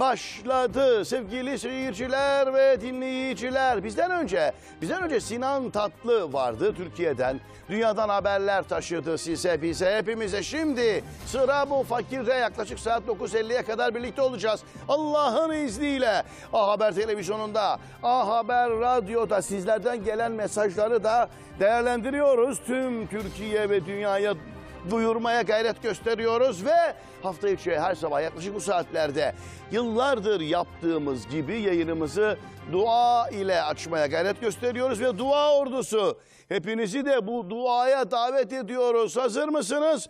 başladı. Sevgili seyirciler ve dinleyiciler bizden önce bizden önce Sinan Tatlı vardı Türkiye'den. Dünyadan haberler taşıdı size bize hepimize. Şimdi sıra bu fakirde yaklaşık saat 9.50'ye kadar birlikte olacağız. Allah'ın izniyle A Haber Televizyonu'nda A Haber Radyo'da sizlerden gelen mesajları da değerlendiriyoruz. Tüm Türkiye ve dünyaya duyurmaya gayret gösteriyoruz ve hafta içi her sabah yaklaşık bu saatlerde yıllardır yaptığımız gibi yayınımızı dua ile açmaya gayret gösteriyoruz ve dua ordusu hepinizi de bu duaya davet ediyoruz. Hazır mısınız?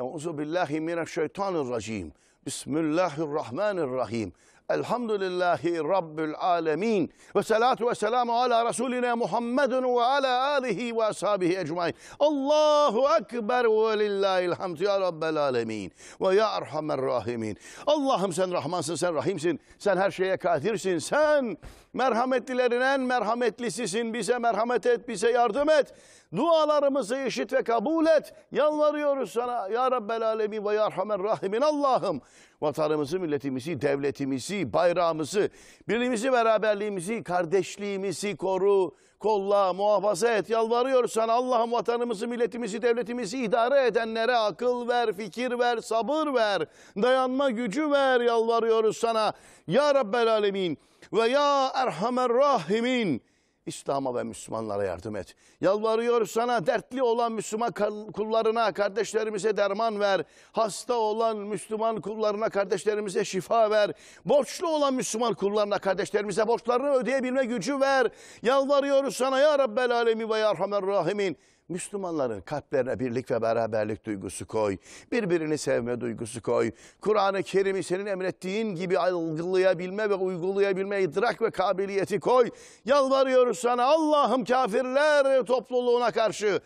Euzu billahi mineşşeytanirracim. Bismillahirrahmanirrahim. Elhamdülillahi Rabbül Alemin. Ve salatu ve selamu ala Resulina Muhammedun ve ala alihi ve ashabihi ecmain. Allahu Ekber ve lillahil hamd ya Rabbel Alemin. Ve ya Erhamer Rahimin. Allah'ım sen Rahmansın, sen Rahimsin, sen her şeye kadirsin, sen merhametlilerin en merhametlisisin. Bize merhamet et, bize yardım et. Dualarımızı işit ve kabul et. Yalvarıyoruz sana ya Rabbel Alemin ve Yarhamen Rahimin Allah'ım. Vatanımızı, milletimizi, devletimizi, bayrağımızı, birliğimizi, beraberliğimizi, kardeşliğimizi koru, kolla, muhafaza et. Yalvarıyoruz sana Allah'ım vatanımızı, milletimizi, devletimizi idare edenlere akıl ver, fikir ver, sabır ver, dayanma gücü ver yalvarıyoruz sana. Ya Rabbel Alemin ve Ya Erhamer Rahimin. İslam'a ve Müslümanlara yardım et. Yalvarıyor sana dertli olan Müslüman kullarına, kardeşlerimize derman ver. Hasta olan Müslüman kullarına, kardeşlerimize şifa ver. Borçlu olan Müslüman kullarına, kardeşlerimize borçlarını ödeyebilme gücü ver. Yalvarıyoruz sana ya Rabbel Alemi ve ya Rahman Rahimin. Müslümanların kalplerine birlik ve beraberlik duygusu koy. Birbirini sevme duygusu koy. Kur'an-ı Kerim'i senin emrettiğin gibi algılayabilme ve uygulayabilme idrak ve kabiliyeti koy. Yalvarıyoruz sana Allah'ım kafirler topluluğuna karşı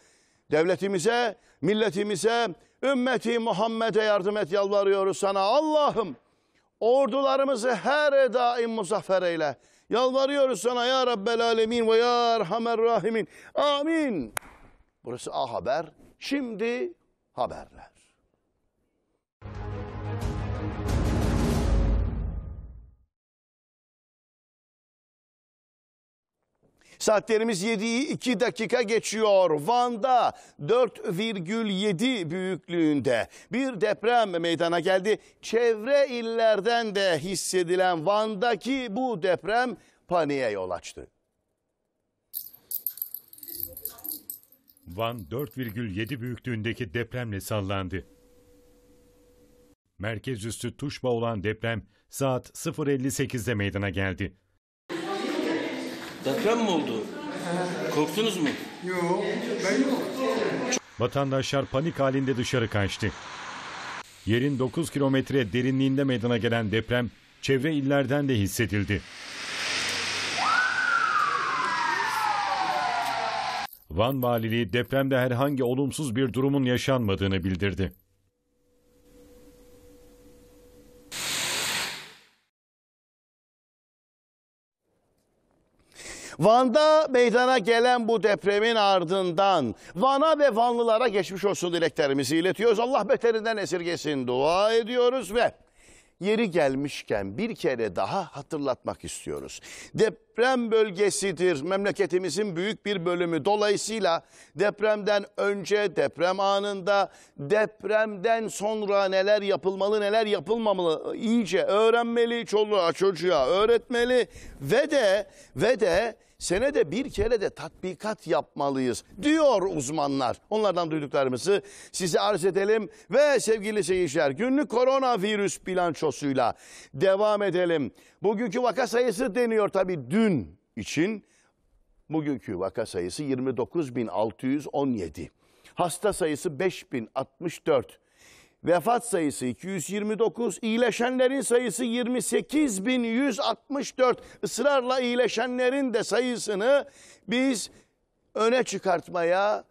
devletimize, milletimize, ümmeti Muhammed'e yardım et yalvarıyoruz sana Allah'ım. Ordularımızı her daim muzaffer eyle. Yalvarıyoruz sana ya Rabbel Alemin ve ya Erhamer Rahimin. Amin. Burası A Haber. Şimdi haberler. Saatlerimiz 7'yi 2 dakika geçiyor. Van'da 4,7 büyüklüğünde bir deprem meydana geldi. Çevre illerden de hissedilen Van'daki bu deprem paniğe yol açtı. Van 4,7 büyüklüğündeki depremle sallandı. Merkez üstü Tuşba olan deprem saat 0.58'de meydana geldi. Deprem mi oldu? Korktunuz mu? Yok, ben yok. Vatandaşlar panik halinde dışarı kaçtı. Yerin 9 kilometre derinliğinde meydana gelen deprem çevre illerden de hissedildi. Van Valiliği depremde herhangi olumsuz bir durumun yaşanmadığını bildirdi. Van'da meydana gelen bu depremin ardından Van'a ve Vanlılara geçmiş olsun dileklerimizi iletiyoruz. Allah beterinden esirgesin dua ediyoruz ve yeri gelmişken bir kere daha hatırlatmak istiyoruz. Deprem bölgesidir memleketimizin büyük bir bölümü. Dolayısıyla depremden önce, deprem anında, depremden sonra neler yapılmalı, neler yapılmamalı iyice öğrenmeli, çoluğa çocuğa öğretmeli ve de ve de senede bir kere de tatbikat yapmalıyız diyor uzmanlar. Onlardan duyduklarımızı size arz edelim ve sevgili seyirciler günlük koronavirüs bilançosuyla devam edelim. Bugünkü vaka sayısı deniyor tabii dün için. Bugünkü vaka sayısı 29.617. Hasta sayısı 5064. Vefat sayısı 229, iyileşenlerin sayısı 28.164. Israrla iyileşenlerin de sayısını biz öne çıkartmaya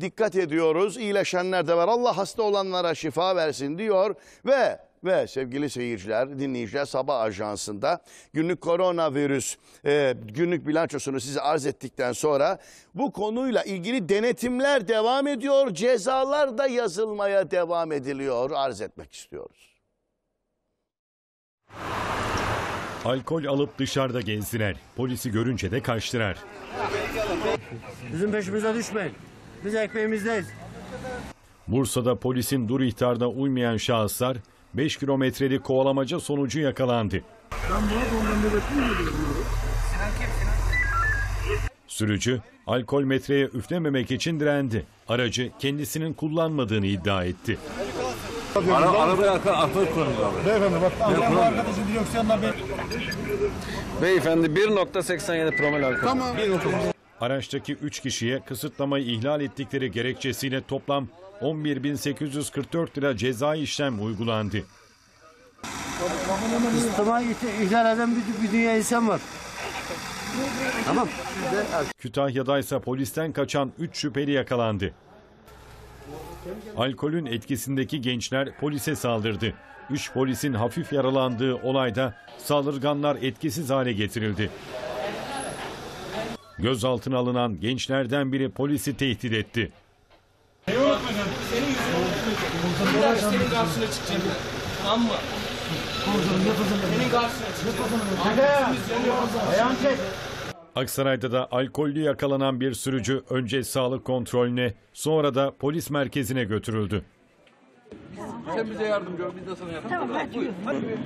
dikkat ediyoruz. İyileşenler de var. Allah hasta olanlara şifa versin diyor ve ve sevgili seyirciler, dinleyiciler Sabah Ajansı'nda günlük koronavirüs e, günlük bilançosunu size arz ettikten sonra bu konuyla ilgili denetimler devam ediyor, cezalar da yazılmaya devam ediliyor arz etmek istiyoruz. Alkol alıp dışarıda gezdiler. Polisi görünce de kaçtırar. Bizim peşimize düşmeyin. Biz ekmeğimizdeyiz. Bursa'da polisin dur ihtarına uymayan şahıslar 5 kilometrelik kovalamaca sonucu yakalandı. Sürücü alkol metreye üflememek için direndi. Aracı kendisinin kullanmadığını iddia etti. Ara, arabaya akıl kurun abi. Beyefendi bak. Beyefendi 1.87 promil alkol. Tamam. Araçtaki 3 kişiye kısıtlamayı ihlal ettikleri gerekçesiyle toplam 11.844 lira ceza işlem uygulandı. Tamam ihlal eden bir, bir dünya insan var. Tamam. Kütahya'da ise polisten kaçan 3 şüpheli yakalandı. Alkolün etkisindeki gençler polise saldırdı. 3 polisin hafif yaralandığı olayda saldırganlar etkisiz hale getirildi. Gözaltına alınan gençlerden biri polisi tehdit etti. kadar senin karşına çıkacağım. Tamam mı? Senin karşına çıkacağım. Ayağını Aksaray'da da alkollü yakalanan bir sürücü önce sağlık kontrolüne sonra da polis merkezine götürüldü. Sen bize yardımcı ol, biz de sana yardımcı olalım. Tamam, hadi. hadi.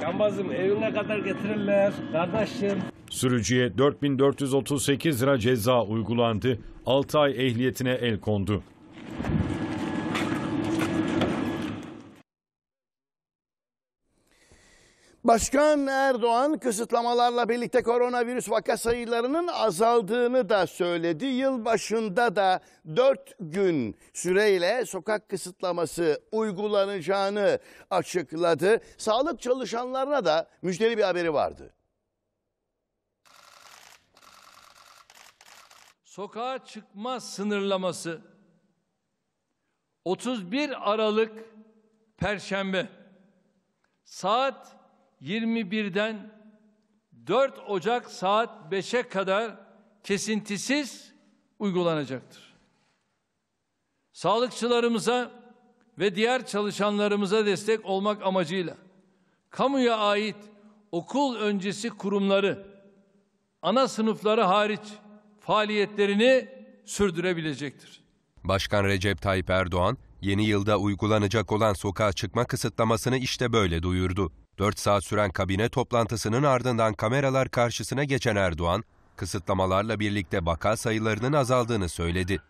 Şambazım evine kadar getirirler kardeşim. Sürücüye 4438 lira ceza uygulandı. 6 ay ehliyetine el kondu. Başkan Erdoğan kısıtlamalarla birlikte koronavirüs vaka sayılarının azaldığını da söyledi. Yıl başında da 4 gün süreyle sokak kısıtlaması uygulanacağını açıkladı. Sağlık çalışanlarına da müjdeli bir haberi vardı. Sokağa çıkma sınırlaması 31 Aralık Perşembe saat 21'den 4 Ocak saat 5'e kadar kesintisiz uygulanacaktır. Sağlıkçılarımıza ve diğer çalışanlarımıza destek olmak amacıyla kamuya ait okul öncesi kurumları ana sınıfları hariç faaliyetlerini sürdürebilecektir. Başkan Recep Tayyip Erdoğan yeni yılda uygulanacak olan sokağa çıkma kısıtlamasını işte böyle duyurdu. 4 saat süren kabine toplantısının ardından kameralar karşısına geçen Erdoğan, kısıtlamalarla birlikte vaka sayılarının azaldığını söyledi.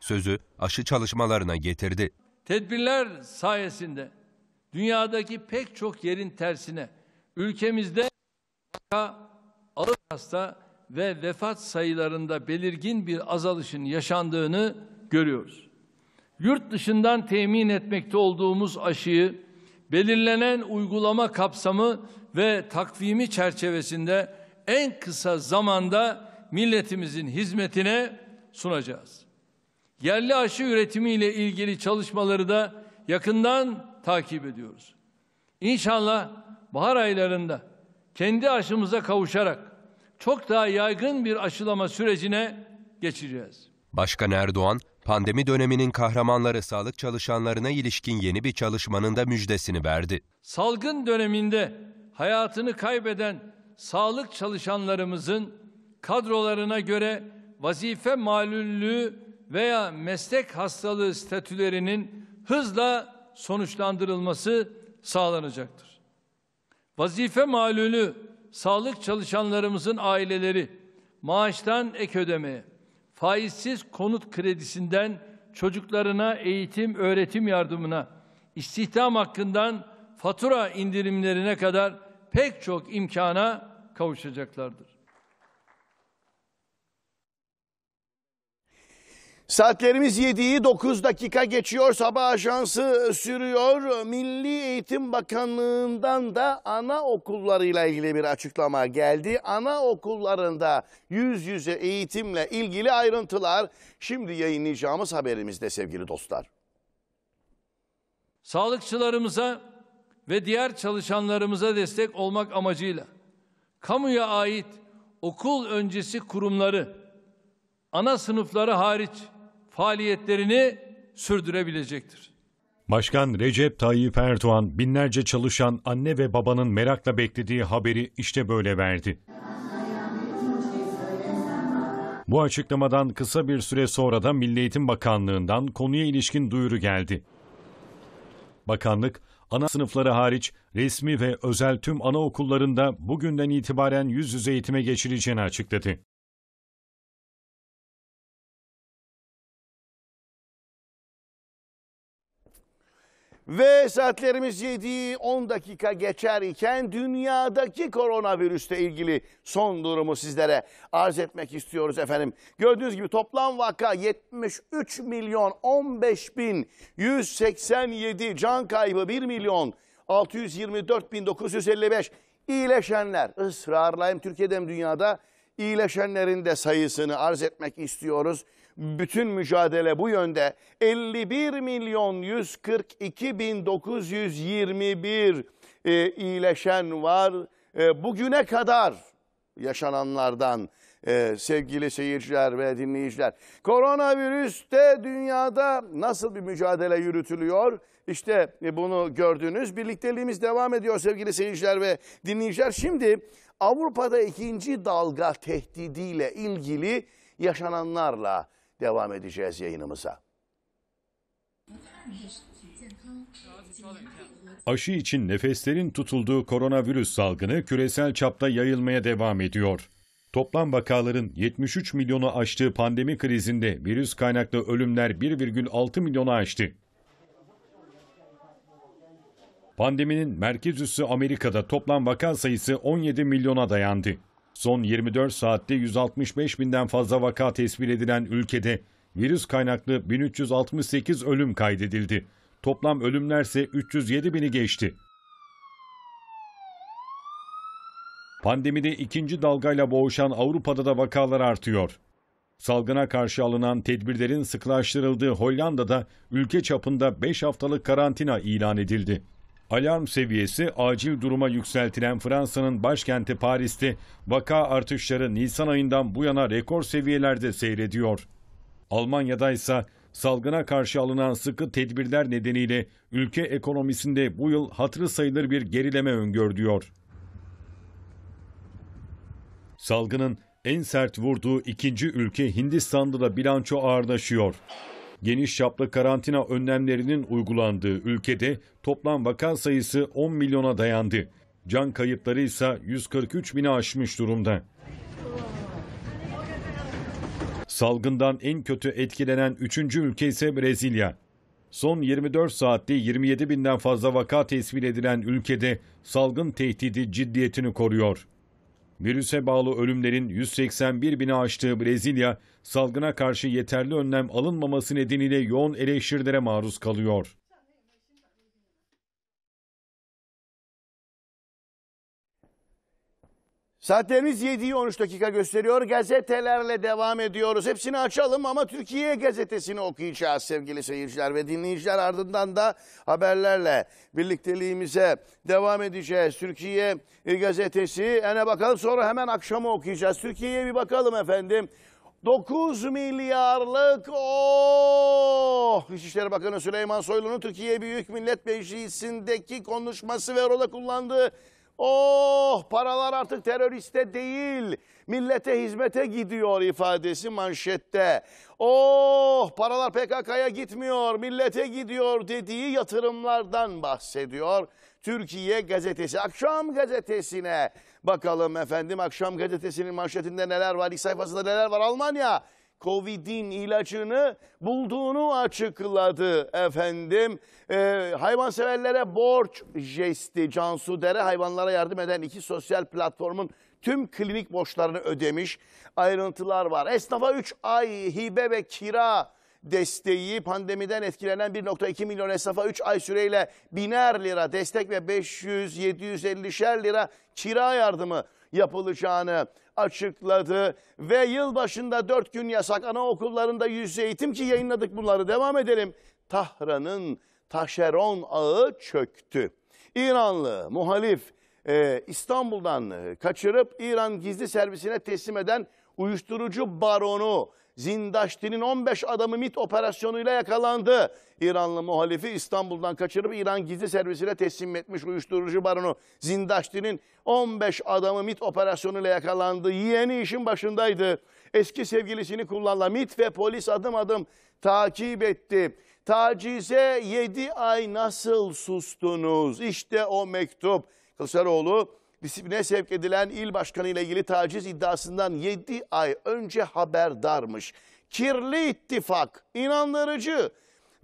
Sözü aşı çalışmalarına getirdi. Tedbirler sayesinde dünyadaki pek çok yerin tersine ülkemizde vaka, ağır hasta ve vefat sayılarında belirgin bir azalışın yaşandığını görüyoruz. Yurt dışından temin etmekte olduğumuz aşıyı belirlenen uygulama kapsamı ve takvimi çerçevesinde en kısa zamanda milletimizin hizmetine sunacağız. Yerli aşı üretimi ile ilgili çalışmaları da yakından takip ediyoruz. İnşallah bahar aylarında kendi aşımıza kavuşarak çok daha yaygın bir aşılama sürecine geçeceğiz. Başkan Erdoğan pandemi döneminin kahramanları sağlık çalışanlarına ilişkin yeni bir çalışmanın da müjdesini verdi. Salgın döneminde hayatını kaybeden sağlık çalışanlarımızın kadrolarına göre vazife malüllüğü veya meslek hastalığı statülerinin hızla sonuçlandırılması sağlanacaktır. Vazife malulü sağlık çalışanlarımızın aileleri maaştan ek ödemeye, faizsiz konut kredisinden çocuklarına eğitim, öğretim yardımına, istihdam hakkından fatura indirimlerine kadar pek çok imkana kavuşacaklardır. Saatlerimiz 7'yi 9 dakika geçiyor. Sabah ajansı sürüyor. Milli Eğitim Bakanlığı'ndan da ana okullarıyla ilgili bir açıklama geldi. Ana okullarında yüz yüze eğitimle ilgili ayrıntılar şimdi yayınlayacağımız haberimizde sevgili dostlar. Sağlıkçılarımıza ve diğer çalışanlarımıza destek olmak amacıyla kamuya ait okul öncesi kurumları ana sınıfları hariç faaliyetlerini sürdürebilecektir. Başkan Recep Tayyip Erdoğan binlerce çalışan anne ve babanın merakla beklediği haberi işte böyle verdi. Bu açıklamadan kısa bir süre sonra da Milli Eğitim Bakanlığı'ndan konuya ilişkin duyuru geldi. Bakanlık, ana sınıfları hariç resmi ve özel tüm anaokullarında bugünden itibaren yüz yüze eğitime geçileceğini açıkladı. Ve saatlerimiz 7, 10 dakika geçer iken dünyadaki koronavirüsle ilgili son durumu sizlere arz etmek istiyoruz efendim. Gördüğünüz gibi toplam vaka 73 milyon 15 bin 187 can kaybı 1 milyon 624 bin 955 iyileşenler ısrarla hem Türkiye'de dünyada iyileşenlerin de sayısını arz etmek istiyoruz. Bütün mücadele bu yönde. 51 milyon 142 bin 921 e, iyileşen var. E, bugüne kadar yaşananlardan e, sevgili seyirciler ve dinleyiciler. Koronavirüste dünyada nasıl bir mücadele yürütülüyor? İşte e, bunu gördünüz. Birlikteliğimiz devam ediyor sevgili seyirciler ve dinleyiciler. Şimdi Avrupa'da ikinci dalga tehdidiyle ilgili yaşananlarla devam edeceğiz yayınımıza. Aşı için nefeslerin tutulduğu koronavirüs salgını küresel çapta yayılmaya devam ediyor. Toplam vakaların 73 milyonu aştığı pandemi krizinde virüs kaynaklı ölümler 1,6 milyonu aştı. Pandeminin merkez üssü Amerika'da toplam vaka sayısı 17 milyona dayandı. Son 24 saatte 165 binden fazla vaka tespit edilen ülkede virüs kaynaklı 1368 ölüm kaydedildi. Toplam ölümlerse 307 bini geçti. Pandemide ikinci dalgayla boğuşan Avrupa'da da vakalar artıyor. Salgına karşı alınan tedbirlerin sıklaştırıldığı Hollanda'da ülke çapında 5 haftalık karantina ilan edildi. Alarm seviyesi acil duruma yükseltilen Fransa'nın başkenti Paris'te vaka artışları Nisan ayından bu yana rekor seviyelerde seyrediyor. Almanya'da ise salgına karşı alınan sıkı tedbirler nedeniyle ülke ekonomisinde bu yıl hatırı sayılır bir gerileme öngörülüyor. Salgının en sert vurduğu ikinci ülke Hindistan'da da bilanço ağırlaşıyor. Geniş çaplı karantina önlemlerinin uygulandığı ülkede toplam vaka sayısı 10 milyona dayandı. Can kayıpları ise 143 bini aşmış durumda. Salgından en kötü etkilenen 3. ülke ise Brezilya. Son 24 saatte 27 binden fazla vaka tespit edilen ülkede salgın tehdidi ciddiyetini koruyor. Virüse bağlı ölümlerin 181 bini aştığı Brezilya, salgına karşı yeterli önlem alınmaması nedeniyle yoğun eleştirilere maruz kalıyor. Saatlerimiz 7'yi 13 dakika gösteriyor. Gazetelerle devam ediyoruz. Hepsini açalım ama Türkiye gazetesini okuyacağız sevgili seyirciler ve dinleyiciler. Ardından da haberlerle birlikteliğimize devam edeceğiz. Türkiye e, gazetesi. Hani bakalım sonra hemen akşamı okuyacağız. Türkiye'ye bir bakalım efendim. 9 milyarlık oh! İçişleri Bakanı Süleyman Soylu'nun Türkiye Büyük Millet Meclisi'ndeki konuşması ve orada kullandığı Oh paralar artık teröriste değil millete hizmete gidiyor ifadesi manşette. Oh paralar PKK'ya gitmiyor millete gidiyor dediği yatırımlardan bahsediyor. Türkiye gazetesi akşam gazetesine bakalım efendim akşam gazetesinin manşetinde neler var ilk sayfasında neler var Almanya Covid'in ilacını bulduğunu açıkladı efendim. Ee, hayvanseverlere borç jesti Cansu Dere hayvanlara yardım eden iki sosyal platformun tüm klinik borçlarını ödemiş. Ayrıntılar var. Esnafa 3 ay hibe ve kira desteği pandemiden etkilenen 1.2 milyon esnafa 3 ay süreyle biner lira destek ve 500-750'şer lira kira yardımı yapılacağını açıkladı. Ve yılbaşında 4 gün yasak anaokullarında yüz eğitim ki yayınladık bunları devam edelim. Tahran'ın taşeron ağı çöktü. İranlı muhalif e, İstanbul'dan kaçırıp İran gizli servisine teslim eden uyuşturucu baronu Zindaşti'nin 15 adamı MIT operasyonuyla yakalandı. İranlı muhalifi İstanbul'dan kaçırıp İran gizli servisine teslim etmiş uyuşturucu baronu Zindaşti'nin 15 adamı MIT operasyonuyla yakalandı. Yeni işin başındaydı. Eski sevgilisini kullanla MIT ve polis adım adım takip etti. Tacize 7 ay nasıl sustunuz? İşte o mektup. Kılıçdaroğlu disipline sevk edilen il başkanı ile ilgili taciz iddiasından 7 ay önce haberdarmış. Kirli ittifak, inandırıcı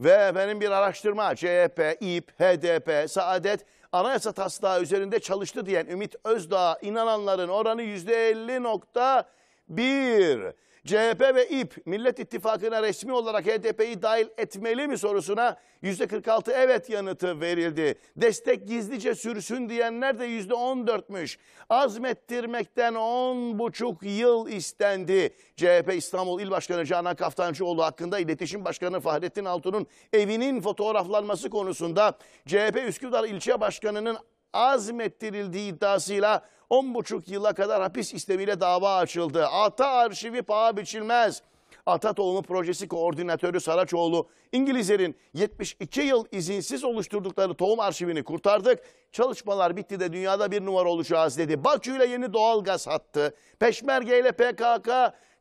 ve benim bir araştırma CHP, İP, HDP, Saadet anayasa taslağı üzerinde çalıştı diyen Ümit Özdağ inananların oranı %50.1. CHP ve İP Millet İttifakı'na resmi olarak HDP'yi dahil etmeli mi sorusuna %46 evet yanıtı verildi. Destek gizlice sürsün diyenler de %14'müş. Azmettirmekten 10,5 yıl istendi. CHP İstanbul İl Başkanı Canan Kaftancıoğlu hakkında iletişim Başkanı Fahrettin Altun'un evinin fotoğraflanması konusunda CHP Üsküdar İlçe Başkanı'nın azmettirildiği iddiasıyla 10,5 yıla kadar hapis istemiyle dava açıldı. Ata arşivi paha biçilmez. Atatoğlu Projesi Koordinatörü Saraçoğlu, İngilizlerin 72 yıl izinsiz oluşturdukları tohum arşivini kurtardık. Çalışmalar bitti de dünyada bir numara olacağız dedi. Bakü ile yeni doğalgaz hattı, Peşmerge ile PKK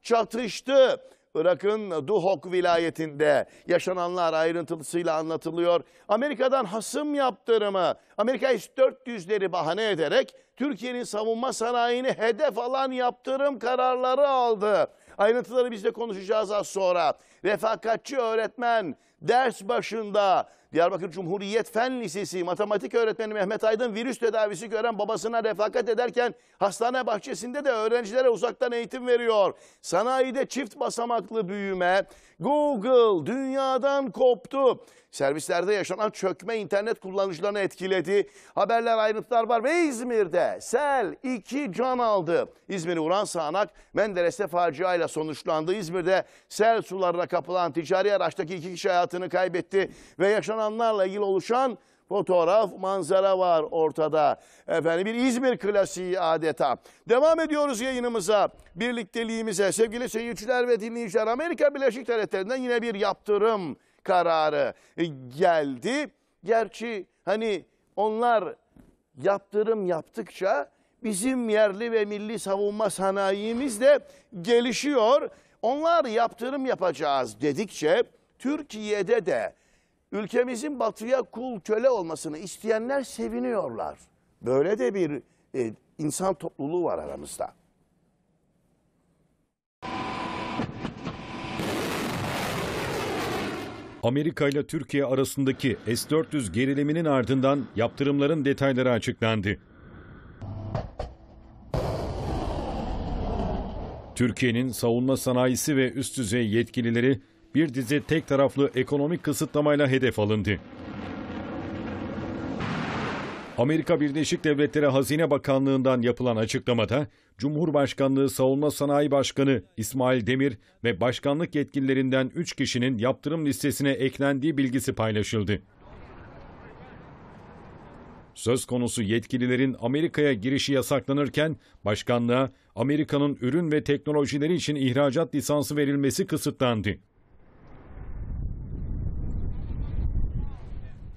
çatıştı. Irak'ın Duhok vilayetinde yaşananlar ayrıntılısıyla anlatılıyor. Amerika'dan hasım yaptırımı, Amerika S-400'leri bahane ederek Türkiye'nin savunma sanayini hedef alan yaptırım kararları aldı. Ayrıntıları biz de konuşacağız az sonra. Refakatçi öğretmen ders başında Diyarbakır Cumhuriyet Fen Lisesi matematik öğretmeni Mehmet Aydın virüs tedavisi gören babasına refakat ederken hastane bahçesinde de öğrencilere uzaktan eğitim veriyor. Sanayide çift basamaklı büyüme, Google dünyadan koptu. Servislerde yaşanan çökme internet kullanıcılarını etkiledi. Haberler ayrıntılar var ve İzmir'de sel iki can aldı. İzmir'i vuran sağanak Menderes'te faciayla sonuçlandı. İzmir'de sel sularına kapılan ticari araçtaki iki kişi hayatı hayatını kaybetti ve yaşananlarla ilgili oluşan fotoğraf, manzara var ortada. Efendim bir İzmir klasiği adeta. Devam ediyoruz yayınımıza, birlikteliğimize. Sevgili seyirciler ve dinleyiciler, Amerika Birleşik Devletleri'nden yine bir yaptırım kararı geldi. Gerçi hani onlar yaptırım yaptıkça bizim yerli ve milli savunma sanayimiz de gelişiyor. Onlar yaptırım yapacağız dedikçe Türkiye'de de ülkemizin batıya kul köle olmasını isteyenler seviniyorlar. Böyle de bir e, insan topluluğu var aramızda. Amerika ile Türkiye arasındaki S-400 geriliminin ardından yaptırımların detayları açıklandı. Türkiye'nin savunma sanayisi ve üst düzey yetkilileri bir dizi tek taraflı ekonomik kısıtlamayla hedef alındı. Amerika Birleşik Devletleri Hazine Bakanlığı'ndan yapılan açıklamada Cumhurbaşkanlığı Savunma Sanayi Başkanı İsmail Demir ve başkanlık yetkililerinden 3 kişinin yaptırım listesine eklendiği bilgisi paylaşıldı. Söz konusu yetkililerin Amerika'ya girişi yasaklanırken başkanlığa Amerika'nın ürün ve teknolojileri için ihracat lisansı verilmesi kısıtlandı.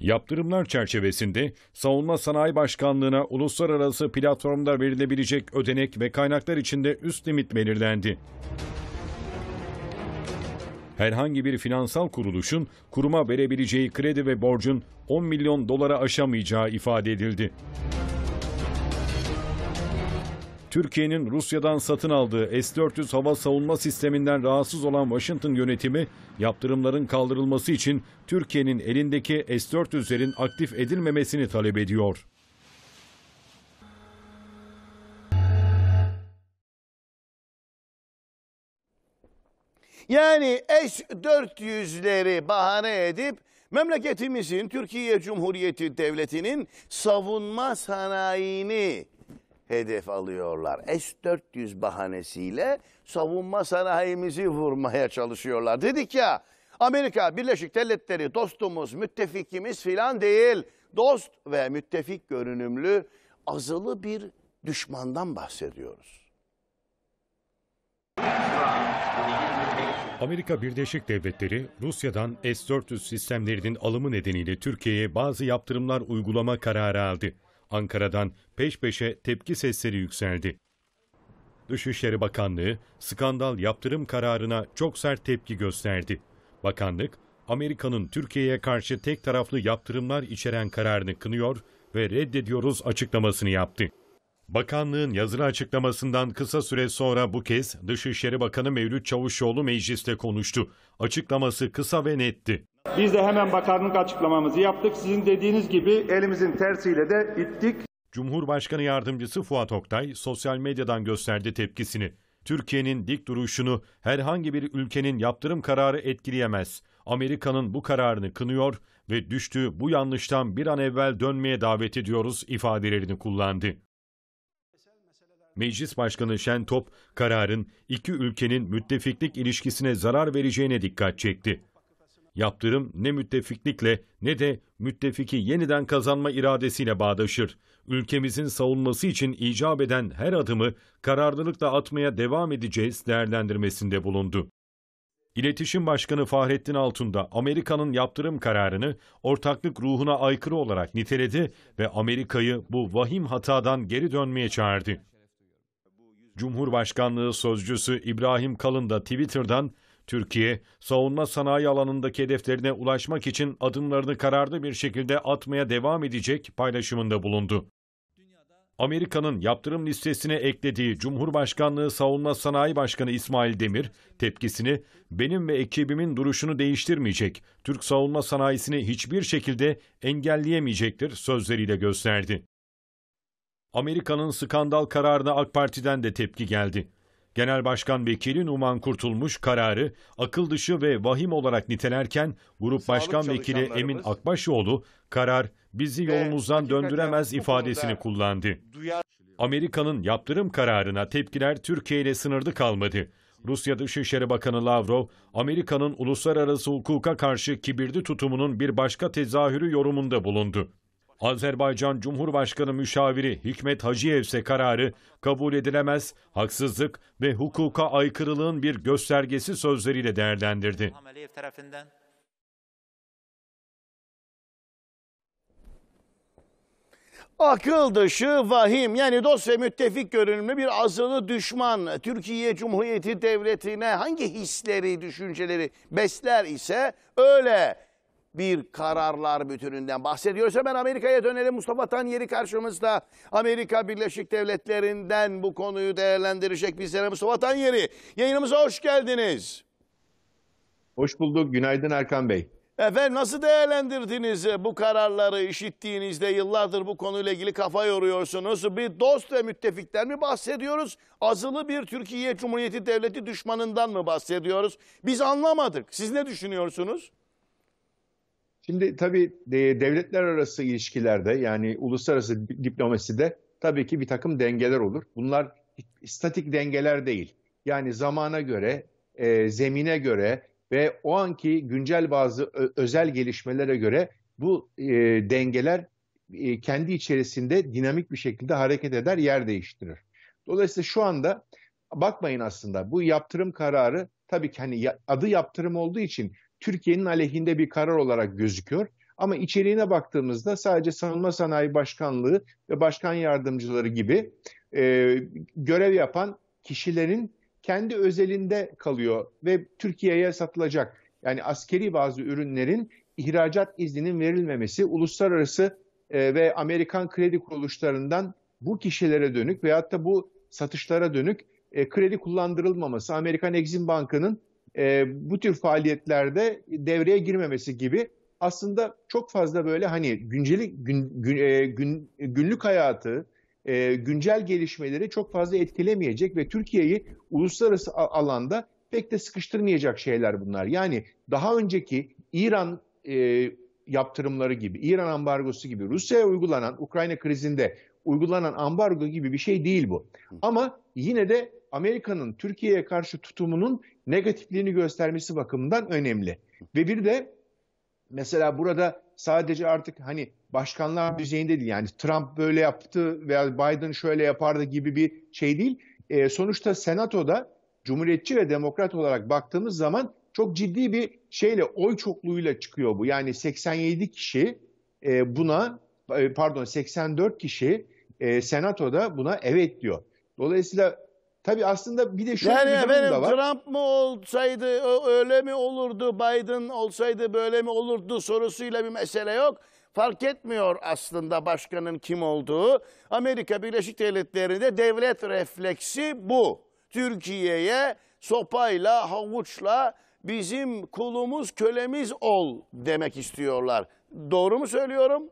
Yaptırımlar çerçevesinde Savunma Sanayi Başkanlığı'na uluslararası platformda verilebilecek ödenek ve kaynaklar içinde üst limit belirlendi. Herhangi bir finansal kuruluşun kuruma verebileceği kredi ve borcun 10 milyon dolara aşamayacağı ifade edildi. Türkiye'nin Rusya'dan satın aldığı S-400 hava savunma sisteminden rahatsız olan Washington yönetimi yaptırımların kaldırılması için Türkiye'nin elindeki S-400'lerin aktif edilmemesini talep ediyor. Yani S-400'leri bahane edip memleketimizin Türkiye Cumhuriyeti Devleti'nin savunma sanayini hedef alıyorlar. S-400 bahanesiyle savunma sanayimizi vurmaya çalışıyorlar. Dedik ya Amerika Birleşik Devletleri dostumuz, müttefikimiz filan değil. Dost ve müttefik görünümlü azılı bir düşmandan bahsediyoruz. Amerika Birleşik Devletleri Rusya'dan S-400 sistemlerinin alımı nedeniyle Türkiye'ye bazı yaptırımlar uygulama kararı aldı. Ankara'dan peş peşe tepki sesleri yükseldi. Dışişleri Bakanlığı skandal yaptırım kararına çok sert tepki gösterdi. Bakanlık, Amerika'nın Türkiye'ye karşı tek taraflı yaptırımlar içeren kararını kınıyor ve reddediyoruz açıklamasını yaptı. Bakanlığın yazılı açıklamasından kısa süre sonra bu kez Dışişleri Bakanı Mevlüt Çavuşoğlu mecliste konuştu. Açıklaması kısa ve netti. Biz de hemen bakanlık açıklamamızı yaptık. Sizin dediğiniz gibi elimizin tersiyle de ittik. Cumhurbaşkanı yardımcısı Fuat Oktay sosyal medyadan gösterdi tepkisini. Türkiye'nin dik duruşunu herhangi bir ülkenin yaptırım kararı etkileyemez. Amerika'nın bu kararını kınıyor ve düştüğü bu yanlıştan bir an evvel dönmeye davet ediyoruz ifadelerini kullandı. Meclis Başkanı Şen Top kararın iki ülkenin müttefiklik ilişkisine zarar vereceğine dikkat çekti. Yaptırım ne müttefiklikle ne de müttefiki yeniden kazanma iradesiyle bağdaşır. Ülkemizin savunması için icap eden her adımı kararlılıkla atmaya devam edeceğiz değerlendirmesinde bulundu. İletişim Başkanı Fahrettin Altun da Amerika'nın yaptırım kararını ortaklık ruhuna aykırı olarak niteledi ve Amerika'yı bu vahim hatadan geri dönmeye çağırdı. Cumhurbaşkanlığı Sözcüsü İbrahim Kalın da Twitter'dan Türkiye, savunma sanayi alanındaki hedeflerine ulaşmak için adımlarını kararlı bir şekilde atmaya devam edecek paylaşımında bulundu. Amerika'nın yaptırım listesine eklediği Cumhurbaşkanlığı Savunma Sanayi Başkanı İsmail Demir tepkisini benim ve ekibimin duruşunu değiştirmeyecek, Türk savunma sanayisini hiçbir şekilde engelleyemeyecektir sözleriyle gösterdi. Amerika'nın skandal kararına AK Parti'den de tepki geldi. Genel Başkan Vekilin Uman Kurtulmuş kararı akıl dışı ve vahim olarak nitelerken Grup Sağlık Başkan Vekili Emin Akbaşoğlu karar bizi yolumuzdan döndüremez ifadesini kullandı. Amerika'nın yaptırım kararına tepkiler Türkiye ile sınırlı kalmadı. Rusya Dışişleri Bakanı Lavrov, Amerika'nın uluslararası hukuka karşı kibirli tutumunun bir başka tezahürü yorumunda bulundu. Azerbaycan Cumhurbaşkanı Müşaviri Hikmet Hacıyev ise kararı kabul edilemez, haksızlık ve hukuka aykırılığın bir göstergesi sözleriyle değerlendirdi. akıl dışı vahim yani dost ve müttefik görünümlü bir azılı düşman Türkiye Cumhuriyeti Devleti'ne hangi hisleri, düşünceleri besler ise öyle bir kararlar bütününden bahsediyoruz. Hemen Amerika'ya dönelim. Mustafa Tan yeri karşımızda. Amerika Birleşik Devletleri'nden bu konuyu değerlendirecek bizlere Mustafa Tan yeri. Yayınımıza hoş geldiniz. Hoş bulduk. Günaydın Erkan Bey. Efendim nasıl değerlendirdiniz bu kararları işittiğinizde yıllardır bu konuyla ilgili kafa yoruyorsunuz. Bir dost ve müttefikten mi bahsediyoruz? Azılı bir Türkiye Cumhuriyeti Devleti düşmanından mı bahsediyoruz? Biz anlamadık. Siz ne düşünüyorsunuz? Şimdi tabii e, devletler arası ilişkilerde yani uluslararası diplomaside tabii ki bir takım dengeler olur. Bunlar statik dengeler değil. Yani zamana göre, e, zemine göre ve o anki güncel bazı özel gelişmelere göre bu e, dengeler e, kendi içerisinde dinamik bir şekilde hareket eder, yer değiştirir. Dolayısıyla şu anda bakmayın aslında bu yaptırım kararı tabii ki hani adı yaptırım olduğu için Türkiye'nin aleyhinde bir karar olarak gözüküyor. Ama içeriğine baktığımızda sadece Savunma Sanayi Başkanlığı ve Başkan Yardımcıları gibi e, görev yapan kişilerin kendi özelinde kalıyor ve Türkiye'ye satılacak. Yani askeri bazı ürünlerin ihracat izninin verilmemesi uluslararası e, ve Amerikan kredi kuruluşlarından bu kişilere dönük veyahut da bu satışlara dönük e, kredi kullandırılmaması, Amerikan Exim Bankı'nın e, bu tür faaliyetlerde devreye girmemesi gibi aslında çok fazla böyle hani güncelik gün, gün, e, gün günlük hayatı e, güncel gelişmeleri çok fazla etkilemeyecek ve Türkiye'yi uluslararası alanda pek de sıkıştırmayacak şeyler bunlar. Yani daha önceki İran e, yaptırımları gibi, İran ambargosu gibi, Rusya'ya uygulanan Ukrayna krizinde uygulanan ambargo gibi bir şey değil bu. Ama yine de Amerika'nın Türkiye'ye karşı tutumunun negatifliğini göstermesi bakımından önemli. Ve bir de mesela burada sadece artık hani başkanlar düzeyinde değil yani Trump böyle yaptı veya Biden şöyle yapardı gibi bir şey değil. E, sonuçta senatoda cumhuriyetçi ve demokrat olarak baktığımız zaman çok ciddi bir şeyle oy çokluğuyla çıkıyor bu. Yani 87 kişi e, buna e, pardon 84 kişi e, senatoda buna evet diyor. Dolayısıyla Tabi aslında bir de şu yani bir durum benim da var. Trump mı olsaydı öyle mi olurdu, Biden olsaydı böyle mi olurdu sorusuyla bir mesele yok. Fark etmiyor aslında başkanın kim olduğu. Amerika Birleşik Devletleri'nde devlet refleksi bu. Türkiye'ye sopayla, havuçla bizim kulumuz, kölemiz ol demek istiyorlar. Doğru mu söylüyorum?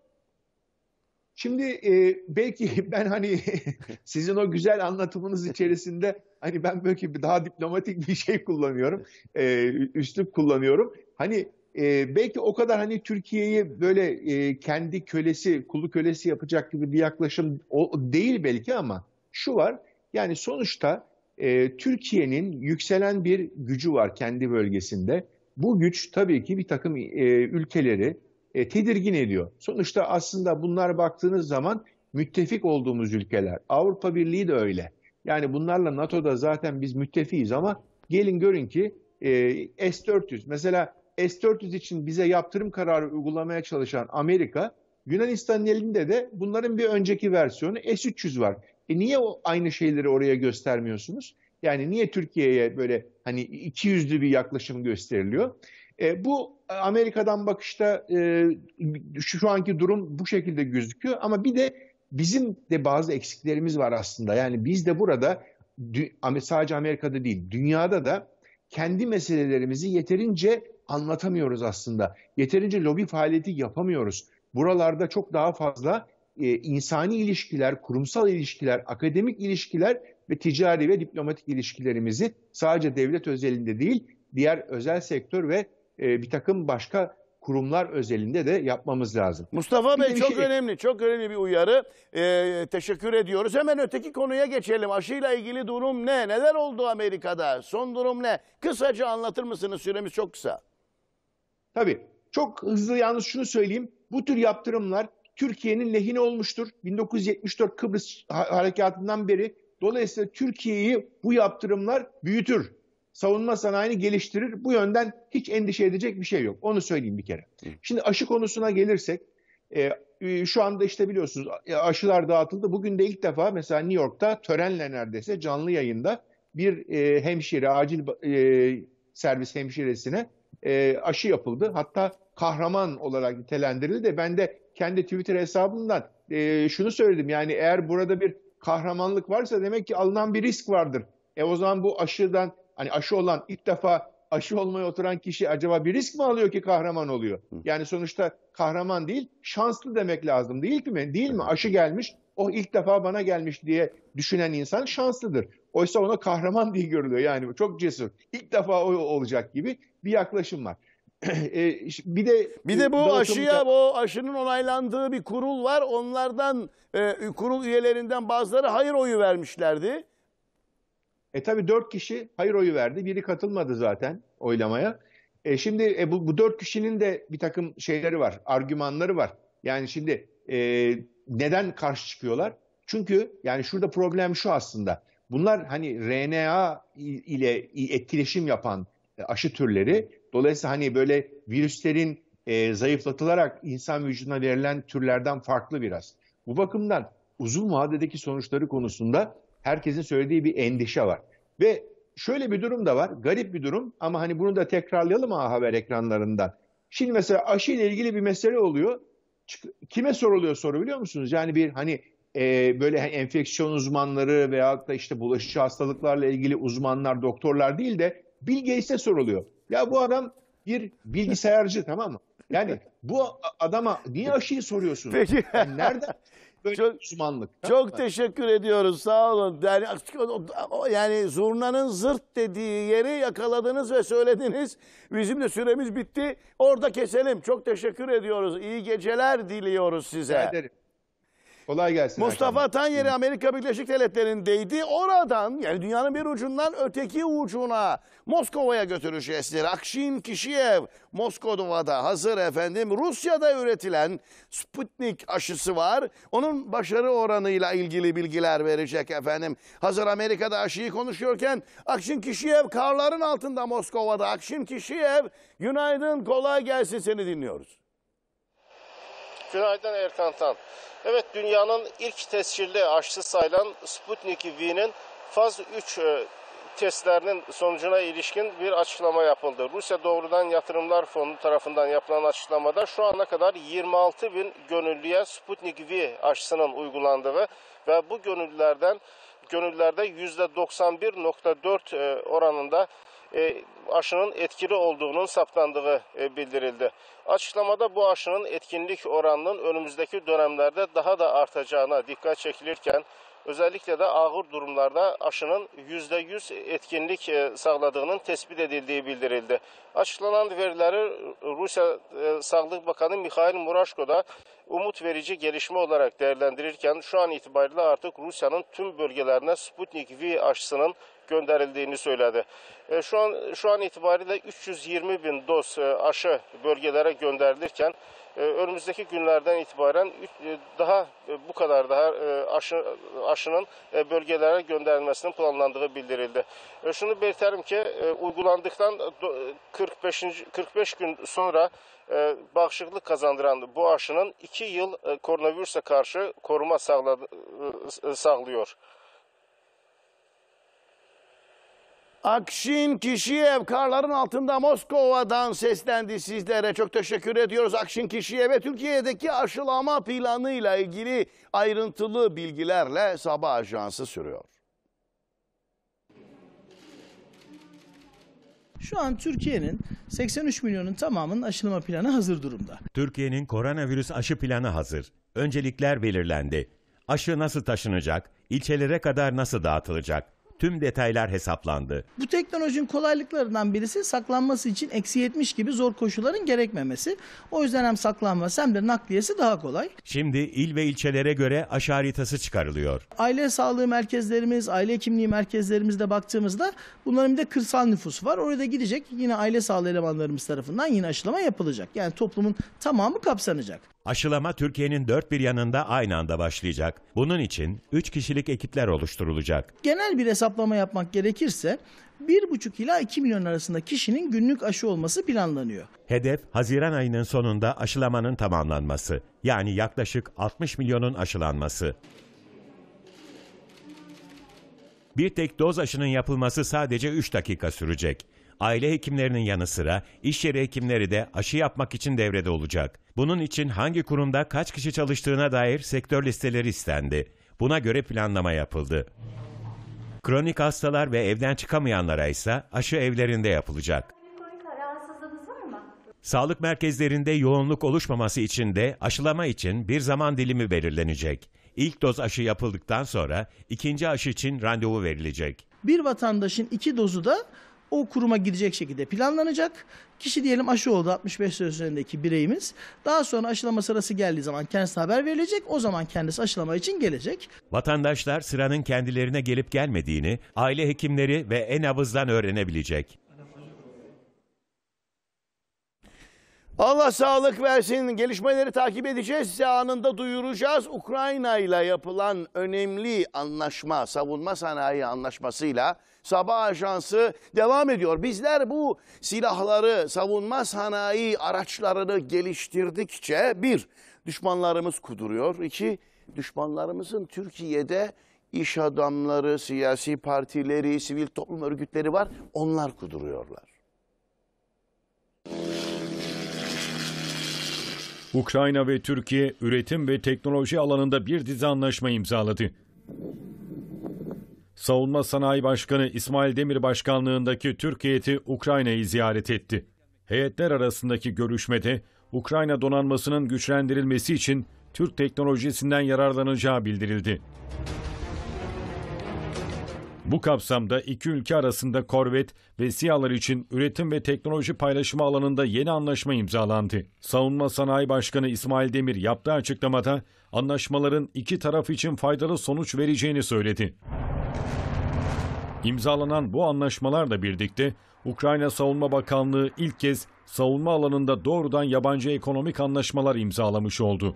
Şimdi e, belki ben hani sizin o güzel anlatımınız içerisinde hani ben belki bir daha diplomatik bir şey kullanıyorum, e, üslup kullanıyorum. Hani e, belki o kadar hani Türkiye'yi böyle e, kendi kölesi, kulu kölesi yapacak gibi bir yaklaşım o, değil belki ama şu var. Yani sonuçta e, Türkiye'nin yükselen bir gücü var kendi bölgesinde. Bu güç tabii ki bir takım e, ülkeleri e, tedirgin ediyor. Sonuçta aslında bunlar baktığınız zaman müttefik olduğumuz ülkeler. Avrupa Birliği de öyle. Yani bunlarla NATO'da zaten biz müttefiyiz ama gelin görün ki e, S-400 mesela S-400 için bize yaptırım kararı uygulamaya çalışan Amerika, Yunanistan'ın elinde de bunların bir önceki versiyonu S-300 var. E niye o aynı şeyleri oraya göstermiyorsunuz? Yani niye Türkiye'ye böyle hani 200'lü bir yaklaşım gösteriliyor? E, bu Amerika'dan bakışta e, şu anki durum bu şekilde gözüküyor ama bir de bizim de bazı eksiklerimiz var aslında. Yani biz de burada sadece Amerika'da değil dünyada da kendi meselelerimizi yeterince anlatamıyoruz aslında. Yeterince lobi faaliyeti yapamıyoruz. Buralarda çok daha fazla e, insani ilişkiler, kurumsal ilişkiler, akademik ilişkiler ve ticari ve diplomatik ilişkilerimizi sadece devlet özelinde değil, diğer özel sektör ve e, bir takım başka kurumlar özelinde de yapmamız lazım. Mustafa Bey çok şey... önemli, çok önemli bir uyarı. Ee, teşekkür ediyoruz. Hemen öteki konuya geçelim. Aşıyla ilgili durum ne? Neler oldu Amerika'da? Son durum ne? Kısaca anlatır mısınız? Süremiz çok kısa. Tabii. Çok hızlı yalnız şunu söyleyeyim. Bu tür yaptırımlar Türkiye'nin lehine olmuştur. 1974 Kıbrıs harekatından beri. Dolayısıyla Türkiye'yi bu yaptırımlar büyütür savunma sanayini geliştirir. Bu yönden hiç endişe edecek bir şey yok. Onu söyleyeyim bir kere. Şimdi aşı konusuna gelirsek e, e şu anda işte biliyorsunuz e, aşılar dağıtıldı. Bugün de ilk defa mesela New York'ta törenle neredeyse canlı yayında bir e, hemşire, acil e, servis hemşiresine e, aşı yapıldı. Hatta kahraman olarak nitelendirildi de ben de kendi Twitter hesabımdan e, şunu söyledim. Yani eğer burada bir kahramanlık varsa demek ki alınan bir risk vardır. E o zaman bu aşıdan hani aşı olan ilk defa aşı olmaya oturan kişi acaba bir risk mi alıyor ki kahraman oluyor? Yani sonuçta kahraman değil, şanslı demek lazım değil mi? Değil mi? Aşı gelmiş, o oh, ilk defa bana gelmiş diye düşünen insan şanslıdır. Oysa ona kahraman diye görülüyor yani çok cesur. İlk defa o olacak gibi bir yaklaşım var. E, bir de bir de bu e, aşıya bu aşının onaylandığı bir kurul var. Onlardan e, kurul üyelerinden bazıları hayır oyu vermişlerdi. E tabii dört kişi hayır oyu verdi. Biri katılmadı zaten oylamaya. E şimdi e, bu, bu dört kişinin de bir takım şeyleri var, argümanları var. Yani şimdi e, neden karşı çıkıyorlar? Çünkü yani şurada problem şu aslında. Bunlar hani RNA ile etkileşim yapan e, aşı türleri. Dolayısıyla hani böyle virüslerin e, zayıflatılarak insan vücuduna verilen türlerden farklı biraz. Bu bakımdan uzun vadedeki sonuçları konusunda herkesin söylediği bir endişe var. Ve şöyle bir durum da var. Garip bir durum ama hani bunu da tekrarlayalım A Haber ekranlarında. Şimdi mesela aşı ile ilgili bir mesele oluyor. Kime soruluyor soru biliyor musunuz? Yani bir hani e, böyle enfeksiyon uzmanları veyahut da işte bulaşıcı hastalıklarla ilgili uzmanlar, doktorlar değil de Bill Gates'e soruluyor. Ya bu adam bir bilgisayarcı tamam mı? Yani bu adama niye aşıyı soruyorsunuz? Peki. Yani nereden? böyle çok, Müslümanlık. Çok mı? teşekkür ediyoruz. Sağ olun. Yani, yani zurnanın zırt dediği yeri yakaladınız ve söylediniz. Bizim de süremiz bitti. Orada keselim. Çok teşekkür ediyoruz. İyi geceler diliyoruz size. ederim. Kolay gelsin. Mustafa Hakan. Tanyeri Amerika Birleşik Devletleri'ndeydi. Oradan yani dünyanın bir ucundan öteki ucuna Moskova'ya esir Rakşin Kişiyev Moskova'da hazır efendim. Rusya'da üretilen Sputnik aşısı var. Onun başarı oranıyla ilgili bilgiler verecek efendim. Hazır Amerika'da aşıyı konuşuyorken Akşin Kişiyev karların altında Moskova'da. Akşin Kişiyev günaydın kolay gelsin seni dinliyoruz. Günaydın Erkan Tan. Evet dünyanın ilk tescilli aşısı sayılan Sputnik V'nin faz 3 e, testlerinin sonucuna ilişkin bir açıklama yapıldı. Rusya Doğrudan Yatırımlar Fonu tarafından yapılan açıklamada şu ana kadar 26 bin gönüllüye Sputnik V aşısının uygulandığı ve bu gönüllülerden gönüllerde %91.4 e, oranında e, aşının etkili olduğunun saptandığı bildirildi. Açıklamada bu aşının etkinlik oranının önümüzdeki dönemlerde daha da artacağına dikkat çekilirken özellikle de ağır durumlarda aşının %100 etkinlik e, sağladığının tespit edildiği bildirildi. Açıklanan verileri Rusya e, Sağlık Bakanı Mikhail Murashko da umut verici gelişme olarak değerlendirirken şu an itibariyle artık Rusya'nın tüm bölgelerine Sputnik V aşısının gönderildiğini söyledi. E, şu an şu an itibariyle 320 bin doz e, aşı bölgelere gönderilirken e, önümüzdeki günlerden itibaren e, daha e, bu kadar daha e, aşı aşının e, bölgelere gönderilmesinin planlandığı bildirildi. E, şunu belirtelim ki e, uygulandıktan 45 45 gün sonra e, bağışıklık kazandıran bu aşının 2 yıl e, koronavirüse karşı koruma sağladı, e, sağlıyor. Akşin Kişiyev karların altında Moskova'dan seslendi sizlere. Çok teşekkür ediyoruz Akşin Kişiyev'e. Türkiye'deki aşılama planıyla ilgili ayrıntılı bilgilerle Sabah Ajansı sürüyor. Şu an Türkiye'nin 83 milyonun tamamının aşılama planı hazır durumda. Türkiye'nin koronavirüs aşı planı hazır. Öncelikler belirlendi. Aşı nasıl taşınacak? İlçelere kadar nasıl dağıtılacak? tüm detaylar hesaplandı. Bu teknolojinin kolaylıklarından birisi saklanması için eksi 70 gibi zor koşulların gerekmemesi. O yüzden hem saklanması hem de nakliyesi daha kolay. Şimdi il ve ilçelere göre aşı haritası çıkarılıyor. Aile sağlığı merkezlerimiz, aile kimliği merkezlerimizde baktığımızda bunların bir de kırsal nüfusu var. Orada gidecek yine aile sağlığı elemanlarımız tarafından yine aşılama yapılacak. Yani toplumun tamamı kapsanacak. Aşılama Türkiye'nin dört bir yanında aynı anda başlayacak. Bunun için 3 kişilik ekipler oluşturulacak. Genel bir hesaplama yapmak gerekirse 1,5 ila 2 milyon arasında kişinin günlük aşı olması planlanıyor. Hedef Haziran ayının sonunda aşılamanın tamamlanması. Yani yaklaşık 60 milyonun aşılanması. Bir tek doz aşının yapılması sadece 3 dakika sürecek aile hekimlerinin yanı sıra iş yeri hekimleri de aşı yapmak için devrede olacak. Bunun için hangi kurumda kaç kişi çalıştığına dair sektör listeleri istendi. Buna göre planlama yapıldı. Kronik hastalar ve evden çıkamayanlara ise aşı evlerinde yapılacak. Sağlık merkezlerinde yoğunluk oluşmaması için de aşılama için bir zaman dilimi belirlenecek. İlk doz aşı yapıldıktan sonra ikinci aşı için randevu verilecek. Bir vatandaşın iki dozu da o kuruma gidecek şekilde planlanacak. Kişi diyelim aşı oldu 65 yaş üzerindeki bireyimiz. Daha sonra aşılama sırası geldiği zaman kendisine haber verilecek. O zaman kendisi aşılama için gelecek. Vatandaşlar sıranın kendilerine gelip gelmediğini aile hekimleri ve en nabızdan öğrenebilecek. Allah sağlık versin. Gelişmeleri takip edeceğiz. Size anında duyuracağız. Ukrayna ile yapılan önemli anlaşma, savunma sanayi anlaşmasıyla Sabah Ajansı devam ediyor. Bizler bu silahları, savunma sanayi araçlarını geliştirdikçe bir, düşmanlarımız kuduruyor. İki, düşmanlarımızın Türkiye'de iş adamları, siyasi partileri, sivil toplum örgütleri var. Onlar kuduruyorlar. Ukrayna ve Türkiye üretim ve teknoloji alanında bir dizi anlaşma imzaladı. Savunma Sanayi Başkanı İsmail Demir başkanlığındaki Türk heyeti Ukrayna'yı ziyaret etti. Heyetler arasındaki görüşmede Ukrayna donanmasının güçlendirilmesi için Türk teknolojisinden yararlanacağı bildirildi. Bu kapsamda iki ülke arasında korvet ve siyalar için üretim ve teknoloji paylaşımı alanında yeni anlaşma imzalandı. Savunma Sanayi Başkanı İsmail Demir yaptığı açıklamada anlaşmaların iki taraf için faydalı sonuç vereceğini söyledi. İmzalanan bu anlaşmalarla birlikte Ukrayna Savunma Bakanlığı ilk kez savunma alanında doğrudan yabancı ekonomik anlaşmalar imzalamış oldu.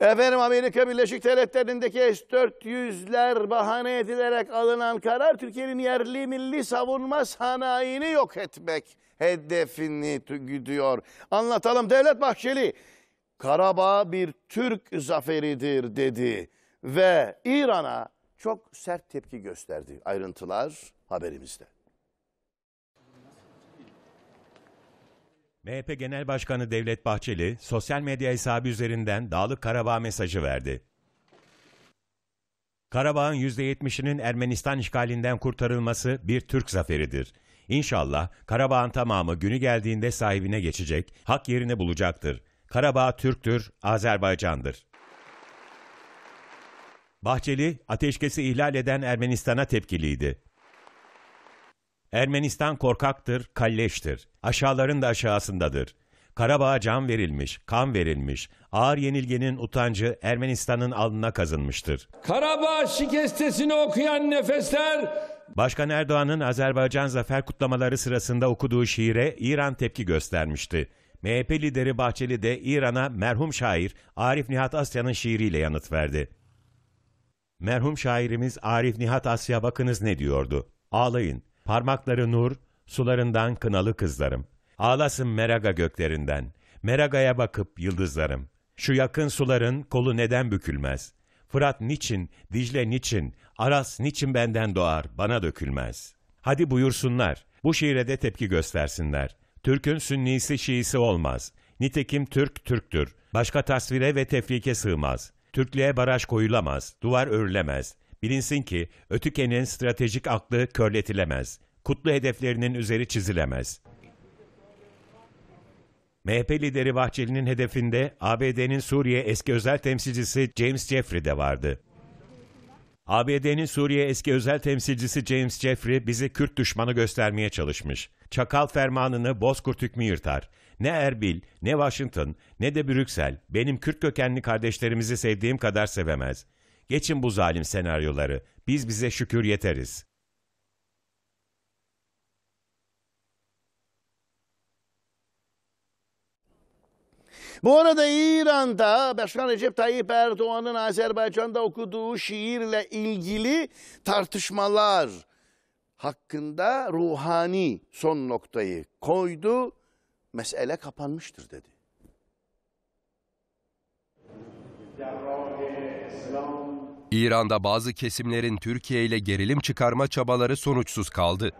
Efendim Amerika Birleşik Devletleri'ndeki S-400'ler bahane edilerek alınan karar Türkiye'nin yerli milli savunma sanayini yok etmek hedefini güdüyor. Anlatalım Devlet Bahçeli, Karabağ bir Türk zaferidir dedi ve İran'a çok sert tepki gösterdi. Ayrıntılar haberimizde. MHP Genel Başkanı Devlet Bahçeli sosyal medya hesabı üzerinden Dağlık Karabağ mesajı verdi. Karabağ'ın %70'inin Ermenistan işgalinden kurtarılması bir Türk zaferidir. İnşallah Karabağ'ın tamamı günü geldiğinde sahibine geçecek, hak yerini bulacaktır. Karabağ Türktür, Azerbaycan'dır. Bahçeli, ateşkesi ihlal eden Ermenistan'a tepkiliydi. Ermenistan korkaktır, kalleştir. Aşağıların da aşağısındadır. Karabağ'a can verilmiş, kan verilmiş. Ağır yenilgenin utancı Ermenistan'ın alnına kazınmıştır. Karabağ şikestesini okuyan nefesler Başkan Erdoğan'ın Azerbaycan zafer kutlamaları sırasında okuduğu şiire İran tepki göstermişti. MHP lideri Bahçeli de İran'a merhum şair Arif Nihat Asya'nın şiiriyle yanıt verdi. Merhum şairimiz Arif Nihat Asya bakınız ne diyordu? Ağlayın, Parmakları nur, sularından kınalı kızlarım. Ağlasın Meraga göklerinden, Meraga'ya bakıp yıldızlarım. Şu yakın suların kolu neden bükülmez? Fırat niçin, Dicle niçin, Aras niçin benden doğar, bana dökülmez? Hadi buyursunlar, bu şiire de tepki göstersinler. Türk'ün sünnisi şiisi olmaz. Nitekim Türk, Türktür. Başka tasvire ve tefrike sığmaz. Türklüğe baraj koyulamaz, duvar örülemez. Bilinsin ki Ötüken'in stratejik aklı körletilemez. Kutlu hedeflerinin üzeri çizilemez. MHP lideri Bahçeli'nin hedefinde ABD'nin Suriye eski özel temsilcisi James Jeffrey de vardı. ABD'nin Suriye eski özel temsilcisi James Jeffrey bizi Kürt düşmanı göstermeye çalışmış. Çakal fermanını Bozkurt hükmü yırtar. Ne Erbil, ne Washington, ne de Brüksel benim Kürt kökenli kardeşlerimizi sevdiğim kadar sevemez.'' Geçin bu zalim senaryoları. Biz bize şükür yeteriz. Bu arada İran'da Başkan Recep Tayyip Erdoğan'ın Azerbaycan'da okuduğu şiirle ilgili tartışmalar hakkında ruhani son noktayı koydu. Mesele kapanmıştır dedi. Ya İran'da bazı kesimlerin Türkiye ile gerilim çıkarma çabaları sonuçsuz kaldı.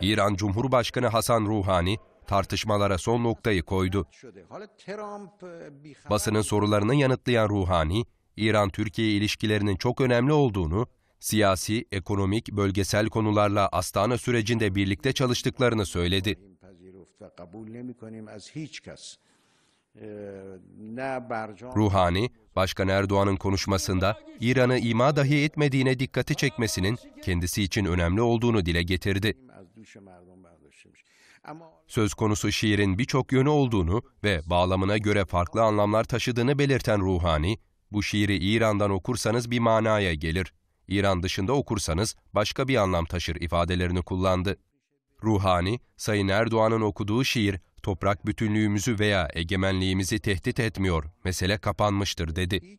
İran Cumhurbaşkanı Hasan Ruhani tartışmalara son noktayı koydu. Basının sorularını yanıtlayan Ruhani, İran-Türkiye ilişkilerinin çok önemli olduğunu, siyasi, ekonomik, bölgesel konularla Astana sürecinde birlikte çalıştıklarını söyledi. Ee, Ruhani, Başkan Erdoğan'ın konuşmasında İran'ı ima dahi etmediğine dikkati çekmesinin kendisi için önemli olduğunu dile getirdi. Söz konusu şiirin birçok yönü olduğunu ve bağlamına göre farklı anlamlar taşıdığını belirten Ruhani, bu şiiri İran'dan okursanız bir manaya gelir, İran dışında okursanız başka bir anlam taşır ifadelerini kullandı. Ruhani, Sayın Erdoğan'ın okuduğu şiir toprak bütünlüğümüzü veya egemenliğimizi tehdit etmiyor, mesele kapanmıştır dedi.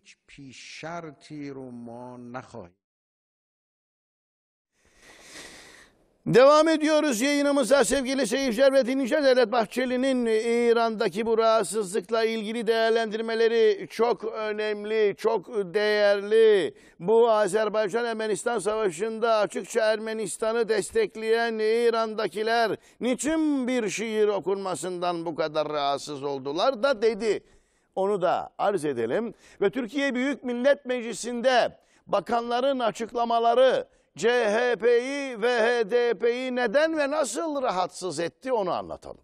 Devam ediyoruz yayınımıza sevgili seyirciler ve dinleyiciler. Devlet Bahçeli'nin İran'daki bu rahatsızlıkla ilgili değerlendirmeleri çok önemli, çok değerli. Bu Azerbaycan-Ermenistan savaşında açıkça Ermenistan'ı destekleyen İran'dakiler niçin bir şiir okunmasından bu kadar rahatsız oldular da dedi. Onu da arz edelim. Ve Türkiye Büyük Millet Meclisi'nde bakanların açıklamaları CHP'yi ve HDP'yi neden ve nasıl rahatsız etti onu anlatalım.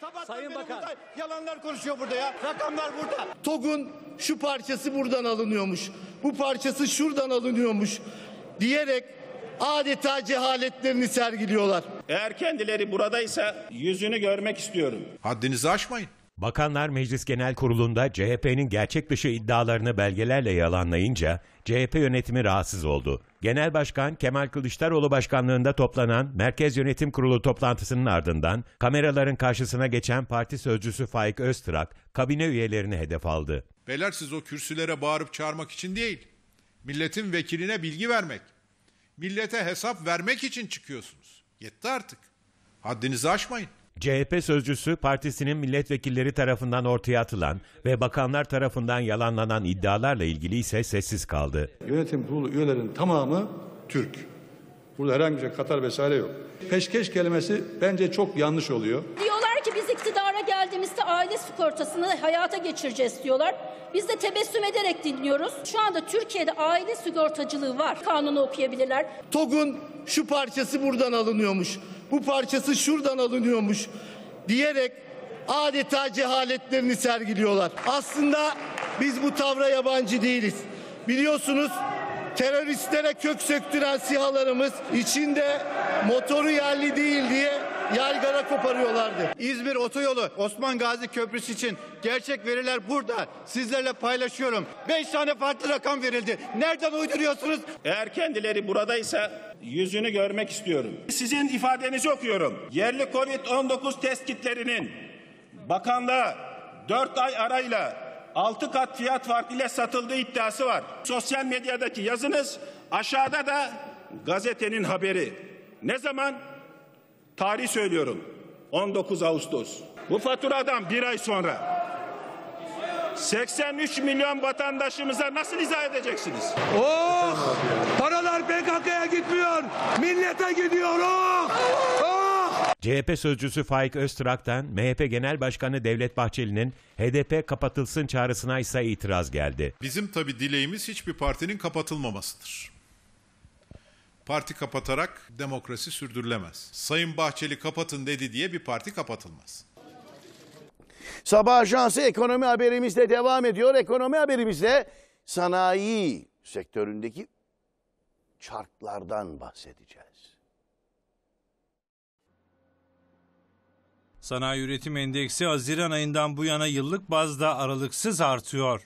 Sabahtan Sayın Bakan. Burada yalanlar konuşuyor burada ya. Rakamlar burada. TOG'un şu parçası buradan alınıyormuş. Bu parçası şuradan alınıyormuş diyerek adeta cehaletlerini sergiliyorlar. Eğer kendileri buradaysa yüzünü görmek istiyorum. Haddinizi aşmayın. Bakanlar Meclis Genel Kurulu'nda CHP'nin gerçek dışı iddialarını belgelerle yalanlayınca CHP yönetimi rahatsız oldu. Genel Başkan Kemal Kılıçdaroğlu başkanlığında toplanan Merkez Yönetim Kurulu toplantısının ardından kameraların karşısına geçen parti sözcüsü Faik Öztrak kabine üyelerini hedef aldı. Beyler siz o kürsülere bağırıp çağırmak için değil, milletin vekiline bilgi vermek, millete hesap vermek için çıkıyorsunuz. Yetti artık. Haddinizi aşmayın. CHP sözcüsü partisinin milletvekilleri tarafından ortaya atılan ve bakanlar tarafından yalanlanan iddialarla ilgili ise sessiz kaldı. Yönetim kurulu üyelerinin tamamı Türk. Burada herhangi bir şey Katar vesaire yok. Peşkeş kelimesi bence çok yanlış oluyor. Diyorlar ki biz iktidara geldiğimizde aile sigortasını hayata geçireceğiz diyorlar. Biz de tebessüm ederek dinliyoruz. Şu anda Türkiye'de aile sigortacılığı var. Kanunu okuyabilirler. TOG'un şu parçası buradan alınıyormuş bu parçası şuradan alınıyormuş diyerek adeta cehaletlerini sergiliyorlar. Aslında biz bu tavra yabancı değiliz. Biliyorsunuz teröristlere kök söktüren sihalarımız içinde motoru yerli değil diye yaygara koparıyorlardı. İzmir otoyolu Osman Gazi Köprüsü için gerçek veriler burada. Sizlerle paylaşıyorum. Beş tane farklı rakam verildi. Nereden uyduruyorsunuz? Eğer kendileri buradaysa yüzünü görmek istiyorum. Sizin ifadenizi okuyorum. Yerli Covid-19 test kitlerinin bakanlığa dört ay arayla 6 kat fiyat farkıyla satıldığı iddiası var. Sosyal medyadaki yazınız aşağıda da gazetenin haberi. Ne zaman? Tarih söylüyorum. 19 Ağustos. Bu faturadan bir ay sonra 83 milyon vatandaşımıza nasıl izah edeceksiniz? Oh! Paralar PKK'ya gitmiyor. Millete gidiyor. Oh! oh! CHP sözcüsü Faik Öztrak'tan MHP Genel Başkanı Devlet Bahçeli'nin HDP kapatılsın çağrısına ise itiraz geldi. Bizim tabi dileğimiz hiçbir partinin kapatılmamasıdır. Parti kapatarak demokrasi sürdürülemez. Sayın Bahçeli kapatın dedi diye bir parti kapatılmaz. Sabah Ajansı ekonomi haberimizle devam ediyor. Ekonomi haberimizle sanayi sektöründeki çarklardan bahsedeceğiz. Sanayi üretim endeksi Haziran ayından bu yana yıllık bazda aralıksız artıyor.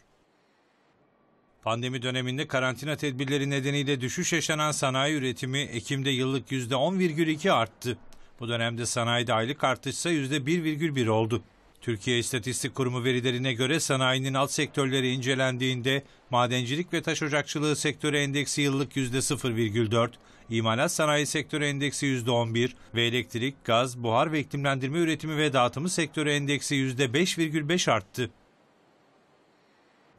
Pandemi döneminde karantina tedbirleri nedeniyle düşüş yaşanan sanayi üretimi Ekim'de yıllık %10,2 arttı. Bu dönemde sanayide aylık artış ise %1,1 oldu. Türkiye İstatistik Kurumu verilerine göre sanayinin alt sektörleri incelendiğinde madencilik ve taş ocakçılığı sektörü endeksi yıllık %0,4, imalat sanayi sektörü endeksi %11 ve elektrik, gaz, buhar ve iklimlendirme üretimi ve dağıtımı sektörü endeksi %5,5 arttı.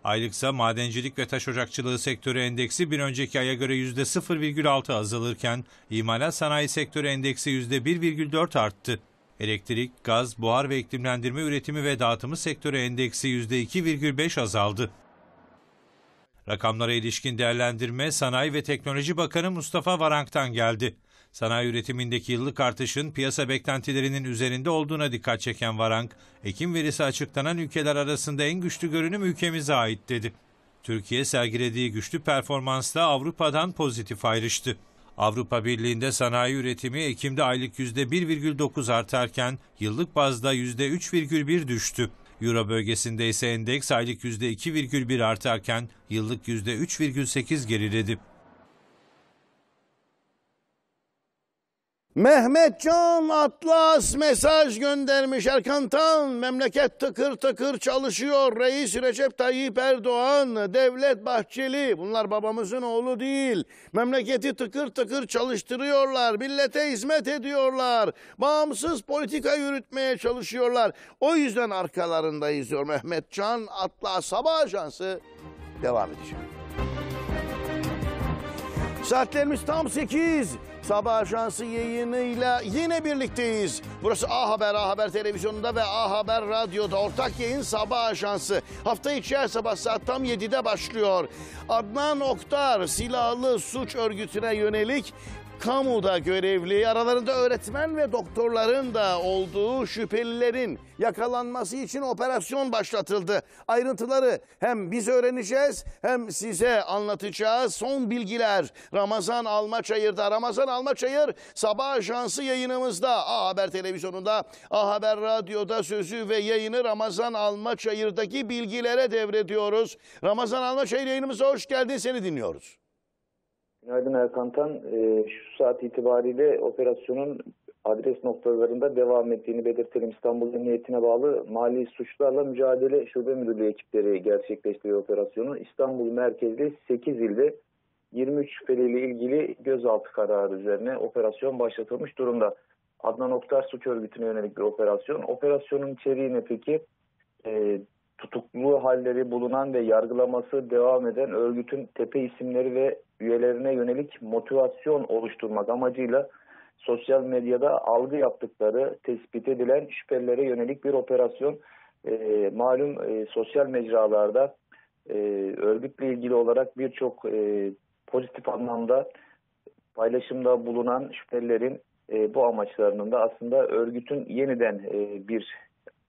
Aylıksa madencilik ve taş ocakçılığı sektörü endeksi bir önceki aya göre %0,6 azalırken imalat sanayi sektörü endeksi %1,4 arttı. Elektrik, gaz, buhar ve iklimlendirme üretimi ve dağıtımı sektörü endeksi %2,5 azaldı. Rakamlara ilişkin değerlendirme Sanayi ve Teknoloji Bakanı Mustafa Varank'tan geldi. Sanayi üretimindeki yıllık artışın piyasa beklentilerinin üzerinde olduğuna dikkat çeken Varank, Ekim verisi açıklanan ülkeler arasında en güçlü görünüm ülkemize ait dedi. Türkiye sergilediği güçlü performansla Avrupa'dan pozitif ayrıştı. Avrupa Birliği'nde sanayi üretimi Ekim'de aylık %1,9 artarken yıllık bazda %3,1 düştü. Euro bölgesinde ise endeks aylık %2,1 artarken yıllık %3,8 geriledi. Mehmetcan Atlas mesaj göndermiş. Erkan Tan memleket tıkır tıkır çalışıyor. Reis Recep Tayyip Erdoğan, Devlet Bahçeli bunlar babamızın oğlu değil. Memleketi tıkır tıkır çalıştırıyorlar. Millete hizmet ediyorlar. Bağımsız politika yürütmeye çalışıyorlar. O yüzden arkalarındayız diyor Mehmetcan Atlas. Sabah Ajansı devam edecek. Saatlerimiz tam 8. Sabah Ajansı yayınıyla yine birlikteyiz. Burası A Haber, A Haber Televizyonu'nda ve A Haber Radyo'da. Ortak yayın Sabah Ajansı. Hafta içi her sabah saat tam 7'de başlıyor. Adnan Oktar silahlı suç örgütüne yönelik kamuda görevli, aralarında öğretmen ve doktorların da olduğu şüphelilerin yakalanması için operasyon başlatıldı. Ayrıntıları hem biz öğreneceğiz hem size anlatacağız. Son bilgiler Ramazan Almaçayır'da. Ramazan Almaçayır sabah ajansı yayınımızda A Haber Televizyonu'nda, A Haber Radyo'da sözü ve yayını Ramazan Almaçayır'daki bilgilere devrediyoruz. Ramazan Almaçayır yayınımıza hoş geldin. Seni dinliyoruz. Günaydın Erkan Tan. Ee, saat itibariyle operasyonun adres noktalarında devam ettiğini belirtelim. İstanbul Emniyetine bağlı Mali Suçlarla Mücadele Şube Müdürlüğü ekipleri gerçekleştiriyor operasyonu. İstanbul merkezli 8 ilde 23 şüpheliyle ilgili gözaltı kararı üzerine operasyon başlatılmış durumda. Adnan Oktar suç örgütüne yönelik bir operasyon. Operasyonun içeriği ne peki? Ee, tutuklu halleri bulunan ve yargılaması devam eden örgütün tepe isimleri ve üyelerine yönelik motivasyon oluşturmak amacıyla sosyal medyada algı yaptıkları tespit edilen şüphelilere yönelik bir operasyon e, malum e, sosyal mecralarda e, örgütle ilgili olarak birçok e, pozitif anlamda paylaşımda bulunan şüphelilerin e, bu amaçlarının da aslında örgütün yeniden e, bir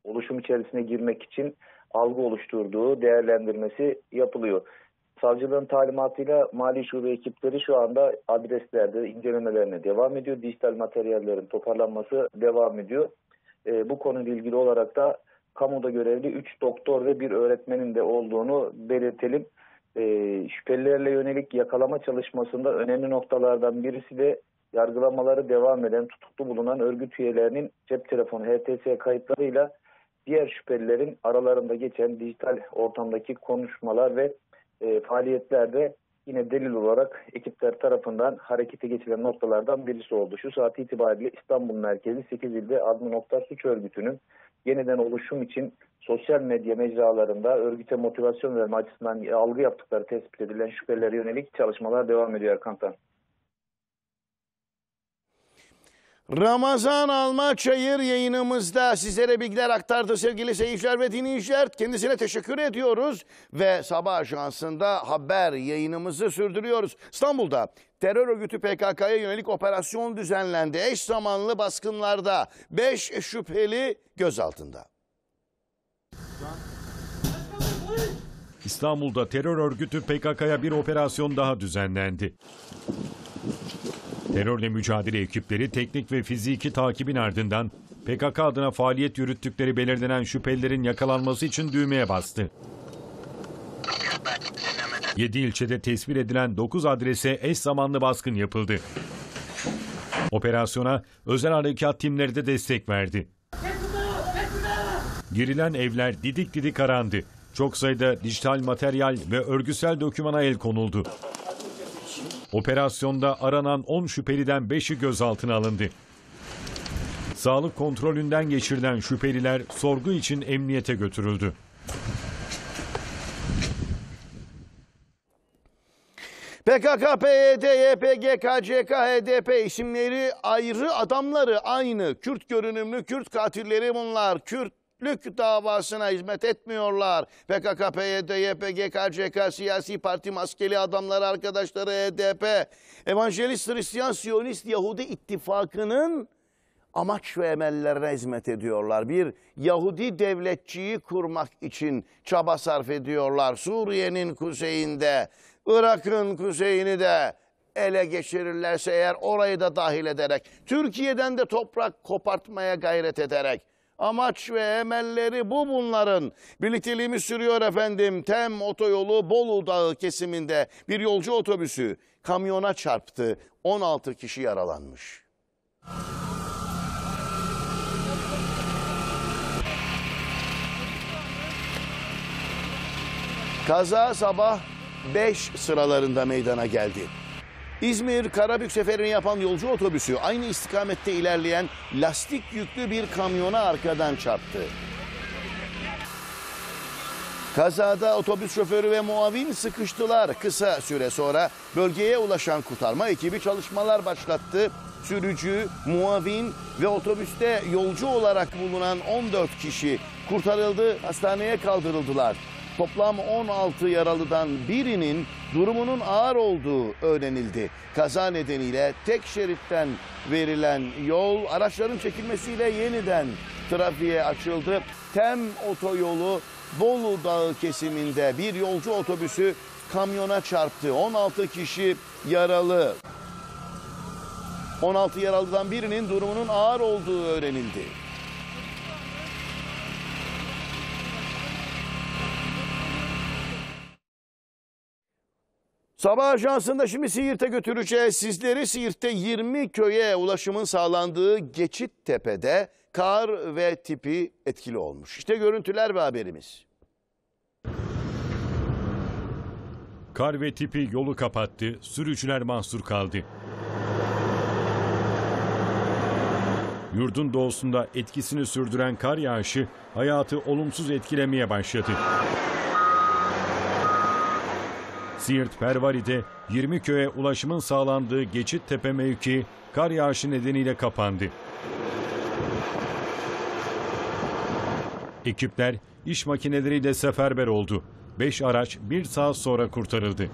oluşum içerisine girmek için algı oluşturduğu değerlendirmesi yapılıyor. Savcılığın talimatıyla mali şube ekipleri şu anda adreslerde incelemelerine devam ediyor. Dijital materyallerin toparlanması devam ediyor. E, bu konuyla ilgili olarak da kamuda görevli 3 doktor ve bir öğretmenin de olduğunu belirtelim. E, şüphelilerle yönelik yakalama çalışmasında önemli noktalardan birisi de yargılamaları devam eden tutuklu bulunan örgüt üyelerinin cep telefonu HTS kayıtlarıyla diğer şüphelilerin aralarında geçen dijital ortamdaki konuşmalar ve e, faaliyetlerde yine delil olarak ekipler tarafından harekete geçilen noktalardan birisi oldu. Şu saat itibariyle İstanbul merkezi 8 ilde adlı nokta suç örgütünün yeniden oluşum için sosyal medya mecralarında örgüte motivasyon verme açısından e, algı yaptıkları tespit edilen şüphelere yönelik çalışmalar devam ediyor Erkan'tan. Ramazan alma çayır yayınımızda sizlere bilgiler aktardı sevgili seyirciler ve dinleyiciler. Kendisine teşekkür ediyoruz ve sabah ajansında haber yayınımızı sürdürüyoruz. İstanbul'da terör örgütü PKK'ya yönelik operasyon düzenlendi. Eş zamanlı baskınlarda 5 şüpheli gözaltında. İstanbul'da terör örgütü PKK'ya bir operasyon daha düzenlendi. Terörle mücadele ekipleri teknik ve fiziki takibin ardından PKK adına faaliyet yürüttükleri belirlenen şüphelilerin yakalanması için düğmeye bastı. 7 ilçede tespit edilen 9 adrese eş zamanlı baskın yapıldı. Operasyona özel harekat timleri de destek verdi. Girilen evler didik didik arandı. Çok sayıda dijital materyal ve örgüsel dokümana el konuldu. Operasyonda aranan 10 şüpheliden 5'i gözaltına alındı. Sağlık kontrolünden geçirilen şüpheliler sorgu için emniyete götürüldü. PKK, PYD, e YPG, KCK, HDP isimleri ayrı adamları aynı. Kürt görünümlü Kürt katilleri bunlar. Kürt Lük davasına hizmet etmiyorlar. PKK, PYD, YPG, KCK, siyasi parti, maskeli adamları, arkadaşları, EDP, Evangelist, Hristiyan, Siyonist, Yahudi ittifakının amaç ve emellerine hizmet ediyorlar. Bir Yahudi devletçiyi kurmak için çaba sarf ediyorlar. Suriye'nin kuzeyinde, Irak'ın kuzeyini de ele geçirirlerse eğer orayı da dahil ederek, Türkiye'den de toprak kopartmaya gayret ederek, Amaç ve emelleri bu bunların. Birlikteliğimiz sürüyor efendim. Tem otoyolu Bolu Dağı kesiminde bir yolcu otobüsü kamyona çarptı. 16 kişi yaralanmış. Kaza sabah 5 sıralarında meydana geldi. İzmir-Karabük seferini yapan yolcu otobüsü aynı istikamette ilerleyen lastik yüklü bir kamyona arkadan çarptı. Kazada otobüs şoförü ve muavin sıkıştılar. Kısa süre sonra bölgeye ulaşan kurtarma ekibi çalışmalar başlattı. Sürücü, muavin ve otobüste yolcu olarak bulunan 14 kişi kurtarıldı, hastaneye kaldırıldılar. Toplam 16 yaralıdan birinin durumunun ağır olduğu öğrenildi. Kaza nedeniyle tek şeritten verilen yol araçların çekilmesiyle yeniden trafiğe açıldı. Tem otoyolu Bolu Dağı kesiminde bir yolcu otobüsü kamyona çarptı. 16 kişi yaralı. 16 yaralıdan birinin durumunun ağır olduğu öğrenildi. Sabah ajansında şimdi Siirt'e götüreceğiz. Sizleri Siirt'te 20 köye ulaşımın sağlandığı geçit tepe'de kar ve tipi etkili olmuş. İşte görüntüler ve haberimiz. Kar ve tipi yolu kapattı, sürücüler mahsur kaldı. Yurdun doğusunda etkisini sürdüren kar yağışı hayatı olumsuz etkilemeye başladı. Siirt Pervari'de 20 köye ulaşımın sağlandığı geçit Geçittepe mevki kar yağışı nedeniyle kapandı. Ekipler iş makineleriyle seferber oldu. 5 araç bir saat sonra kurtarıldı.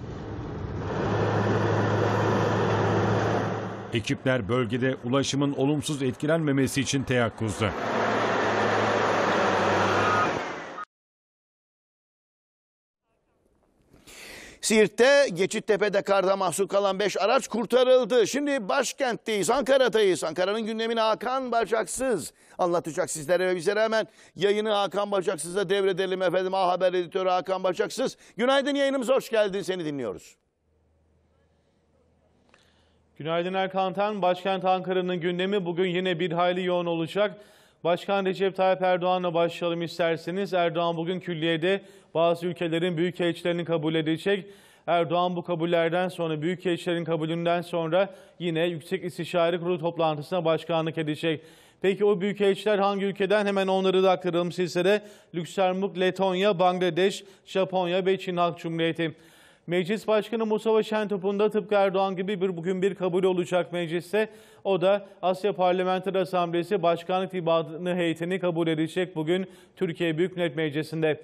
Ekipler bölgede ulaşımın olumsuz etkilenmemesi için teyakkuzda. Siirt'te Geçittepe'de karda mahsur kalan 5 araç kurtarıldı. Şimdi başkentteyiz, Ankara'dayız. Ankara'nın gündemini Hakan Bacaksız anlatacak sizlere ve bize hemen yayını Hakan Bacaksız'a devredelim efendim. A Haber editörü Hakan Bacaksız. Günaydın yayınımıza hoş geldin. Seni dinliyoruz. Günaydın Erkan Tan. Başkent Ankara'nın gündemi bugün yine bir hayli yoğun olacak. Başkan Recep Tayyip Erdoğan'la başlayalım isterseniz. Erdoğan bugün külliyede bazı ülkelerin büyük büyükelçilerini kabul edecek. Erdoğan bu kabullerden sonra, büyük büyükelçilerin kabulünden sonra yine Yüksek İstişare Kurulu toplantısına başkanlık edecek. Peki o büyük büyükelçiler hangi ülkeden? Hemen onları da aktaralım sizlere. Lüksemburg, Letonya, Bangladeş, Japonya ve Çin Halk Cumhuriyeti. Meclis Başkanı Mustafa Şentop'un da tıpkı Erdoğan gibi bir bugün bir kabul olacak mecliste. O da Asya Parlamenter Asamblesi Başkanlık İbadını heyetini kabul edecek bugün Türkiye Büyük Millet Meclisi'nde.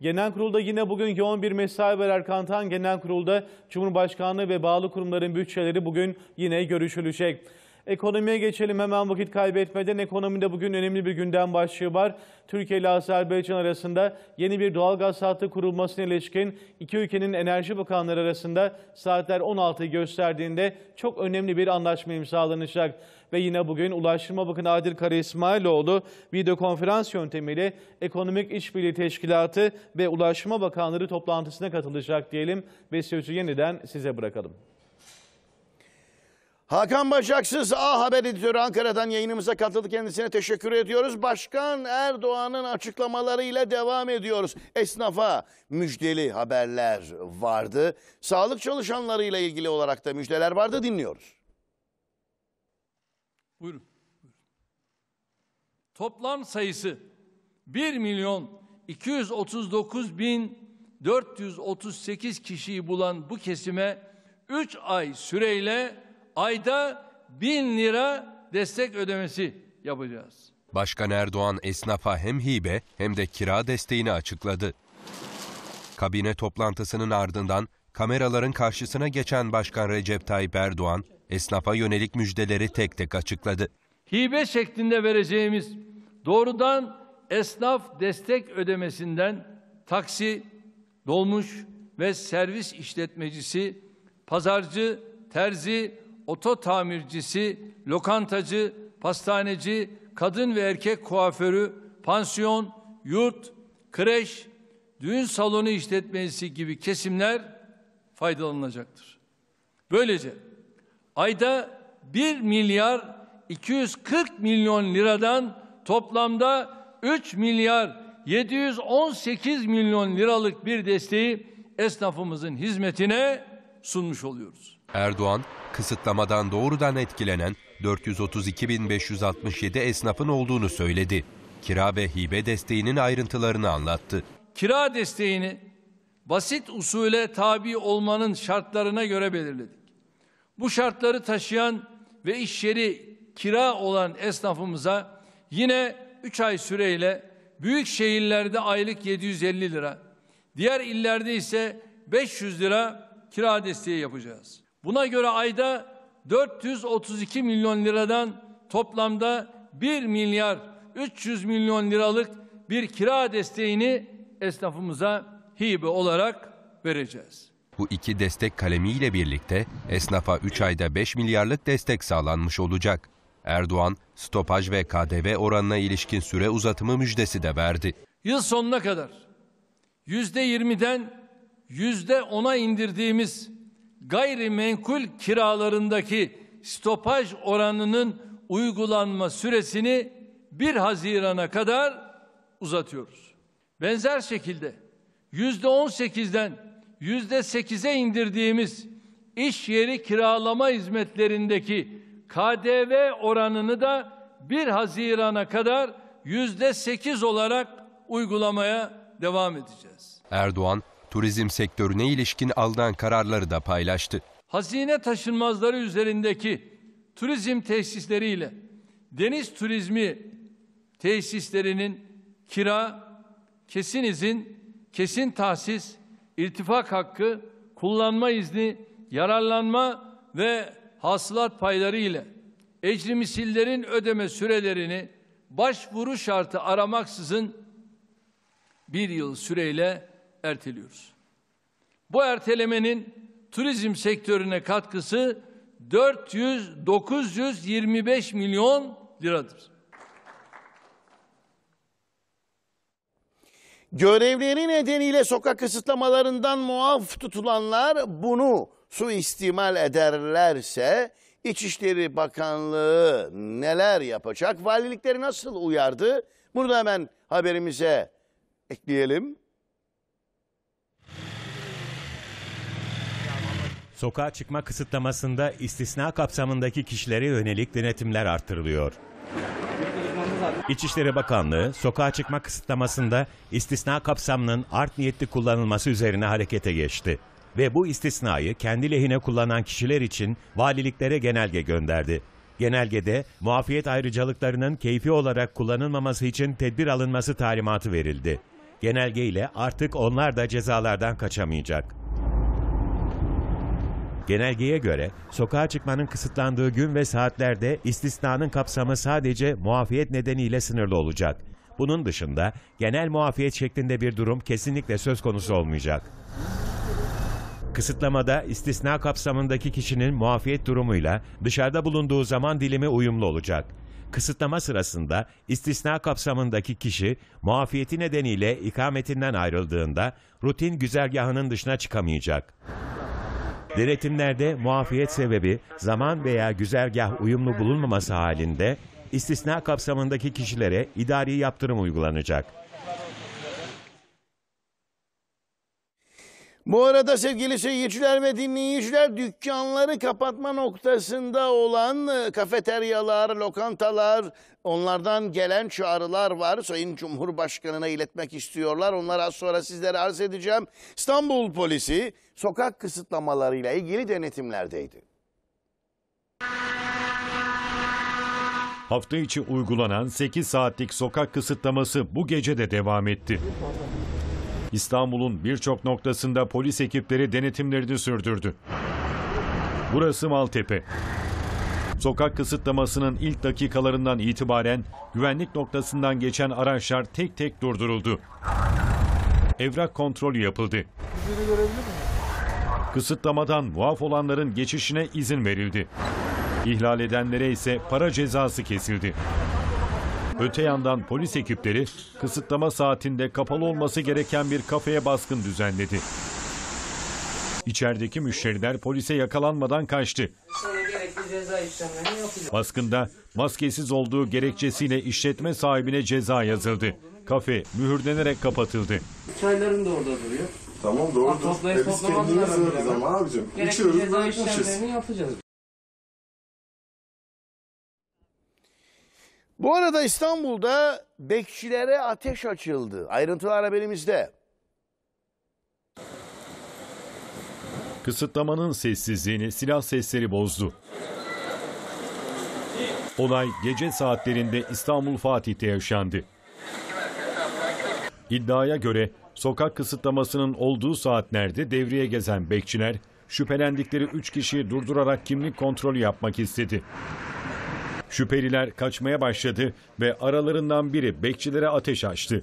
Genel Kurul'da yine bugün yoğun bir mesai var kantan Genel Kurul'da Cumhurbaşkanlığı ve bağlı kurumların bütçeleri bugün yine görüşülecek. Ekonomiye geçelim hemen vakit kaybetmeden. Ekonomide bugün önemli bir gündem başlığı var. Türkiye ile Azerbaycan arasında yeni bir doğalgaz hattı kurulmasına ilişkin iki ülkenin enerji bakanları arasında saatler 16'yı gösterdiğinde çok önemli bir anlaşma imzalanacak. Ve yine bugün Ulaştırma Bakanı Adil Kara İsmailoğlu video konferans yöntemiyle Ekonomik İşbirliği Teşkilatı ve Ulaştırma Bakanları toplantısına katılacak diyelim ve sözü yeniden size bırakalım. Hakan Bacaksız A Haber editörü Ankara'dan yayınımıza katıldı. Kendisine teşekkür ediyoruz. Başkan Erdoğan'ın açıklamalarıyla devam ediyoruz. Esnafa müjdeli haberler vardı. Sağlık çalışanlarıyla ilgili olarak da müjdeler vardı. Dinliyoruz. Buyurun. Toplam sayısı 1 milyon 239 bin 438 kişiyi bulan bu kesime 3 ay süreyle ayda bin lira destek ödemesi yapacağız. Başkan Erdoğan esnafa hem hibe hem de kira desteğini açıkladı. Kabine toplantısının ardından kameraların karşısına geçen Başkan Recep Tayyip Erdoğan esnafa yönelik müjdeleri tek tek açıkladı. Hibe şeklinde vereceğimiz doğrudan esnaf destek ödemesinden taksi, dolmuş ve servis işletmecisi, pazarcı, terzi, oto tamircisi, lokantacı, pastaneci, kadın ve erkek kuaförü, pansiyon, yurt, kreş, düğün salonu işletmesi gibi kesimler faydalanacaktır. Böylece ayda 1 milyar 240 milyon liradan toplamda 3 milyar 718 milyon liralık bir desteği esnafımızın hizmetine sunmuş oluyoruz. Erdoğan, kısıtlamadan doğrudan etkilenen 432.567 esnafın olduğunu söyledi. Kira ve hibe desteğinin ayrıntılarını anlattı. Kira desteğini basit usule tabi olmanın şartlarına göre belirledik. Bu şartları taşıyan ve iş yeri kira olan esnafımıza yine 3 ay süreyle büyük şehirlerde aylık 750 lira, diğer illerde ise 500 lira kira desteği yapacağız. Buna göre ayda 432 milyon liradan toplamda 1 milyar 300 milyon liralık bir kira desteğini esnafımıza hibe olarak vereceğiz. Bu iki destek kalemiyle birlikte esnafa 3 ayda 5 milyarlık destek sağlanmış olacak. Erdoğan, stopaj ve KDV oranına ilişkin süre uzatımı müjdesi de verdi. Yıl sonuna kadar %20'den %10'a indirdiğimiz gayrimenkul kiralarındaki stopaj oranının uygulanma süresini 1 Haziran'a kadar uzatıyoruz. Benzer şekilde %18'den %8'e indirdiğimiz iş yeri kiralama hizmetlerindeki KDV oranını da 1 Haziran'a kadar %8 olarak uygulamaya devam edeceğiz. Erdoğan turizm sektörüne ilişkin aldan kararları da paylaştı. Hazine taşınmazları üzerindeki turizm tesisleriyle deniz turizmi tesislerinin kira, kesin izin, kesin tahsis, irtifak hakkı, kullanma izni, yararlanma ve hasılat payları ile ecrimsillerin ödeme sürelerini başvuru şartı aramaksızın bir yıl süreyle erteliyoruz. Bu ertelemenin turizm sektörüne katkısı 400 925 milyon liradır. Görevleri nedeniyle sokak kısıtlamalarından muaf tutulanlar bunu suistimal ederlerse İçişleri Bakanlığı neler yapacak? Valilikleri nasıl uyardı? Bunu da hemen haberimize ekleyelim. sokağa çıkma kısıtlamasında istisna kapsamındaki kişilere yönelik denetimler artırılıyor. İçişleri Bakanlığı, sokağa çıkma kısıtlamasında istisna kapsamının art niyetli kullanılması üzerine harekete geçti ve bu istisnayı kendi lehine kullanan kişiler için valiliklere genelge gönderdi. Genelgede muafiyet ayrıcalıklarının keyfi olarak kullanılmaması için tedbir alınması talimatı verildi. Genelge ile artık onlar da cezalardan kaçamayacak. Genelgeye göre sokağa çıkmanın kısıtlandığı gün ve saatlerde istisnanın kapsamı sadece muafiyet nedeniyle sınırlı olacak. Bunun dışında genel muafiyet şeklinde bir durum kesinlikle söz konusu olmayacak. Kısıtlamada istisna kapsamındaki kişinin muafiyet durumuyla dışarıda bulunduğu zaman dilimi uyumlu olacak. Kısıtlama sırasında istisna kapsamındaki kişi muafiyeti nedeniyle ikametinden ayrıldığında rutin güzergahının dışına çıkamayacak. Denetimlerde muafiyet sebebi zaman veya güzergah uyumlu bulunmaması halinde istisna kapsamındaki kişilere idari yaptırım uygulanacak. Bu arada sevgili seyirciler ve dinleyiciler dükkanları kapatma noktasında olan e, kafeteryalar, lokantalar, onlardan gelen çağrılar var. Sayın Cumhurbaşkanı'na iletmek istiyorlar. Onları az sonra sizlere arz edeceğim. İstanbul polisi sokak kısıtlamalarıyla ilgili denetimlerdeydi. Hafta içi uygulanan 8 saatlik sokak kısıtlaması bu gece de devam etti. İstanbul'un birçok noktasında polis ekipleri denetimlerini sürdürdü. Burası Maltepe. Sokak kısıtlamasının ilk dakikalarından itibaren güvenlik noktasından geçen araçlar tek tek durduruldu. Evrak kontrolü yapıldı. Kısıtlamadan muaf olanların geçişine izin verildi. İhlal edenlere ise para cezası kesildi. Öte yandan polis ekipleri kısıtlama saatinde kapalı olması gereken bir kafeye baskın düzenledi. İçerideki müşteriler polise yakalanmadan kaçtı. Baskında maskesiz olduğu gerekçesiyle işletme sahibine ceza yazıldı. Kafe mühürlenerek kapatıldı. Çayların da orada duruyor. Tamam doğru. Toplayıp e, toplamamız lazım. Ama abicim. içiyoruz, ceza işlemlerini yapacağız. Bu arada İstanbul'da bekçilere ateş açıldı. Ayrıntılar haberimizde. Kısıtlamanın sessizliğini silah sesleri bozdu. Olay gece saatlerinde İstanbul Fatih'te yaşandı. İddiaya göre sokak kısıtlamasının olduğu saatlerde devriye gezen bekçiler şüphelendikleri 3 kişiyi durdurarak kimlik kontrolü yapmak istedi. Şüpheliler kaçmaya başladı ve aralarından biri bekçilere ateş açtı.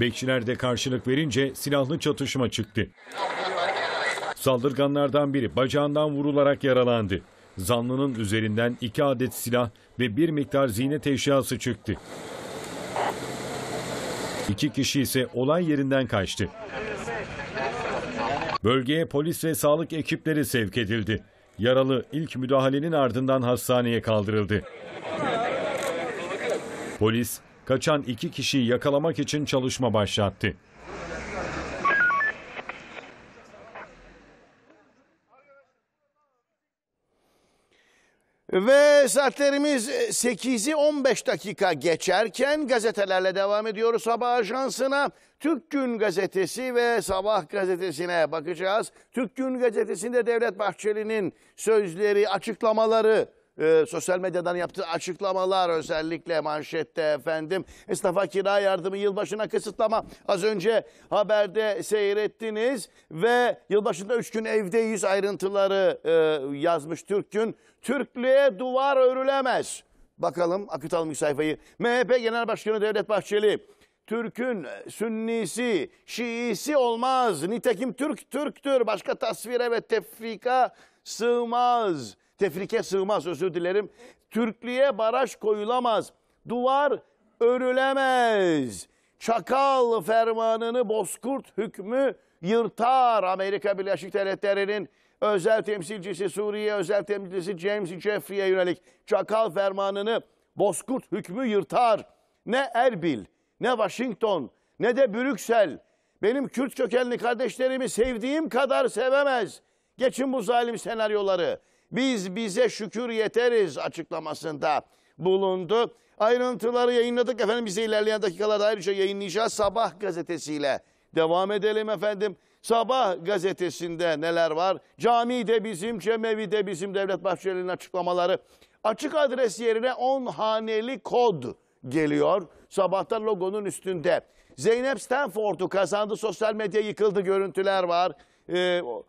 Bekçiler de karşılık verince silahlı çatışma çıktı. Saldırganlardan biri bacağından vurularak yaralandı. Zanlının üzerinden iki adet silah ve bir miktar ziynet eşyası çıktı. İki kişi ise olay yerinden kaçtı. Bölgeye polis ve sağlık ekipleri sevk edildi. Yaralı ilk müdahalenin ardından hastaneye kaldırıldı. Polis kaçan iki kişiyi yakalamak için çalışma başlattı. Ve saatlerimiz 8'i e, 15 dakika geçerken gazetelerle devam ediyoruz. Sabah Ajansı'na Türk Gün Gazetesi ve Sabah Gazetesi'ne bakacağız. Türk Gün Gazetesi'nde Devlet Bahçeli'nin sözleri, açıklamaları e, sosyal medyadan yaptığı açıklamalar özellikle manşette efendim. Esnafa kira yardımı yılbaşına kısıtlama az önce haberde seyrettiniz ve yılbaşında 3 gün evdeyiz ayrıntıları e, yazmış Türk'ün. Türklüğe duvar örülemez. Bakalım akıtalım sayfayı. MHP Genel Başkanı Devlet Bahçeli. Türk'ün Sünnisi, Şiisi olmaz. Nitekim Türk Türk'tür. Başka tasvire ve tefrika sığmaz tefrike sığmaz özür dilerim. Türklüğe baraj koyulamaz. Duvar örülemez. Çakal fermanını bozkurt hükmü yırtar. Amerika Birleşik Devletleri'nin özel temsilcisi Suriye özel temsilcisi James Jeffrey'e yönelik çakal fermanını bozkurt hükmü yırtar. Ne Erbil, ne Washington, ne de Brüksel. Benim Kürt kökenli kardeşlerimi sevdiğim kadar sevemez. Geçin bu zalim senaryoları biz bize şükür yeteriz açıklamasında bulundu. Ayrıntıları yayınladık efendim bize ilerleyen dakikalarda ayrıca yayınlayacağız Sabah gazetesiyle. Devam edelim efendim. Sabah gazetesinde neler var? Cami de bizim, cemevi de bizim Devlet Bahçeli'nin açıklamaları. Açık adres yerine 10 haneli kod geliyor. Sabahta logonun üstünde. Zeynep Stanford'u kazandı. Sosyal medya yıkıldı. Görüntüler var.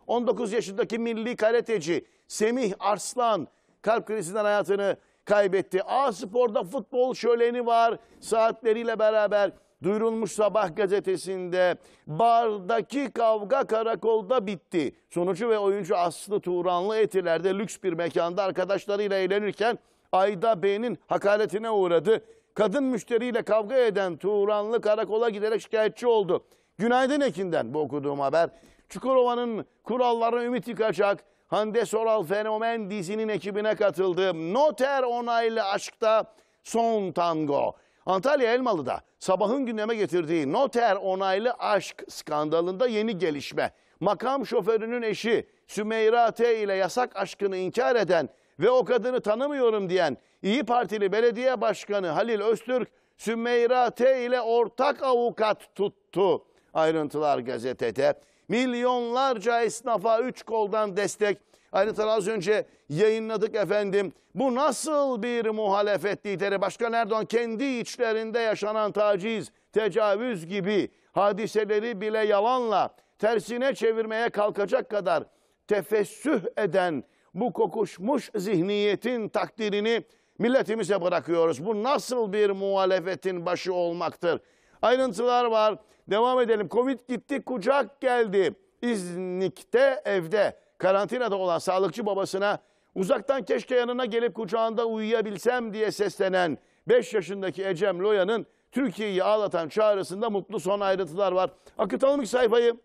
19 ee, yaşındaki milli karateci Semih Arslan kalp krizinden hayatını kaybetti. A Spor'da futbol şöleni var saatleriyle beraber duyurulmuş sabah gazetesinde. Bardaki kavga karakolda bitti. Sonucu ve oyuncu Aslı Turanlı Etiler'de lüks bir mekanda arkadaşlarıyla eğlenirken Ayda Bey'in hakaretine uğradı. Kadın müşteriyle kavga eden Turanlı karakola giderek şikayetçi oldu. Günaydın Ekin'den bu okuduğum haber. Çukurova'nın kurallarına ümit yıkacak, Hande Soral Fenomen dizinin ekibine katıldı. Noter onaylı aşkta son tango. Antalya Elmalı'da sabahın gündeme getirdiği noter onaylı aşk skandalında yeni gelişme. Makam şoförünün eşi Sümeyra T ile yasak aşkını inkar eden ve o kadını tanımıyorum diyen İyi Partili Belediye Başkanı Halil Öztürk Sümeyra T ile ortak avukat tuttu. Ayrıntılar gazetede. Milyonlarca esnafa üç koldan destek. Ayrıca az önce yayınladık efendim. Bu nasıl bir muhalefet lideri? Başkan Erdoğan kendi içlerinde yaşanan taciz, tecavüz gibi hadiseleri bile yalanla tersine çevirmeye kalkacak kadar tefessüh eden bu kokuşmuş zihniyetin takdirini milletimize bırakıyoruz. Bu nasıl bir muhalefetin başı olmaktır? Ayrıntılar var. Devam edelim. Covid gitti, kucak geldi. İznik'te evde karantinada olan sağlıkçı babasına uzaktan keşke yanına gelip kucağında uyuyabilsem diye seslenen 5 yaşındaki Ecem Loya'nın Türkiye'yi ağlatan çağrısında mutlu son ayrıntılar var. Akıtalım ilk sayfayı.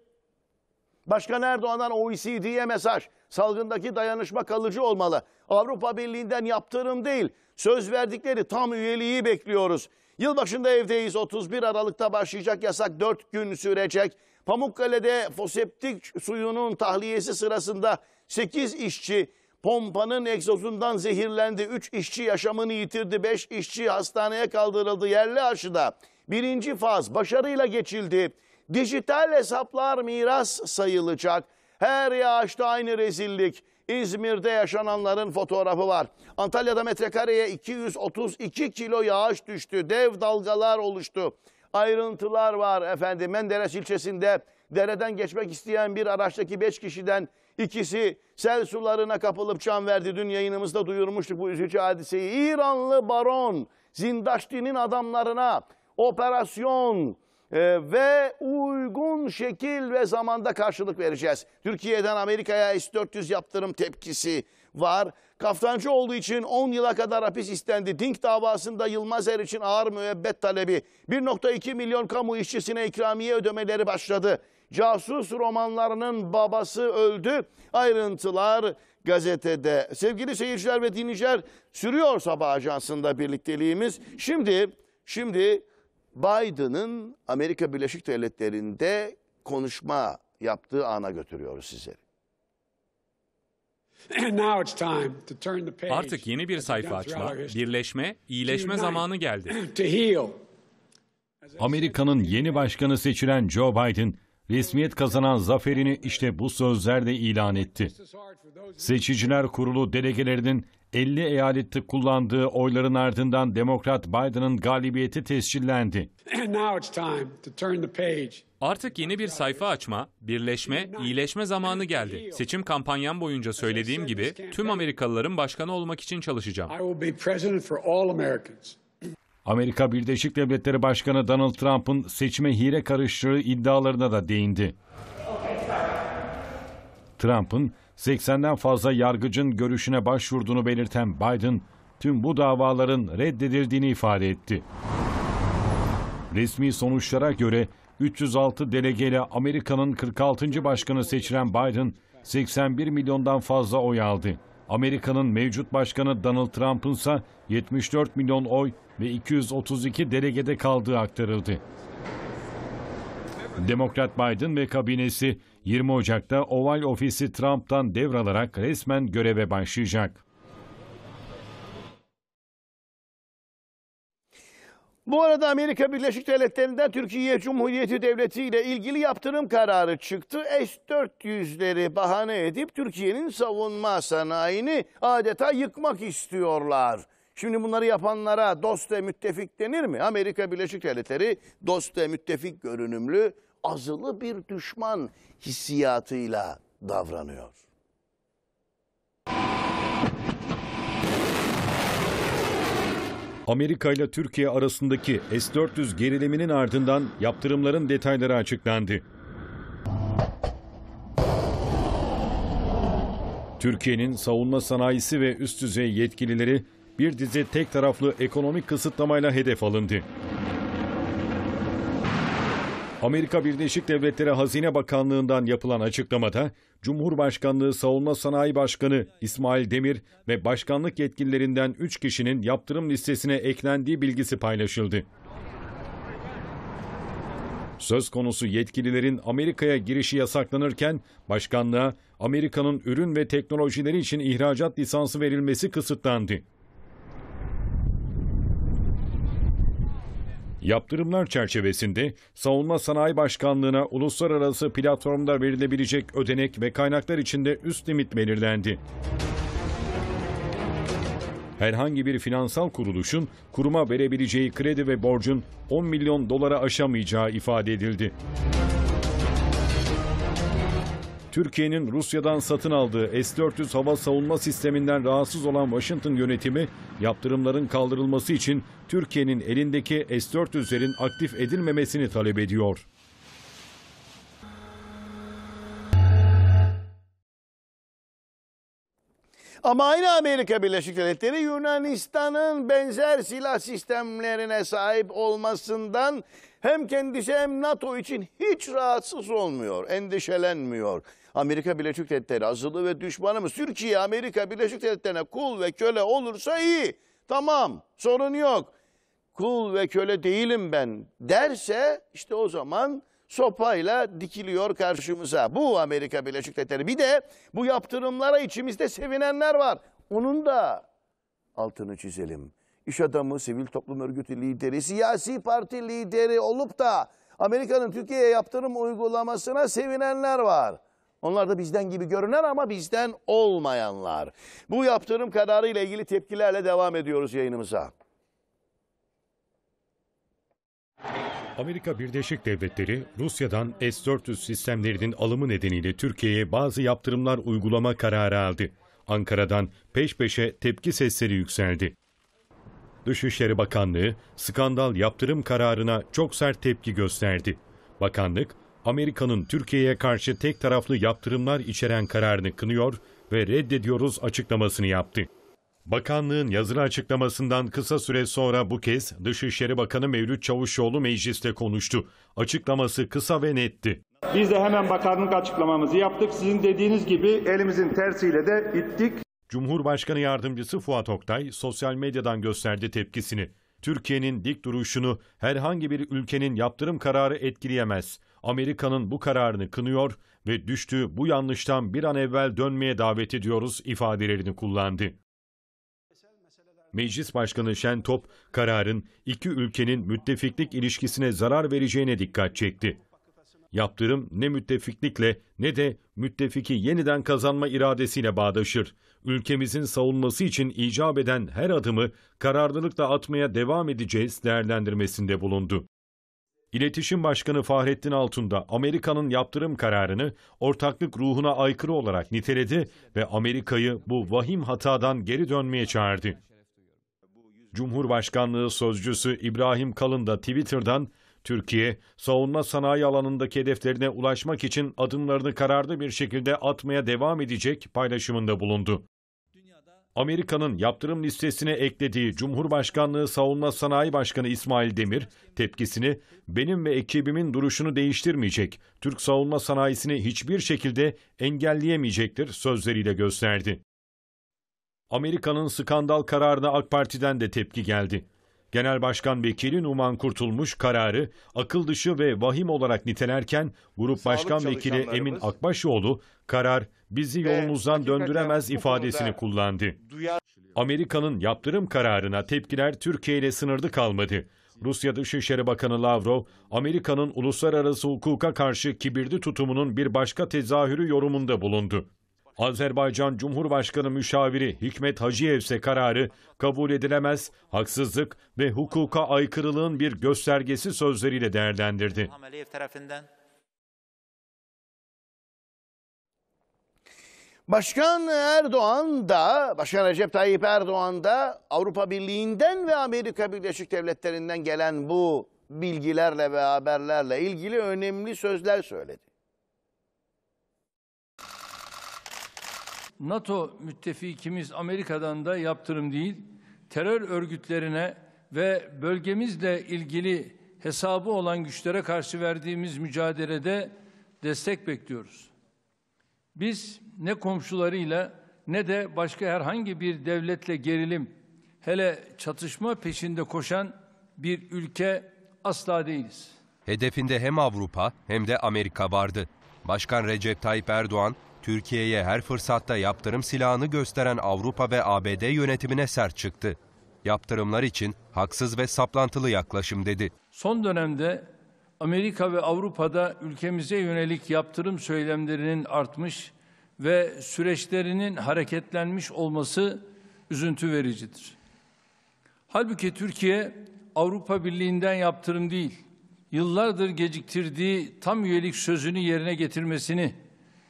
Başkan Erdoğan'dan OECD'ye mesaj. Salgındaki dayanışma kalıcı olmalı. Avrupa Birliği'nden yaptırım değil, söz verdikleri tam üyeliği bekliyoruz. Yılbaşında evdeyiz 31 Aralık'ta başlayacak yasak 4 gün sürecek. Pamukkale'de foseptik suyunun tahliyesi sırasında 8 işçi pompanın egzozundan zehirlendi. 3 işçi yaşamını yitirdi. 5 işçi hastaneye kaldırıldı. Yerli aşıda birinci faz başarıyla geçildi. Dijital hesaplar miras sayılacak. Her yağışta aynı rezillik. İzmir'de yaşananların fotoğrafı var. Antalya'da metrekareye 232 kilo yağış düştü. Dev dalgalar oluştu. Ayrıntılar var efendim. Menderes ilçesinde dereden geçmek isteyen bir araçtaki 5 kişiden ikisi sel sularına kapılıp can verdi. Dün yayınımızda duyurmuştuk bu üzücü hadiseyi. İranlı baron Zindaşti'nin adamlarına operasyon ee, ve uygun şekil ve zamanda karşılık vereceğiz. Türkiye'den Amerika'ya S-400 yaptırım tepkisi var. Kaftancı olduğu için 10 yıla kadar hapis istendi. Dink davasında Yılmaz Er için ağır müebbet talebi. 1.2 milyon kamu işçisine ikramiye ödemeleri başladı. Casus romanlarının babası öldü. Ayrıntılar gazetede. Sevgili seyirciler ve dinleyiciler sürüyor sabah ajansında birlikteliğimiz. Şimdi, şimdi Biden'ın Amerika Birleşik Devletleri'nde konuşma yaptığı ana götürüyoruz sizleri. Artık yeni bir sayfa açma, birleşme, iyileşme zamanı geldi. Amerika'nın yeni başkanı seçilen Joe Biden, resmiyet kazanan zaferini işte bu sözlerde ilan etti. Seçiciler kurulu delegelerinin 50 eyalette kullandığı oyların ardından Demokrat Biden'ın galibiyeti tescillendi. Artık yeni bir sayfa açma, birleşme, iyileşme zamanı geldi. Seçim kampanyam boyunca söylediğim gibi tüm Amerikalıların başkanı olmak için çalışacağım. Amerika Birleşik Devletleri Başkanı Donald Trump'ın seçime hire karıştırdığı iddialarına da değindi. Trump'ın 80'den fazla yargıcın görüşüne başvurduğunu belirten Biden, tüm bu davaların reddedildiğini ifade etti. Resmi sonuçlara göre 306 delegeyle Amerika'nın 46. başkanı seçilen Biden 81 milyondan fazla oy aldı. Amerika'nın mevcut başkanı Donald Trump'ın ise 74 milyon oy ve 232 delegede kaldığı aktarıldı. Demokrat Biden ve kabinesi 20 Ocak'ta Oval Ofisi Trump'tan devralarak resmen göreve başlayacak. Bu arada Amerika Birleşik Devletleri'nden Türkiye Cumhuriyeti Devleti ile ilgili yaptırım kararı çıktı. S-400'leri bahane edip Türkiye'nin savunma sanayini adeta yıkmak istiyorlar. Şimdi bunları yapanlara dost ve müttefik denir mi? Amerika Birleşik Devletleri dost ve müttefik görünümlü azılı bir düşman hissiyatıyla davranıyor. Amerika ile Türkiye arasındaki S-400 geriliminin ardından yaptırımların detayları açıklandı. Türkiye'nin savunma sanayisi ve üst düzey yetkilileri bir dizi tek taraflı ekonomik kısıtlamayla hedef alındı. Amerika Birleşik Devletleri Hazine Bakanlığı'ndan yapılan açıklamada Cumhurbaşkanlığı Savunma Sanayi Başkanı İsmail Demir ve başkanlık yetkililerinden 3 kişinin yaptırım listesine eklendiği bilgisi paylaşıldı. Söz konusu yetkililerin Amerika'ya girişi yasaklanırken başkanlığa Amerika'nın ürün ve teknolojileri için ihracat lisansı verilmesi kısıtlandı. Yaptırımlar çerçevesinde Savunma Sanayi Başkanlığı'na uluslararası platformda verilebilecek ödenek ve kaynaklar içinde üst limit belirlendi. Herhangi bir finansal kuruluşun kuruma verebileceği kredi ve borcun 10 milyon dolara aşamayacağı ifade edildi. Türkiye'nin Rusya'dan satın aldığı S-400 hava savunma sisteminden rahatsız olan Washington yönetimi yaptırımların kaldırılması için Türkiye'nin elindeki S-400'lerin aktif edilmemesini talep ediyor. Ama aynı Amerika Birleşik Devletleri Yunanistan'ın benzer silah sistemlerine sahip olmasından hem kendisi hem NATO için hiç rahatsız olmuyor, endişelenmiyor. Amerika Birleşik Devletleri azılı ve düşmanımız. Türkiye Amerika Birleşik Devletleri'ne kul ve köle olursa iyi. Tamam sorun yok. Kul ve köle değilim ben derse işte o zaman sopayla dikiliyor karşımıza. Bu Amerika Birleşik Devletleri. Bir de bu yaptırımlara içimizde sevinenler var. Onun da altını çizelim. İş adamı, sivil toplum örgütü lideri, siyasi parti lideri olup da Amerika'nın Türkiye'ye yaptırım uygulamasına sevinenler var. Onlar da bizden gibi görünen ama bizden olmayanlar. Bu yaptırım kararı ile ilgili tepkilerle devam ediyoruz yayınımıza. Amerika Birleşik Devletleri Rusya'dan S-400 sistemlerinin alımı nedeniyle Türkiye'ye bazı yaptırımlar uygulama kararı aldı. Ankara'dan peş peşe tepki sesleri yükseldi. Dışişleri Bakanlığı skandal yaptırım kararına çok sert tepki gösterdi. Bakanlık Amerika'nın Türkiye'ye karşı tek taraflı yaptırımlar içeren kararını kınıyor ve reddediyoruz açıklamasını yaptı. Bakanlığın yazılı açıklamasından kısa süre sonra bu kez Dışişleri Bakanı Mevlüt Çavuşoğlu mecliste konuştu. Açıklaması kısa ve netti. Biz de hemen bakanlık açıklamamızı yaptık. Sizin dediğiniz gibi elimizin tersiyle de ittik. Cumhurbaşkanı yardımcısı Fuat Oktay sosyal medyadan gösterdi tepkisini. Türkiye'nin dik duruşunu herhangi bir ülkenin yaptırım kararı etkileyemez. Amerika'nın bu kararını kınıyor ve düştüğü bu yanlıştan bir an evvel dönmeye davet ediyoruz ifadelerini kullandı. Meclis Başkanı Şentop, kararın iki ülkenin müttefiklik ilişkisine zarar vereceğine dikkat çekti. Yaptırım ne müttefiklikle ne de müttefiki yeniden kazanma iradesiyle bağdaşır. Ülkemizin savunması için icap eden her adımı kararlılıkla atmaya devam edeceğiz değerlendirmesinde bulundu. İletişim Başkanı Fahrettin Altun da Amerika'nın yaptırım kararını ortaklık ruhuna aykırı olarak niteledi ve Amerika'yı bu vahim hatadan geri dönmeye çağırdı. Cumhurbaşkanlığı sözcüsü İbrahim Kalın da Twitter'dan Türkiye, savunma sanayi alanındaki hedeflerine ulaşmak için adımlarını kararlı bir şekilde atmaya devam edecek paylaşımında bulundu. Amerika'nın yaptırım listesine eklediği Cumhurbaşkanlığı Savunma Sanayi Başkanı İsmail Demir tepkisini benim ve ekibimin duruşunu değiştirmeyecek, Türk savunma sanayisini hiçbir şekilde engelleyemeyecektir sözleriyle gösterdi. Amerika'nın skandal kararına AK Parti'den de tepki geldi. Genel Başkan Vekili Numan Kurtulmuş kararı akıl dışı ve vahim olarak nitelerken Grup Sağlık Başkan Vekili Emin Akbaşoğlu karar bizi yolumuzdan döndüremez ifadesini kullandı. Amerika'nın yaptırım kararına tepkiler Türkiye ile sınırlı kalmadı. Rusya Dışişleri Bakanı Lavrov, Amerika'nın uluslararası hukuka karşı kibirli tutumunun bir başka tezahürü yorumunda bulundu. Azerbaycan Cumhurbaşkanı Müşaviri Hikmet Hacıyev ise kararı kabul edilemez, haksızlık ve hukuka aykırılığın bir göstergesi sözleriyle değerlendirdi. Başkan Erdoğan da, Başkan Recep Tayyip Erdoğan da Avrupa Birliği'nden ve Amerika Birleşik Devletleri'nden gelen bu bilgilerle ve haberlerle ilgili önemli sözler söyledi. NATO müttefikimiz Amerika'dan da yaptırım değil, terör örgütlerine ve bölgemizle ilgili hesabı olan güçlere karşı verdiğimiz mücadelede destek bekliyoruz. Biz ne komşularıyla ne de başka herhangi bir devletle gerilim, hele çatışma peşinde koşan bir ülke asla değiliz. Hedefinde hem Avrupa hem de Amerika vardı. Başkan Recep Tayyip Erdoğan Türkiye'ye her fırsatta yaptırım silahını gösteren Avrupa ve ABD yönetimine sert çıktı. Yaptırımlar için haksız ve saplantılı yaklaşım dedi. Son dönemde Amerika ve Avrupa'da ülkemize yönelik yaptırım söylemlerinin artmış ve süreçlerinin hareketlenmiş olması üzüntü vericidir. Halbuki Türkiye Avrupa Birliği'nden yaptırım değil, yıllardır geciktirdiği tam üyelik sözünü yerine getirmesini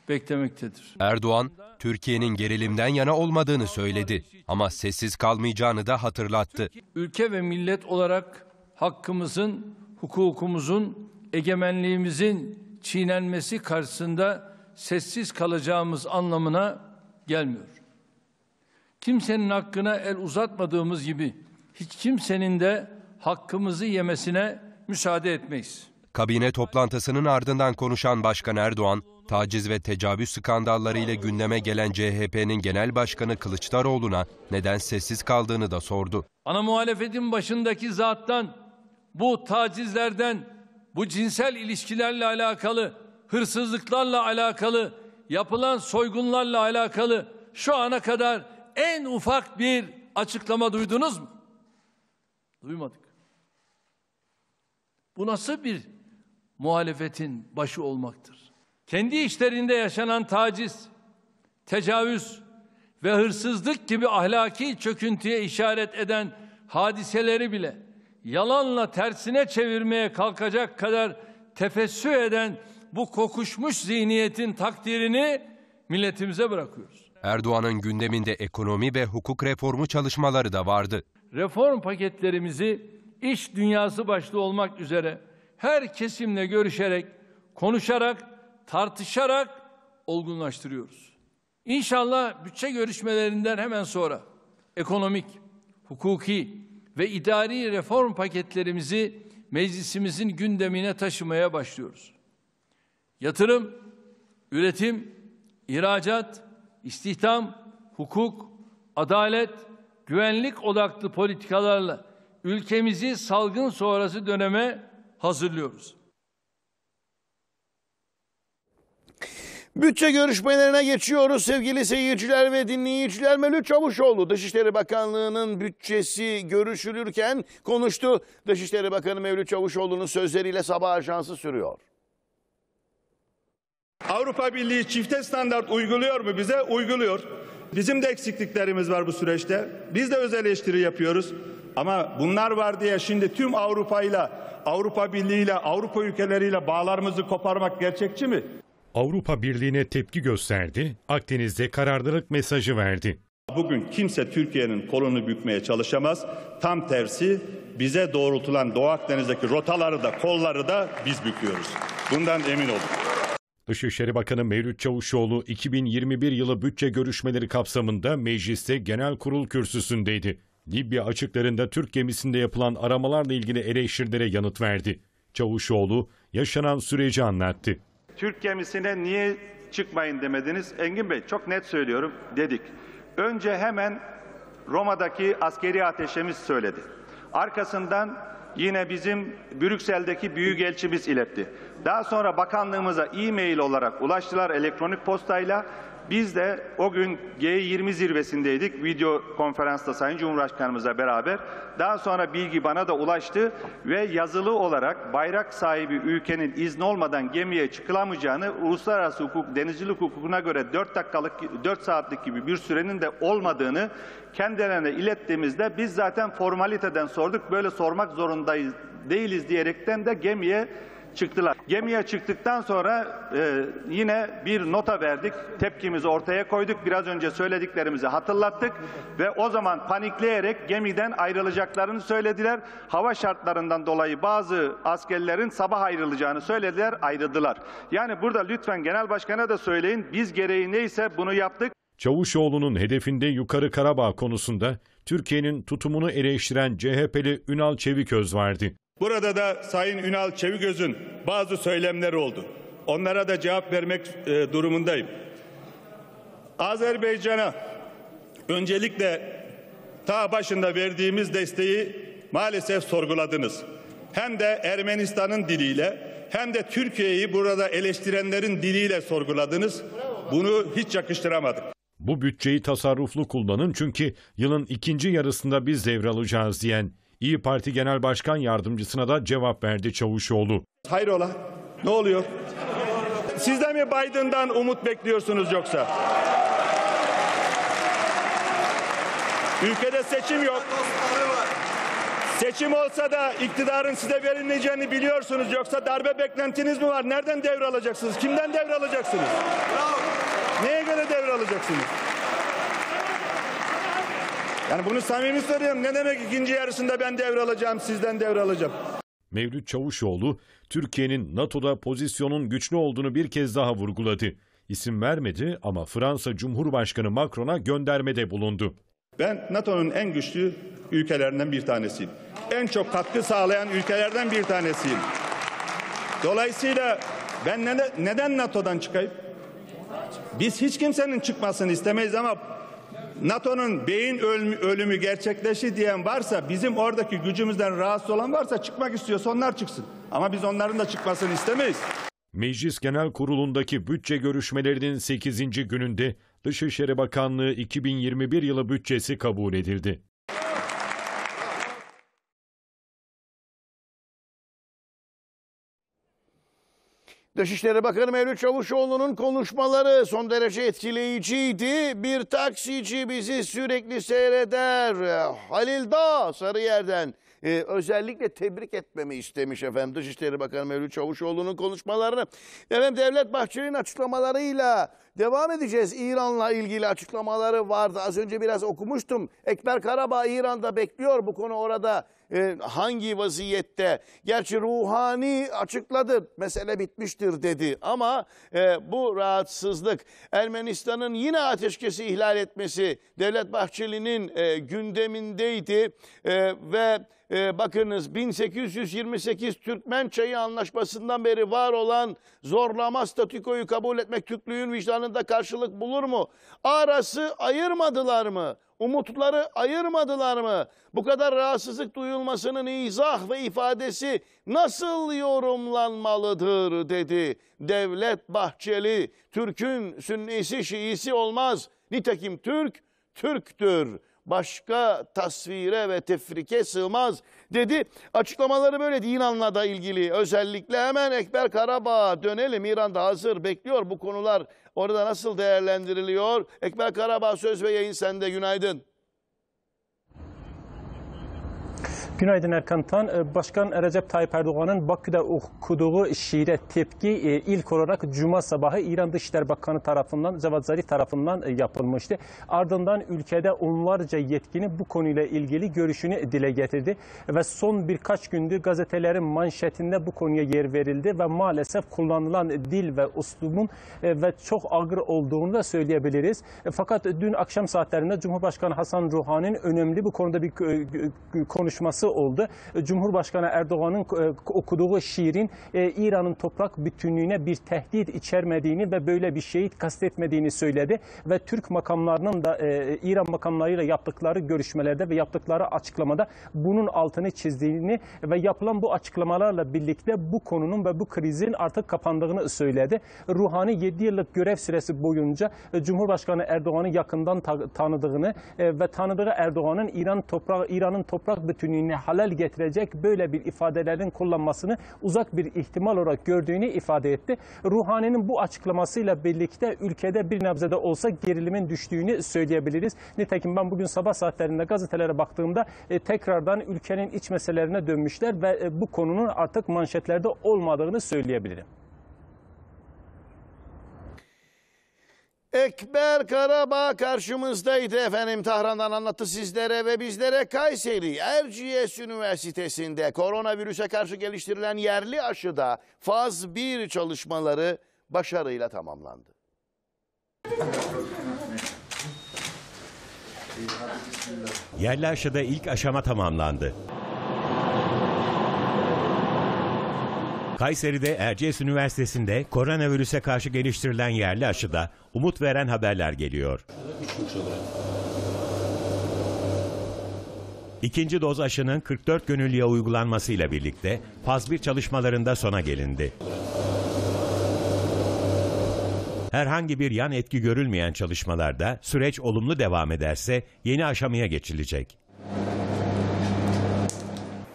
beklemektedir. Erdoğan, Türkiye'nin gerilimden yana olmadığını söyledi ama sessiz kalmayacağını da hatırlattı. Ülke ve millet olarak hakkımızın, hukukumuzun, egemenliğimizin çiğnenmesi karşısında sessiz kalacağımız anlamına gelmiyor. Kimsenin hakkına el uzatmadığımız gibi hiç kimsenin de hakkımızı yemesine müsaade etmeyiz. Kabine toplantısının ardından konuşan Başkan Erdoğan, taciz ve tecavüz skandallarıyla gündeme gelen CHP'nin genel başkanı Kılıçdaroğlu'na neden sessiz kaldığını da sordu. Ana muhalefetin başındaki zattan bu tacizlerden, bu cinsel ilişkilerle alakalı, hırsızlıklarla alakalı, yapılan soygunlarla alakalı şu ana kadar en ufak bir açıklama duydunuz mu? Duymadık. Bu nasıl bir muhalefetin başı olmaktır? kendi işlerinde yaşanan taciz, tecavüz ve hırsızlık gibi ahlaki çöküntüye işaret eden hadiseleri bile yalanla tersine çevirmeye kalkacak kadar tefessü eden bu kokuşmuş zihniyetin takdirini milletimize bırakıyoruz. Erdoğan'ın gündeminde ekonomi ve hukuk reformu çalışmaları da vardı. Reform paketlerimizi iş dünyası başlı olmak üzere her kesimle görüşerek, konuşarak tartışarak olgunlaştırıyoruz. İnşallah bütçe görüşmelerinden hemen sonra ekonomik, hukuki ve idari reform paketlerimizi meclisimizin gündemine taşımaya başlıyoruz. Yatırım, üretim, ihracat, istihdam, hukuk, adalet, güvenlik odaklı politikalarla ülkemizi salgın sonrası döneme hazırlıyoruz. Bütçe görüşmelerine geçiyoruz sevgili seyirciler ve dinleyiciler. Melih Çavuşoğlu Dışişleri Bakanlığı'nın bütçesi görüşülürken konuştu. Dışişleri Bakanı Mevlüt Çavuşoğlu'nun sözleriyle sabah ajansı sürüyor. Avrupa Birliği çifte standart uyguluyor mu bize? Uyguluyor. Bizim de eksikliklerimiz var bu süreçte. Biz de öz eleştiri yapıyoruz. Ama bunlar var diye şimdi tüm Avrupa ile, Avrupa Birliği ile, Avrupa ülkeleriyle bağlarımızı koparmak gerçekçi mi? Avrupa Birliği'ne tepki gösterdi, Akdeniz'de kararlılık mesajı verdi. Bugün kimse Türkiye'nin kolunu bükmeye çalışamaz. Tam tersi bize doğrultulan Doğu Akdeniz'deki rotaları da kolları da biz büküyoruz. Bundan emin olun. Dışişleri Bakanı Mevlüt Çavuşoğlu 2021 yılı bütçe görüşmeleri kapsamında mecliste genel kurul kürsüsündeydi. Libya açıklarında Türk gemisinde yapılan aramalarla ilgili eleştirilere yanıt verdi. Çavuşoğlu yaşanan süreci anlattı. Türk gemisine niye çıkmayın demediniz? Engin Bey çok net söylüyorum dedik. Önce hemen Roma'daki askeri ateşemiz söyledi. Arkasından yine bizim Brüksel'deki büyükelçimiz iletti. Daha sonra bakanlığımıza e-mail olarak ulaştılar elektronik postayla biz de o gün G20 zirvesindeydik. Video konferansta Sayın Cumhurbaşkanımızla beraber. Daha sonra bilgi bana da ulaştı ve yazılı olarak bayrak sahibi ülkenin izni olmadan gemiye çıkılamayacağını uluslararası hukuk, denizcilik hukukuna göre 4 dakikalık 4 saatlik gibi bir sürenin de olmadığını kendilerine ilettiğimizde biz zaten formaliteden sorduk. Böyle sormak zorundayız değiliz diyerekten de gemiye çıktılar. Gemiye çıktıktan sonra e, yine bir nota verdik. Tepkimizi ortaya koyduk. Biraz önce söylediklerimizi hatırlattık ve o zaman panikleyerek gemiden ayrılacaklarını söylediler. Hava şartlarından dolayı bazı askerlerin sabah ayrılacağını söylediler, ayrıldılar. Yani burada lütfen genel başkana da söyleyin. Biz gereği neyse bunu yaptık. Çavuşoğlu'nun hedefinde Yukarı Karabağ konusunda Türkiye'nin tutumunu eleştiren CHP'li Ünal Çeviköz vardı. Burada da Sayın Ünal Çevigöz'ün bazı söylemleri oldu. Onlara da cevap vermek e, durumundayım. Azerbaycan'a öncelikle ta başında verdiğimiz desteği maalesef sorguladınız. Hem de Ermenistan'ın diliyle hem de Türkiye'yi burada eleştirenlerin diliyle sorguladınız. Bunu hiç yakıştıramadık. Bu bütçeyi tasarruflu kullanın çünkü yılın ikinci yarısında biz devralacağız diyen İyi Parti Genel Başkan Yardımcısına da cevap verdi Çavuşoğlu. Hayrola? Ne oluyor? Siz de mi Biden'dan umut bekliyorsunuz yoksa? Ülkede seçim yok. Seçim olsa da iktidarın size verilmeyeceğini biliyorsunuz. Yoksa darbe beklentiniz mi var? Nereden devralacaksınız? Kimden devralacaksınız? Neye göre devralacaksınız? Yani bunu samimi soruyorum. Ne demek ikinci yarısında ben devralacağım, sizden devralacağım. Mevlüt Çavuşoğlu, Türkiye'nin NATO'da pozisyonun güçlü olduğunu bir kez daha vurguladı. İsim vermedi ama Fransa Cumhurbaşkanı Macron'a göndermede bulundu. Ben NATO'nun en güçlü ülkelerinden bir tanesiyim. En çok katkı sağlayan ülkelerden bir tanesiyim. Dolayısıyla ben neden NATO'dan çıkayım? Biz hiç kimsenin çıkmasını istemeyiz ama NATO'nun beyin ölümü, ölümü gerçekleşti diyen varsa bizim oradaki gücümüzden rahatsız olan varsa çıkmak istiyorsa onlar çıksın. Ama biz onların da çıkmasını istemeyiz. Meclis Genel Kurulu'ndaki bütçe görüşmelerinin 8. gününde Dışişleri Bakanlığı 2021 yılı bütçesi kabul edildi. Dışişleri Bakanı Mevlüt Çavuşoğlu'nun konuşmaları son derece etkileyiciydi. Bir taksici bizi sürekli seyreder. Halil Dağ Sarıyer'den e, özellikle tebrik etmemi istemiş efendim Dışişleri Bakanı Mevlüt Çavuşoğlu'nun konuşmalarını. Efendim Devlet Bahçeli'nin açıklamalarıyla Devam edeceğiz. İran'la ilgili açıklamaları vardı. Az önce biraz okumuştum. Ekber Karabağ İran'da bekliyor. Bu konu orada e, hangi vaziyette? Gerçi Ruhani açıkladı. Mesele bitmiştir dedi. Ama e, bu rahatsızlık Ermenistan'ın yine ateşkesi ihlal etmesi Devlet Bahçeli'nin e, gündemindeydi. E, ve e, bakınız 1828 Türkmen Çayı Anlaşması'ndan beri var olan zorlama statükoyu kabul etmek Türklüğün vicdanı zamanında karşılık bulur mu? Arası ayırmadılar mı? Umutları ayırmadılar mı? Bu kadar rahatsızlık duyulmasının izah ve ifadesi nasıl yorumlanmalıdır dedi. Devlet Bahçeli, Türk'ün sünnisi şiisi olmaz. Nitekim Türk, Türk'tür başka tasvire ve tefrike sığmaz dedi. Açıklamaları böyle İran'la da ilgili özellikle hemen Ekber Karabağ'a dönelim. İran'da hazır bekliyor bu konular Orada nasıl değerlendiriliyor? Ekber Karabağ Söz ve Yayın sende. Günaydın. Günaydın Erkan Tan. Ee, Başkan Recep Tayyip Erdoğan'ın Bakü'de okuduğu şiire tepki e, ilk olarak Cuma sabahı İran Dışişleri Bakanı tarafından, Cevat Zarif tarafından e, yapılmıştı. Ardından ülkede onlarca yetkini bu konuyla ilgili görüşünü dile getirdi. Ve son birkaç gündür gazetelerin manşetinde bu konuya yer verildi ve maalesef kullanılan dil ve uslubun e, ve çok ağır olduğunu da söyleyebiliriz. Fakat dün akşam saatlerinde Cumhurbaşkanı Hasan Ruhani'nin önemli bu konuda bir konuşması parçası oldu. E, Cumhurbaşkanı Erdoğan'ın e, okuduğu şiirin e, İran'ın toprak bütünlüğüne bir tehdit içermediğini ve böyle bir şeyi kastetmediğini söyledi ve Türk makamlarının da İran makamlarıyla yaptıkları görüşmelerde ve yaptıkları açıklamada bunun altını çizdiğini ve yapılan bu açıklamalarla birlikte bu konunun ve bu krizin artık kapandığını söyledi. Ruhani 7 yıllık görev süresi boyunca Cumhurbaşkanı Erdoğan'ı yakından tanıdığını ve tanıdığı Erdoğan'ın İran toprak İran'ın toprak bütünlüğüne halal getirecek böyle bir ifadelerin kullanmasını uzak bir ihtimal olarak gördüğünü ifade etti. Ruhani'nin bu açıklamasıyla birlikte ülkede bir nebzede olsa gerilimin düştüğünü söyleyebiliriz. Nitekim ben bugün sabah saatlerinde gazetelere baktığımda e, tekrardan ülkenin iç meselelerine dönmüşler ve e, bu konunun artık manşetlerde olmadığını söyleyebilirim. Ekber Karabağ karşımızdaydı efendim. Tahran'dan anlattı sizlere ve bizlere Kayseri Erciyes Üniversitesi'nde koronavirüse karşı geliştirilen yerli aşıda faz 1 çalışmaları başarıyla tamamlandı. Yerli aşıda ilk aşama tamamlandı. Kayseri'de Erciyes Üniversitesi'nde koronavirüse karşı geliştirilen yerli aşıda umut veren haberler geliyor. İkinci doz aşının 44 gönüllüye uygulanmasıyla birlikte faz 1 çalışmalarında sona gelindi. Herhangi bir yan etki görülmeyen çalışmalarda süreç olumlu devam ederse yeni aşamaya geçilecek.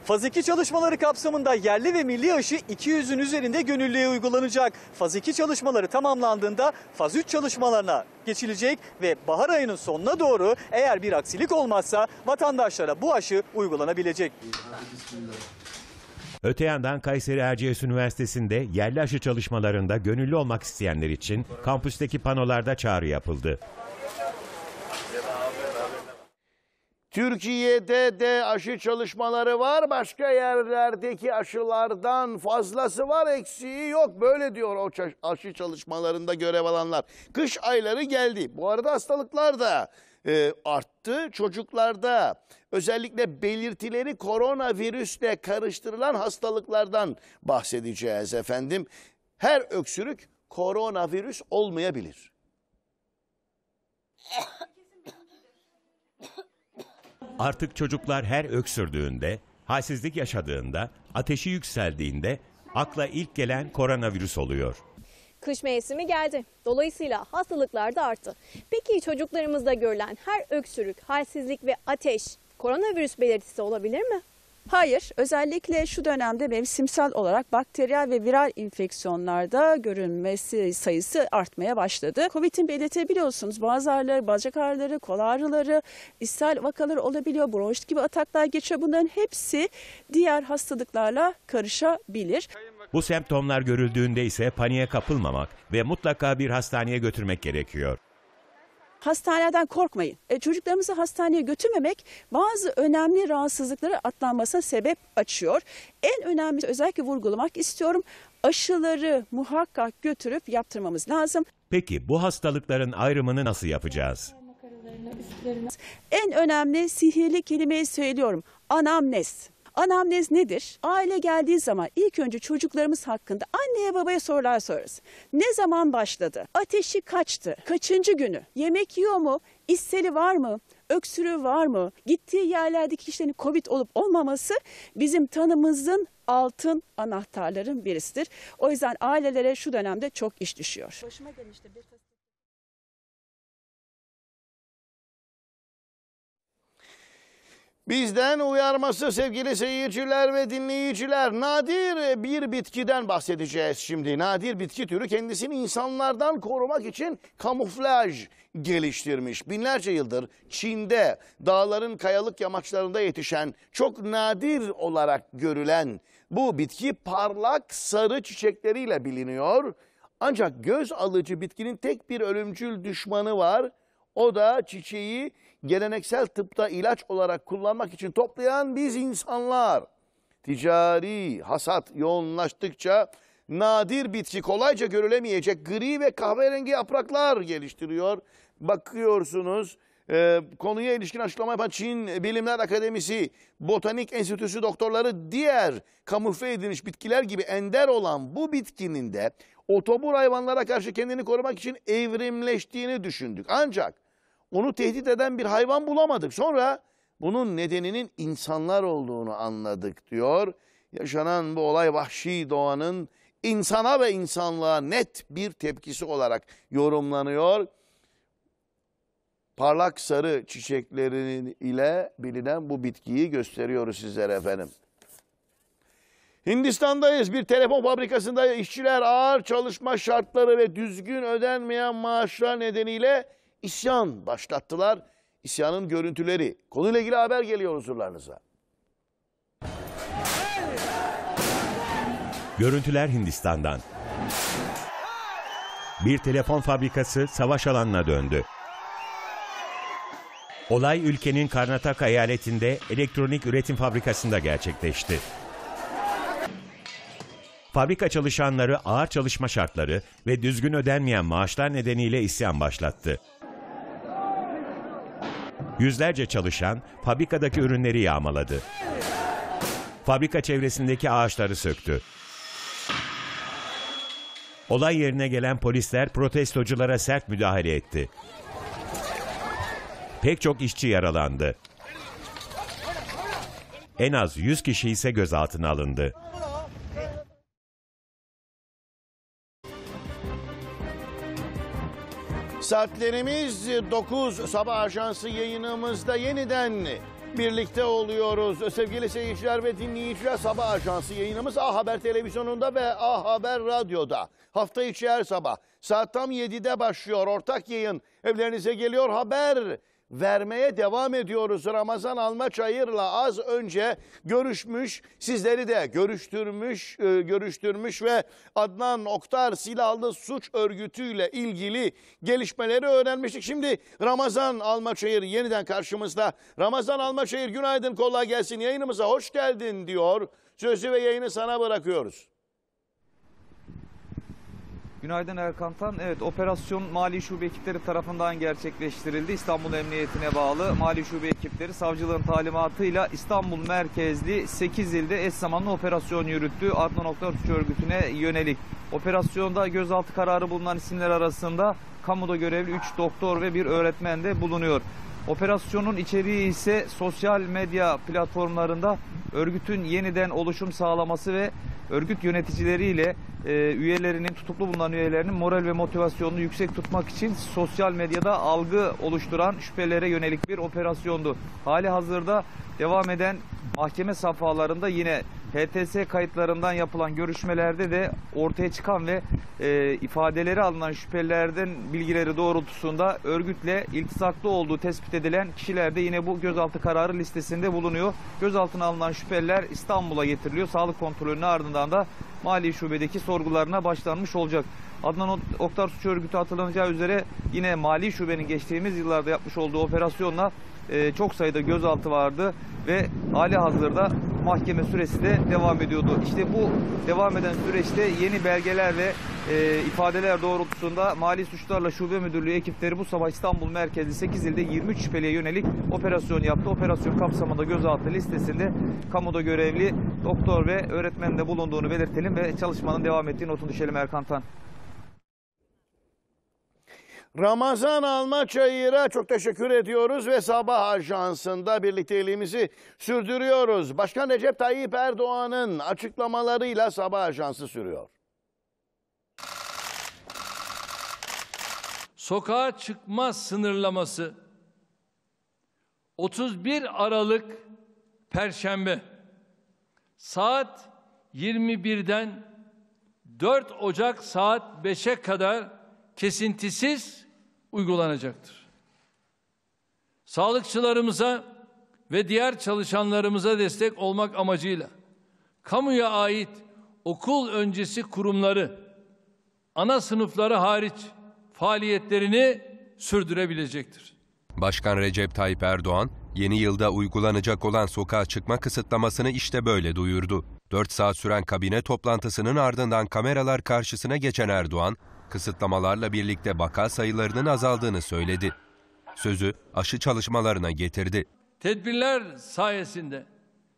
Faz 2 çalışmaları kapsamında yerli ve milli aşı 200'ün üzerinde gönüllüye uygulanacak. Faz 2 çalışmaları tamamlandığında faz 3 çalışmalarına geçilecek ve bahar ayının sonuna doğru eğer bir aksilik olmazsa vatandaşlara bu aşı uygulanabilecek. Öte yandan Kayseri Erciyes Üniversitesi'nde yerli aşı çalışmalarında gönüllü olmak isteyenler için kampüsteki panolarda çağrı yapıldı. Türkiye'de de aşı çalışmaları var. Başka yerlerdeki aşılardan fazlası var, eksiği yok. Böyle diyor o aşı çalışmalarında görev alanlar. Kış ayları geldi. Bu arada hastalıklar da e, arttı. Çocuklarda özellikle belirtileri koronavirüsle karıştırılan hastalıklardan bahsedeceğiz efendim. Her öksürük koronavirüs olmayabilir. Artık çocuklar her öksürdüğünde, halsizlik yaşadığında, ateşi yükseldiğinde akla ilk gelen koronavirüs oluyor. Kış mevsimi geldi. Dolayısıyla hastalıklar da arttı. Peki çocuklarımızda görülen her öksürük, halsizlik ve ateş koronavirüs belirtisi olabilir mi? Hayır, özellikle şu dönemde mevsimsel olarak bakteriyel ve viral infeksiyonlarda görünmesi sayısı artmaya başladı. Covid'in belirti biliyorsunuz bazı ağrıları, bacak ağrıları, kol ağrıları, ishal vakaları olabiliyor, bronşit gibi ataklar geçiyor. Bunların hepsi diğer hastalıklarla karışabilir. Bu semptomlar görüldüğünde ise paniğe kapılmamak ve mutlaka bir hastaneye götürmek gerekiyor hastaneden korkmayın. E, çocuklarımızı hastaneye götürmemek bazı önemli rahatsızlıkları atlanmasına sebep açıyor. En önemli şey özellikle vurgulamak istiyorum aşıları muhakkak götürüp yaptırmamız lazım. Peki bu hastalıkların ayrımını nasıl yapacağız? En önemli sihirli kelimeyi söylüyorum. Anamnes. Anamnez nedir? Aile geldiği zaman ilk önce çocuklarımız hakkında anneye babaya sorular sorarız. Ne zaman başladı? Ateşi kaçtı? Kaçıncı günü? Yemek yiyor mu? İsteli var mı? Öksürü var mı? Gittiği yerlerdeki kişilerin COVID olup olmaması bizim tanımızın altın anahtarların birisidir. O yüzden ailelere şu dönemde çok iş düşüyor. Başıma gelmişti bir Bizden uyarması sevgili seyirciler ve dinleyiciler nadir bir bitkiden bahsedeceğiz şimdi. Nadir bitki türü kendisini insanlardan korumak için kamuflaj geliştirmiş. Binlerce yıldır Çin'de dağların kayalık yamaçlarında yetişen çok nadir olarak görülen bu bitki parlak sarı çiçekleriyle biliniyor. Ancak göz alıcı bitkinin tek bir ölümcül düşmanı var. O da çiçeği geleneksel tıpta ilaç olarak kullanmak için toplayan biz insanlar. Ticari hasat yoğunlaştıkça nadir bitki kolayca görülemeyecek gri ve kahverengi yapraklar geliştiriyor. Bakıyorsunuz e, konuya ilişkin açıklama yapan Çin Bilimler Akademisi Botanik Enstitüsü doktorları diğer kamufle edilmiş bitkiler gibi ender olan bu bitkinin de otobur hayvanlara karşı kendini korumak için evrimleştiğini düşündük. Ancak onu tehdit eden bir hayvan bulamadık. Sonra bunun nedeninin insanlar olduğunu anladık diyor. Yaşanan bu olay vahşi doğanın insana ve insanlığa net bir tepkisi olarak yorumlanıyor. Parlak sarı çiçeklerinin ile bilinen bu bitkiyi gösteriyoruz sizlere efendim. Hindistan'dayız. Bir telefon fabrikasında işçiler ağır çalışma şartları ve düzgün ödenmeyen maaşlar nedeniyle isyan başlattılar. İsyanın görüntüleri. Konuyla ilgili haber geliyor huzurlarınıza. Görüntüler Hindistan'dan. Bir telefon fabrikası savaş alanına döndü. Olay ülkenin Karnataka eyaletinde elektronik üretim fabrikasında gerçekleşti. Fabrika çalışanları ağır çalışma şartları ve düzgün ödenmeyen maaşlar nedeniyle isyan başlattı. Yüzlerce çalışan fabrikadaki ürünleri yağmaladı. Fabrika çevresindeki ağaçları söktü. Olay yerine gelen polisler protestoculara sert müdahale etti. Pek çok işçi yaralandı. En az 100 kişi ise gözaltına alındı. Saatlerimiz 9 sabah ajansı yayınımızda yeniden birlikte oluyoruz. Sevgili seyirciler ve dinleyiciler sabah ajansı yayınımız A Haber Televizyonu'nda ve A Haber Radyo'da. Hafta içi her sabah saat tam 7'de başlıyor ortak yayın. Evlerinize geliyor haber vermeye devam ediyoruz. Ramazan Alma az önce görüşmüş, sizleri de görüştürmüş, e, görüştürmüş ve Adnan Oktar silahlı suç örgütüyle ilgili gelişmeleri öğrenmiştik. Şimdi Ramazan Alma yeniden karşımızda. Ramazan Alma günaydın, kolay gelsin. Yayınımıza hoş geldin diyor. Sözü ve yayını sana bırakıyoruz. Günaydın Erkan Tan. Evet operasyon Mali Şube ekipleri tarafından gerçekleştirildi. İstanbul Emniyetine bağlı Mali Şube ekipleri savcılığın talimatıyla İstanbul merkezli 8 ilde eş zamanlı operasyon yürüttü. Adnan Oktar Suç Örgütü'ne yönelik. Operasyonda gözaltı kararı bulunan isimler arasında kamuda görevli 3 doktor ve bir öğretmen de bulunuyor. Operasyonun içeriği ise sosyal medya platformlarında örgütün yeniden oluşum sağlaması ve örgüt yöneticileriyle e, üyelerinin, tutuklu bulunan üyelerinin moral ve motivasyonunu yüksek tutmak için sosyal medyada algı oluşturan şüphelere yönelik bir operasyondu. Hali hazırda devam eden Mahkeme safhalarında yine HTS kayıtlarından yapılan görüşmelerde de ortaya çıkan ve e, ifadeleri alınan şüphelilerden bilgileri doğrultusunda örgütle iltisaklı olduğu tespit edilen kişiler de yine bu gözaltı kararı listesinde bulunuyor. Gözaltına alınan şüpheliler İstanbul'a getiriliyor. Sağlık kontrolünün ardından da mali şubedeki sorgularına başlanmış olacak. Adnan Oktar Suç Örgütü hatırlanacağı üzere yine Mali Şube'nin geçtiğimiz yıllarda yapmış olduğu operasyonla e, çok sayıda gözaltı vardı ve hali hazırda mahkeme süresi de devam ediyordu. İşte bu devam eden süreçte yeni belgeler ve e, ifadeler doğrultusunda Mali Suçlarla Şube Müdürlüğü ekipleri bu sabah İstanbul merkezli 8 ilde 23 şüpheliye yönelik operasyon yaptı. Operasyon kapsamında gözaltı listesinde kamuda görevli doktor ve öğretmen de bulunduğunu belirtelim ve çalışmanın devam ettiği notunu düşelim Erkan Tan. Ramazan Alma Çayır'a çok teşekkür ediyoruz ve sabah ajansında birlikteliğimizi sürdürüyoruz. Başkan Recep Tayyip Erdoğan'ın açıklamalarıyla sabah ajansı sürüyor. Sokağa çıkma sınırlaması 31 Aralık Perşembe saat 21'den 4 Ocak saat 5'e kadar kesintisiz uygulanacaktır. Sağlıkçılarımıza ve diğer çalışanlarımıza destek olmak amacıyla kamuya ait okul öncesi kurumları ana sınıfları hariç faaliyetlerini sürdürebilecektir. Başkan Recep Tayyip Erdoğan yeni yılda uygulanacak olan sokağa çıkma kısıtlamasını işte böyle duyurdu. 4 saat süren kabine toplantısının ardından kameralar karşısına geçen Erdoğan, kısıtlamalarla birlikte vaka sayılarının azaldığını söyledi. Sözü aşı çalışmalarına getirdi. Tedbirler sayesinde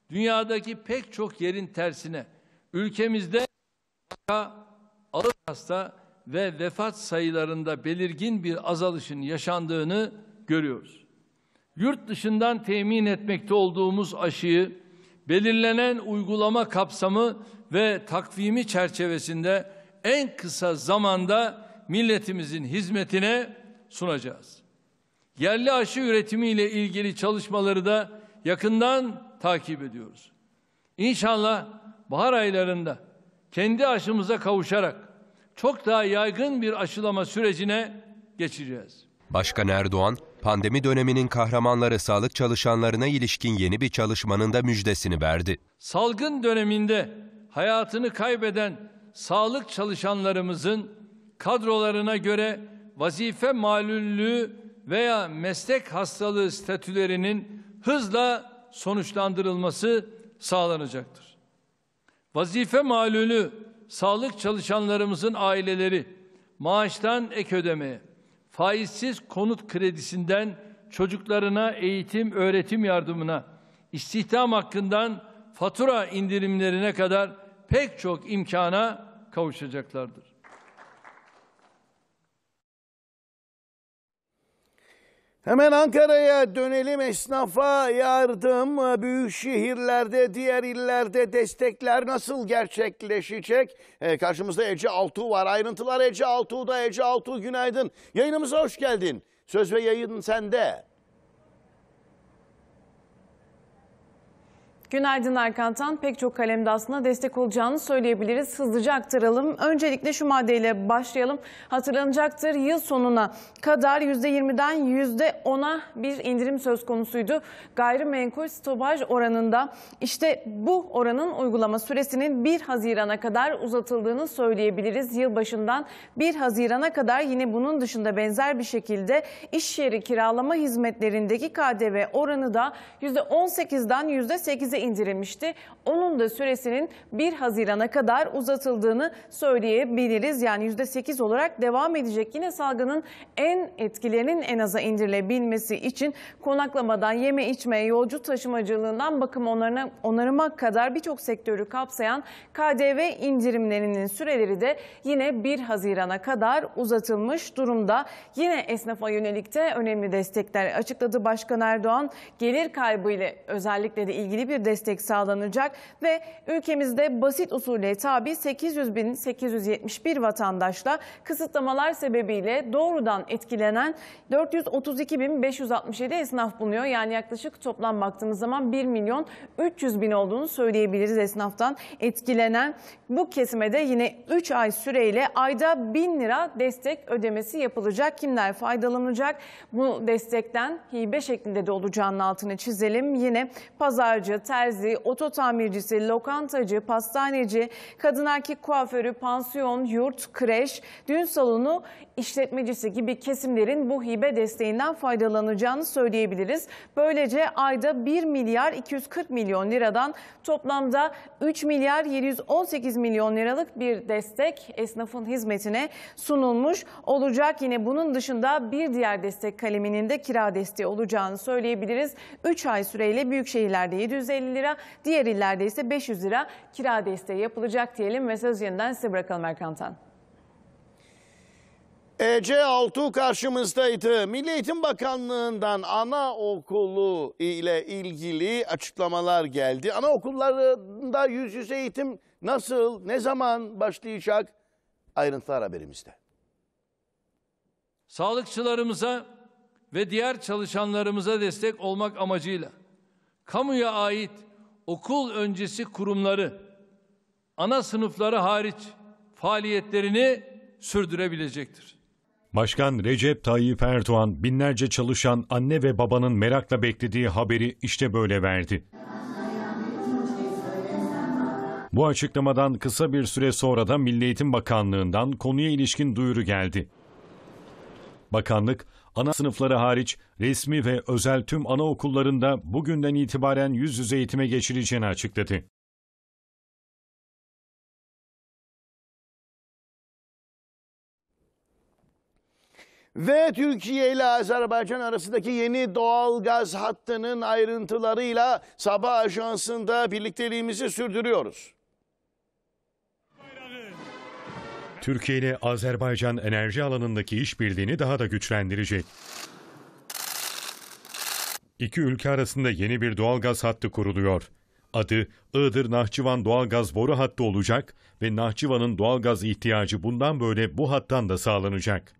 dünyadaki pek çok yerin tersine ülkemizde vaka, ağır hasta ve vefat sayılarında belirgin bir azalışın yaşandığını görüyoruz. Yurt dışından temin etmekte olduğumuz aşıyı belirlenen uygulama kapsamı ve takvimi çerçevesinde en kısa zamanda milletimizin hizmetine sunacağız. Yerli aşı üretimiyle ilgili çalışmaları da yakından takip ediyoruz. İnşallah bahar aylarında kendi aşımıza kavuşarak çok daha yaygın bir aşılama sürecine geçeceğiz. Başkan Erdoğan, pandemi döneminin kahramanları sağlık çalışanlarına ilişkin yeni bir çalışmanın da müjdesini verdi. Salgın döneminde hayatını kaybeden sağlık çalışanlarımızın kadrolarına göre vazife malüllüğü veya meslek hastalığı statülerinin hızla sonuçlandırılması sağlanacaktır. Vazife malülü sağlık çalışanlarımızın aileleri maaştan ek ödemeye, faizsiz konut kredisinden çocuklarına eğitim öğretim yardımına, istihdam hakkından fatura indirimlerine kadar pek çok imkana kavuşacaklardır. Hemen Ankara'ya dönelim esnafa yardım büyük şehirlerde diğer illerde destekler nasıl gerçekleşecek? E, karşımızda Ece Altuğ var ayrıntılar Ece Altuğ'da Ece Altuğ günaydın yayınımıza hoş geldin söz ve yayın sende. Günaydın Erkantan. Pek çok kalemde aslında destek olacağını söyleyebiliriz. Hızlıca aktaralım. Öncelikle şu maddeyle başlayalım. Hatırlanacaktır yıl sonuna kadar %20'den %10'a bir indirim söz konusuydu. Gayrimenkul stopaj oranında işte bu oranın uygulama süresinin 1 Haziran'a kadar uzatıldığını söyleyebiliriz. Yıl başından 1 Haziran'a kadar yine bunun dışında benzer bir şekilde iş yeri kiralama hizmetlerindeki KDV oranı da %18'den %8'e %8'e indirilmişti. Onun da süresinin 1 Haziran'a kadar uzatıldığını söyleyebiliriz. Yani %8 olarak devam edecek. Yine salgının en etkilerinin en aza indirilebilmesi için konaklamadan yeme içme, yolcu taşımacılığından bakım onarına, onarıma kadar birçok sektörü kapsayan KDV indirimlerinin süreleri de yine 1 Haziran'a kadar uzatılmış durumda. Yine esnafa yönelik de önemli destekler açıkladı Başkan Erdoğan. Gelir kaybı ile özellikle de ilgili bir destek sağlanacak ve ülkemizde basit usule tabi 800 bin 871 vatandaşla kısıtlamalar sebebiyle doğrudan etkilenen 432 bin 567 esnaf bulunuyor. Yani yaklaşık toplam baktığımız zaman 1 milyon 300 bin olduğunu söyleyebiliriz esnaftan etkilenen. Bu kesime de yine 3 ay süreyle ayda 1000 lira destek ödemesi yapılacak. Kimler faydalanacak? Bu destekten hibe şeklinde de olacağının altını çizelim. Yine pazarcı, ter terzi, oto tamircisi, lokantacı, pastaneci, kadın erkek kuaförü, pansiyon, yurt, kreş, düğün salonu işletmecisi gibi kesimlerin bu hibe desteğinden faydalanacağını söyleyebiliriz. Böylece ayda 1 milyar 240 milyon liradan toplamda 3 milyar 718 milyon liralık bir destek esnafın hizmetine sunulmuş olacak. Yine bunun dışında bir diğer destek kaleminin de kira desteği olacağını söyleyebiliriz. 3 ay süreyle büyük şehirlerde 750 750 lira, diğer illerde ise 500 lira kira desteği yapılacak diyelim ve söz yeniden size bırakalım Erkan Tan. Ece Altuğ karşımızdaydı. Milli Eğitim Bakanlığı'ndan anaokulu ile ilgili açıklamalar geldi. Anaokullarında yüz yüze eğitim nasıl, ne zaman başlayacak? Ayrıntılar haberimizde. Sağlıkçılarımıza ve diğer çalışanlarımıza destek olmak amacıyla kamuya ait okul öncesi kurumları ana sınıfları hariç faaliyetlerini sürdürebilecektir. Başkan Recep Tayyip Erdoğan binlerce çalışan anne ve babanın merakla beklediği haberi işte böyle verdi. Bu açıklamadan kısa bir süre sonra da Milli Eğitim Bakanlığı'ndan konuya ilişkin duyuru geldi. Bakanlık, ana sınıfları hariç resmi ve özel tüm anaokullarında bugünden itibaren yüz yüze eğitime geçileceğini açıkladı. ve Türkiye ile Azerbaycan arasındaki yeni doğal gaz hattının ayrıntılarıyla sabah ajansında birlikteliğimizi sürdürüyoruz. Türkiye Azerbaycan enerji alanındaki işbirliğini daha da güçlendirecek. İki ülke arasında yeni bir doğalgaz hattı kuruluyor. Adı Iğdır-Nahçıvan doğalgaz boru hattı olacak ve Nahçıvan'ın doğalgaz ihtiyacı bundan böyle bu hattan da sağlanacak.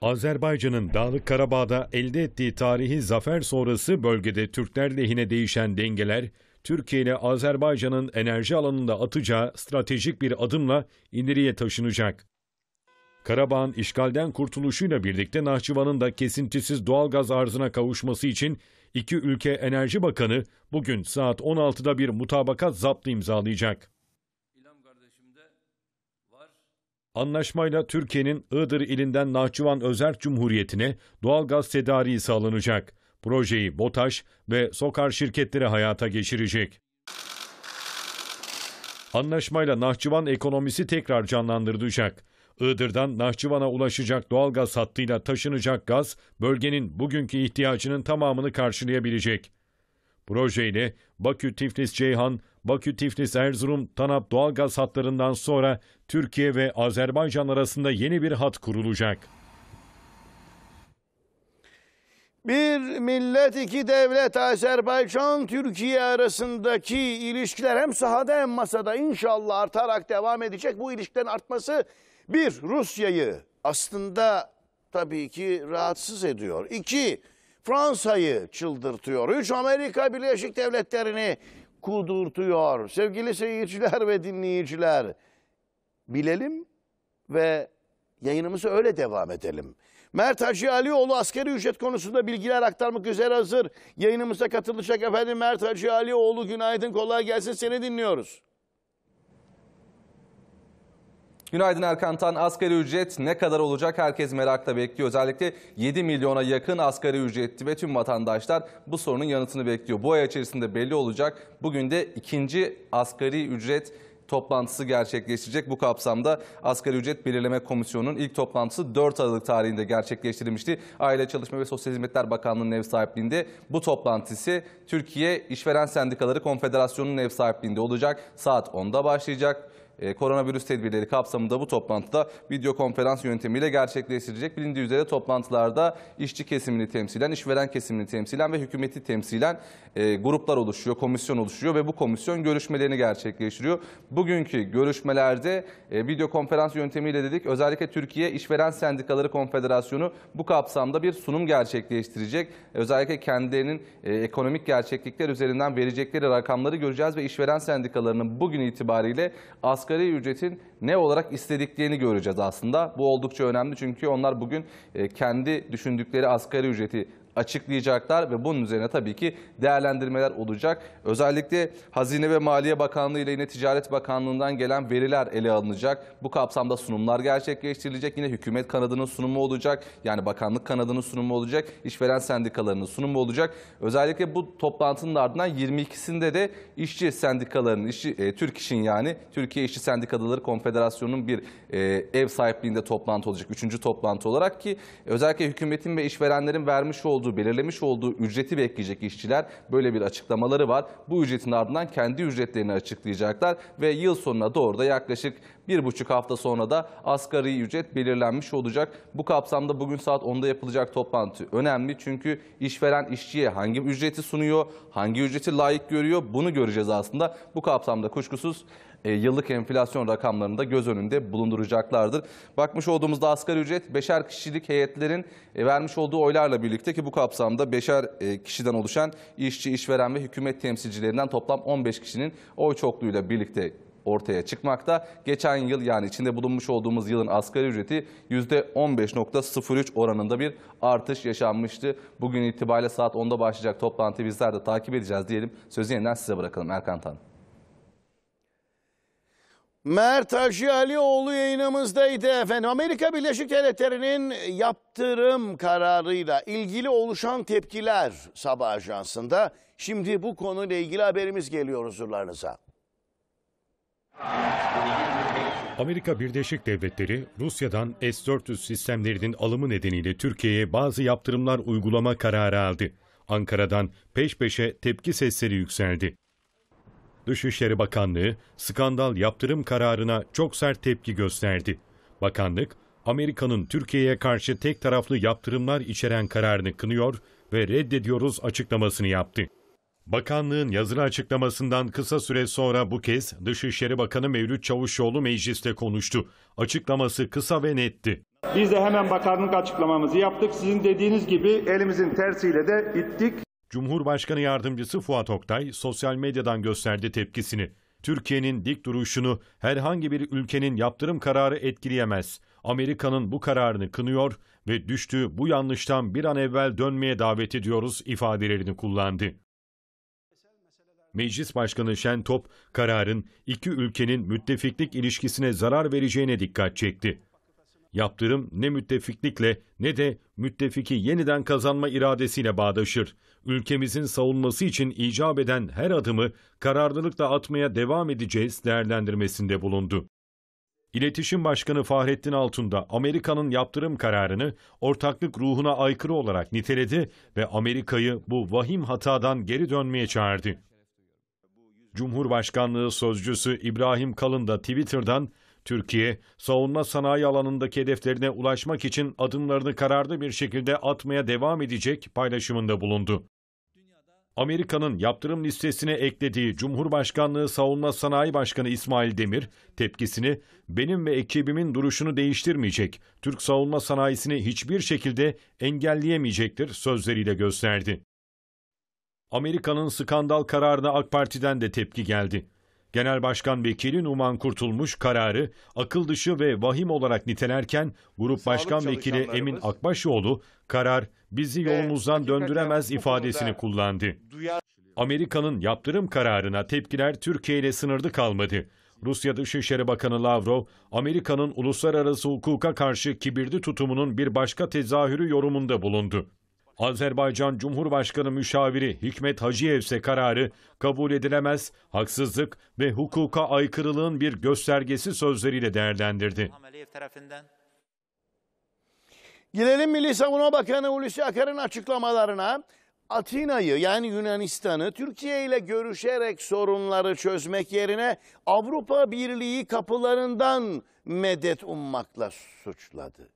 Azerbaycan'ın Dağlık Karabağ'da elde ettiği tarihi zafer sonrası bölgede Türkler lehine değişen dengeler Türkiye ile Azerbaycan'ın enerji alanında atacağı stratejik bir adımla ileriye taşınacak. Karabağ'ın işgalden kurtuluşuyla birlikte Nahçıvan'ın da kesintisiz doğalgaz arzına kavuşması için iki ülke Enerji Bakanı bugün saat 16'da bir mutabakat zaptı imzalayacak. Anlaşmayla Türkiye'nin Iğdır ilinden Nahçıvan Özerk Cumhuriyeti'ne doğal gaz tedariği sağlanacak. Projeyi BOTAŞ ve SOKAR şirketleri hayata geçirecek. Anlaşmayla Nahçıvan ekonomisi tekrar canlandırılacak. Iğdır'dan Nahçıvan'a ulaşacak doğal gaz hattıyla taşınacak gaz bölgenin bugünkü ihtiyacının tamamını karşılayabilecek. Projeyle Bakü-Tiflis-Ceyhan, Bakü-Tiflis-Erzurum, Tanap doğal gaz hatlarından sonra Türkiye ve Azerbaycan arasında yeni bir hat kurulacak. Bir millet iki devlet Azerbaycan Türkiye arasındaki ilişkiler hem sahada hem masada inşallah artarak devam edecek. Bu ilişkilerin artması bir Rusya'yı aslında tabii ki rahatsız ediyor. İki Fransa'yı çıldırtıyor. Üç Amerika Birleşik Devletleri'ni kudurtuyor. Sevgili seyirciler ve dinleyiciler bilelim ve yayınımızı öyle devam edelim. Mert Hacı Alioğlu askeri ücret konusunda bilgiler aktarmak üzere hazır. Yayınımıza katılacak efendim Mert Hacı Alioğlu günaydın kolay gelsin seni dinliyoruz. Günaydın Erkan Tan. Asgari ücret ne kadar olacak herkes merakla bekliyor. Özellikle 7 milyona yakın asgari ücretli ve tüm vatandaşlar bu sorunun yanıtını bekliyor. Bu ay içerisinde belli olacak. Bugün de ikinci asgari ücret toplantısı gerçekleşecek. Bu kapsamda Asgari Ücret Belirleme Komisyonu'nun ilk toplantısı 4 Aralık tarihinde gerçekleştirilmişti. Aile Çalışma ve Sosyal Hizmetler Bakanlığı'nın ev sahipliğinde bu toplantısı Türkiye İşveren Sendikaları Konfederasyonu'nun ev sahipliğinde olacak. Saat 10'da başlayacak. Ee, koronavirüs tedbirleri kapsamında bu toplantıda video konferans yöntemiyle gerçekleştirecek. Bilindiği üzere toplantılarda işçi kesimini temsilen, işveren kesimini temsilen ve hükümeti temsilen e, gruplar oluşuyor, komisyon oluşuyor ve bu komisyon görüşmelerini gerçekleştiriyor. Bugünkü görüşmelerde e, video konferans yöntemiyle dedik özellikle Türkiye İşveren Sendikaları Konfederasyonu bu kapsamda bir sunum gerçekleştirecek. Özellikle kendilerinin e, ekonomik gerçeklikler üzerinden verecekleri rakamları göreceğiz ve işveren sendikalarının bugün itibariyle asgari asgari ücretin ne olarak istediklerini göreceğiz aslında. Bu oldukça önemli çünkü onlar bugün e, kendi düşündükleri asgari ücreti açıklayacaklar ve bunun üzerine tabii ki değerlendirmeler olacak. Özellikle Hazine ve Maliye Bakanlığı ile yine Ticaret Bakanlığı'ndan gelen veriler ele alınacak. Bu kapsamda sunumlar gerçekleştirilecek. Yine hükümet kanadının sunumu olacak. Yani bakanlık kanadının sunumu olacak. İşveren sendikalarının sunumu olacak. Özellikle bu toplantının ardından 22'sinde de işçi sendikalarının, işçi, e, Türk İş'in yani Türkiye İşçi Sendikaları Konfederasyonu'nun bir e, ev sahipliğinde toplantı olacak. Üçüncü toplantı olarak ki özellikle hükümetin ve işverenlerin vermiş olduğu olduğu, belirlemiş olduğu ücreti bekleyecek işçiler böyle bir açıklamaları var. Bu ücretin ardından kendi ücretlerini açıklayacaklar ve yıl sonuna doğru da yaklaşık bir buçuk hafta sonra da asgari ücret belirlenmiş olacak. Bu kapsamda bugün saat 10'da yapılacak toplantı önemli çünkü işveren işçiye hangi ücreti sunuyor, hangi ücreti layık görüyor bunu göreceğiz aslında. Bu kapsamda kuşkusuz e, yıllık enflasyon rakamlarını da göz önünde bulunduracaklardır. Bakmış olduğumuzda asgari ücret beşer kişilik heyetlerin e, vermiş olduğu oylarla birlikte ki bu kapsamda beşer e, kişiden oluşan işçi, işveren ve hükümet temsilcilerinden toplam 15 kişinin oy çokluğuyla birlikte ortaya çıkmakta. Geçen yıl yani içinde bulunmuş olduğumuz yılın asgari ücreti %15.03 oranında bir artış yaşanmıştı. Bugün itibariyle saat 10'da başlayacak toplantıyı bizler de takip edeceğiz diyelim. Sözü yeniden size bırakalım Erkan Tan. Mert Hacı Alioğlu yayınımızdaydı efendim. Amerika Birleşik Devletleri'nin yaptırım kararıyla ilgili oluşan tepkiler sabah ajansında. Şimdi bu konuyla ilgili haberimiz geliyor huzurlarınıza. Amerika Birleşik Devletleri, Rusya'dan S-400 sistemlerinin alımı nedeniyle Türkiye'ye bazı yaptırımlar uygulama kararı aldı. Ankara'dan peş peşe tepki sesleri yükseldi. Dışişleri Bakanlığı skandal yaptırım kararına çok sert tepki gösterdi. Bakanlık, Amerika'nın Türkiye'ye karşı tek taraflı yaptırımlar içeren kararını kınıyor ve reddediyoruz açıklamasını yaptı. Bakanlığın yazılı açıklamasından kısa süre sonra bu kez Dışişleri Bakanı Mevlüt Çavuşoğlu mecliste konuştu. Açıklaması kısa ve netti. Biz de hemen bakanlık açıklamamızı yaptık. Sizin dediğiniz gibi elimizin tersiyle de ittik. Cumhurbaşkanı Yardımcısı Fuat Oktay sosyal medyadan gösterdi tepkisini. Türkiye'nin dik duruşunu herhangi bir ülkenin yaptırım kararı etkileyemez. Amerika'nın bu kararını kınıyor ve düştüğü bu yanlıştan bir an evvel dönmeye davet ediyoruz ifadelerini kullandı. Meclis Başkanı Şen Top kararın iki ülkenin müttefiklik ilişkisine zarar vereceğine dikkat çekti. Yaptırım ne müttefiklikle ne de müttefiki yeniden kazanma iradesiyle bağdaşır. Ülkemizin savunması için icap eden her adımı kararlılıkla atmaya devam edeceğiz değerlendirmesinde bulundu. İletişim Başkanı Fahrettin Altun da Amerika'nın yaptırım kararını ortaklık ruhuna aykırı olarak niteledi ve Amerika'yı bu vahim hatadan geri dönmeye çağırdı. Cumhurbaşkanlığı sözcüsü İbrahim Kalın da Twitter'dan Türkiye, savunma sanayi alanındaki hedeflerine ulaşmak için adımlarını kararlı bir şekilde atmaya devam edecek paylaşımında bulundu. Amerika'nın yaptırım listesine eklediği Cumhurbaşkanlığı Savunma Sanayi Başkanı İsmail Demir tepkisini benim ve ekibimin duruşunu değiştirmeyecek, Türk savunma sanayisini hiçbir şekilde engelleyemeyecektir sözleriyle gösterdi. Amerika'nın skandal kararına AK Parti'den de tepki geldi. Genel Başkan Vekili Numan Kurtulmuş kararı akıl dışı ve vahim olarak nitelerken Grup Başkan Vekili Emin Akbaşoğlu karar bizi yolumuzdan döndüremez ifadesini kullandı. Amerika'nın yaptırım kararına tepkiler Türkiye ile sınırlı kalmadı. Rusya Dışişleri Bakanı Lavrov, Amerika'nın uluslararası hukuka karşı kibirli tutumunun bir başka tezahürü yorumunda bulundu. Azerbaycan Cumhurbaşkanı Müşaviri Hikmet Hacıyev ise kararı kabul edilemez, haksızlık ve hukuka aykırılığın bir göstergesi sözleriyle değerlendirdi. Gelelim Milli Savunma Bakanı Hulusi Akar'ın açıklamalarına. Atina'yı yani Yunanistan'ı Türkiye ile görüşerek sorunları çözmek yerine Avrupa Birliği kapılarından medet ummakla suçladı.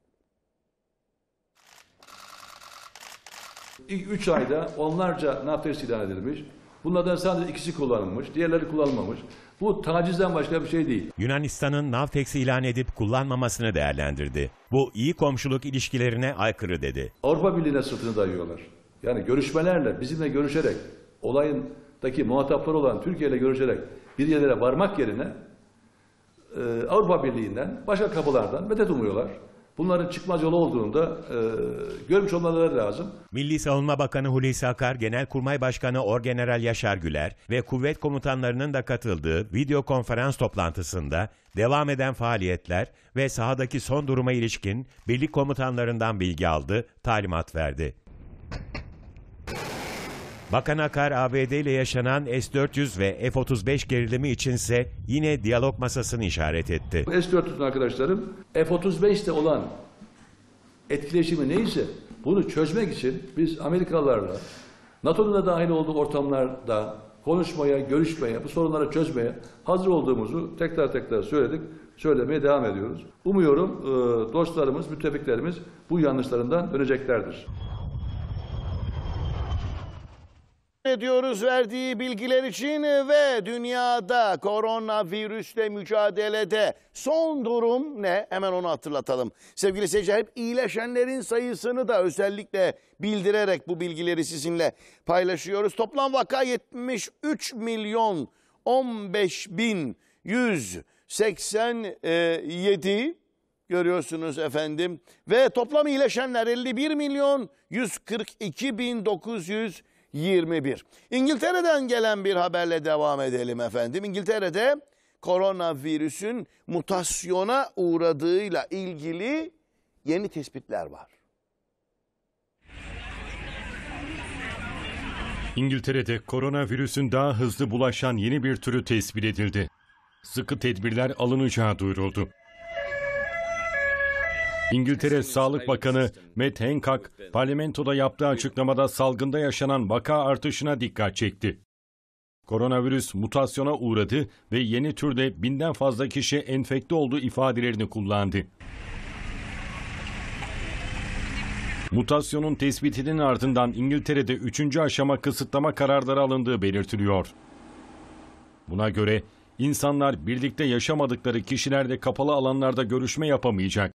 İlk üç ayda onlarca nafes ilan edilmiş. Bunlardan sadece ikisi kullanılmış, diğerleri kullanılmamış. Bu tacizden başka bir şey değil. Yunanistan'ın Navtex'i ilan edip kullanmamasını değerlendirdi. Bu iyi komşuluk ilişkilerine aykırı dedi. Avrupa Birliği'ne sırtını dayıyorlar. Yani görüşmelerle, bizimle görüşerek, olayındaki muhatapları olan Türkiye ile görüşerek bir yerlere varmak yerine e, Avrupa Birliği'nden, başka kapılardan medet umuyorlar. Bunların çıkmaz yolu olduğunu da e, görmüş olmaları lazım. Milli Savunma Bakanı Hulusi Akar, Genelkurmay Başkanı Orgeneral Yaşar Güler ve kuvvet komutanlarının da katıldığı video konferans toplantısında devam eden faaliyetler ve sahadaki son duruma ilişkin birlik komutanlarından bilgi aldı, talimat verdi. Bakan Akar ABD ile yaşanan S-400 ve F-35 gerilimi içinse yine diyalog masasını işaret etti. S-400 arkadaşlarım F-35'te olan etkileşimi neyse bunu çözmek için biz Amerikalılarla NATO'nun da dahil olduğu ortamlarda konuşmaya, görüşmeye, bu sorunları çözmeye hazır olduğumuzu tekrar tekrar söyledik, söylemeye devam ediyoruz. Umuyorum e, dostlarımız, müttefiklerimiz bu yanlışlarından döneceklerdir. ediyoruz verdiği bilgiler için ve dünyada koronavirüsle mücadelede son durum ne? Hemen onu hatırlatalım. Sevgili seyirciler hep iyileşenlerin sayısını da özellikle bildirerek bu bilgileri sizinle paylaşıyoruz. Toplam vaka 73 milyon 15 bin 187 görüyorsunuz efendim ve toplam iyileşenler 51 milyon 142 bin 900 21. İngiltere'den gelen bir haberle devam edelim efendim. İngiltere'de koronavirüsün mutasyona uğradığıyla ilgili yeni tespitler var. İngiltere'de koronavirüsün daha hızlı bulaşan yeni bir türü tespit edildi. Sıkı tedbirler alınacağı duyuruldu. İngiltere Sağlık Bakanı Matt Hancock parlamentoda yaptığı açıklamada salgında yaşanan vaka artışına dikkat çekti. Koronavirüs mutasyona uğradı ve yeni türde binden fazla kişi enfekte olduğu ifadelerini kullandı. Mutasyonun tespitinin ardından İngiltere'de üçüncü aşama kısıtlama kararları alındığı belirtiliyor. Buna göre insanlar birlikte yaşamadıkları kişilerde kapalı alanlarda görüşme yapamayacak.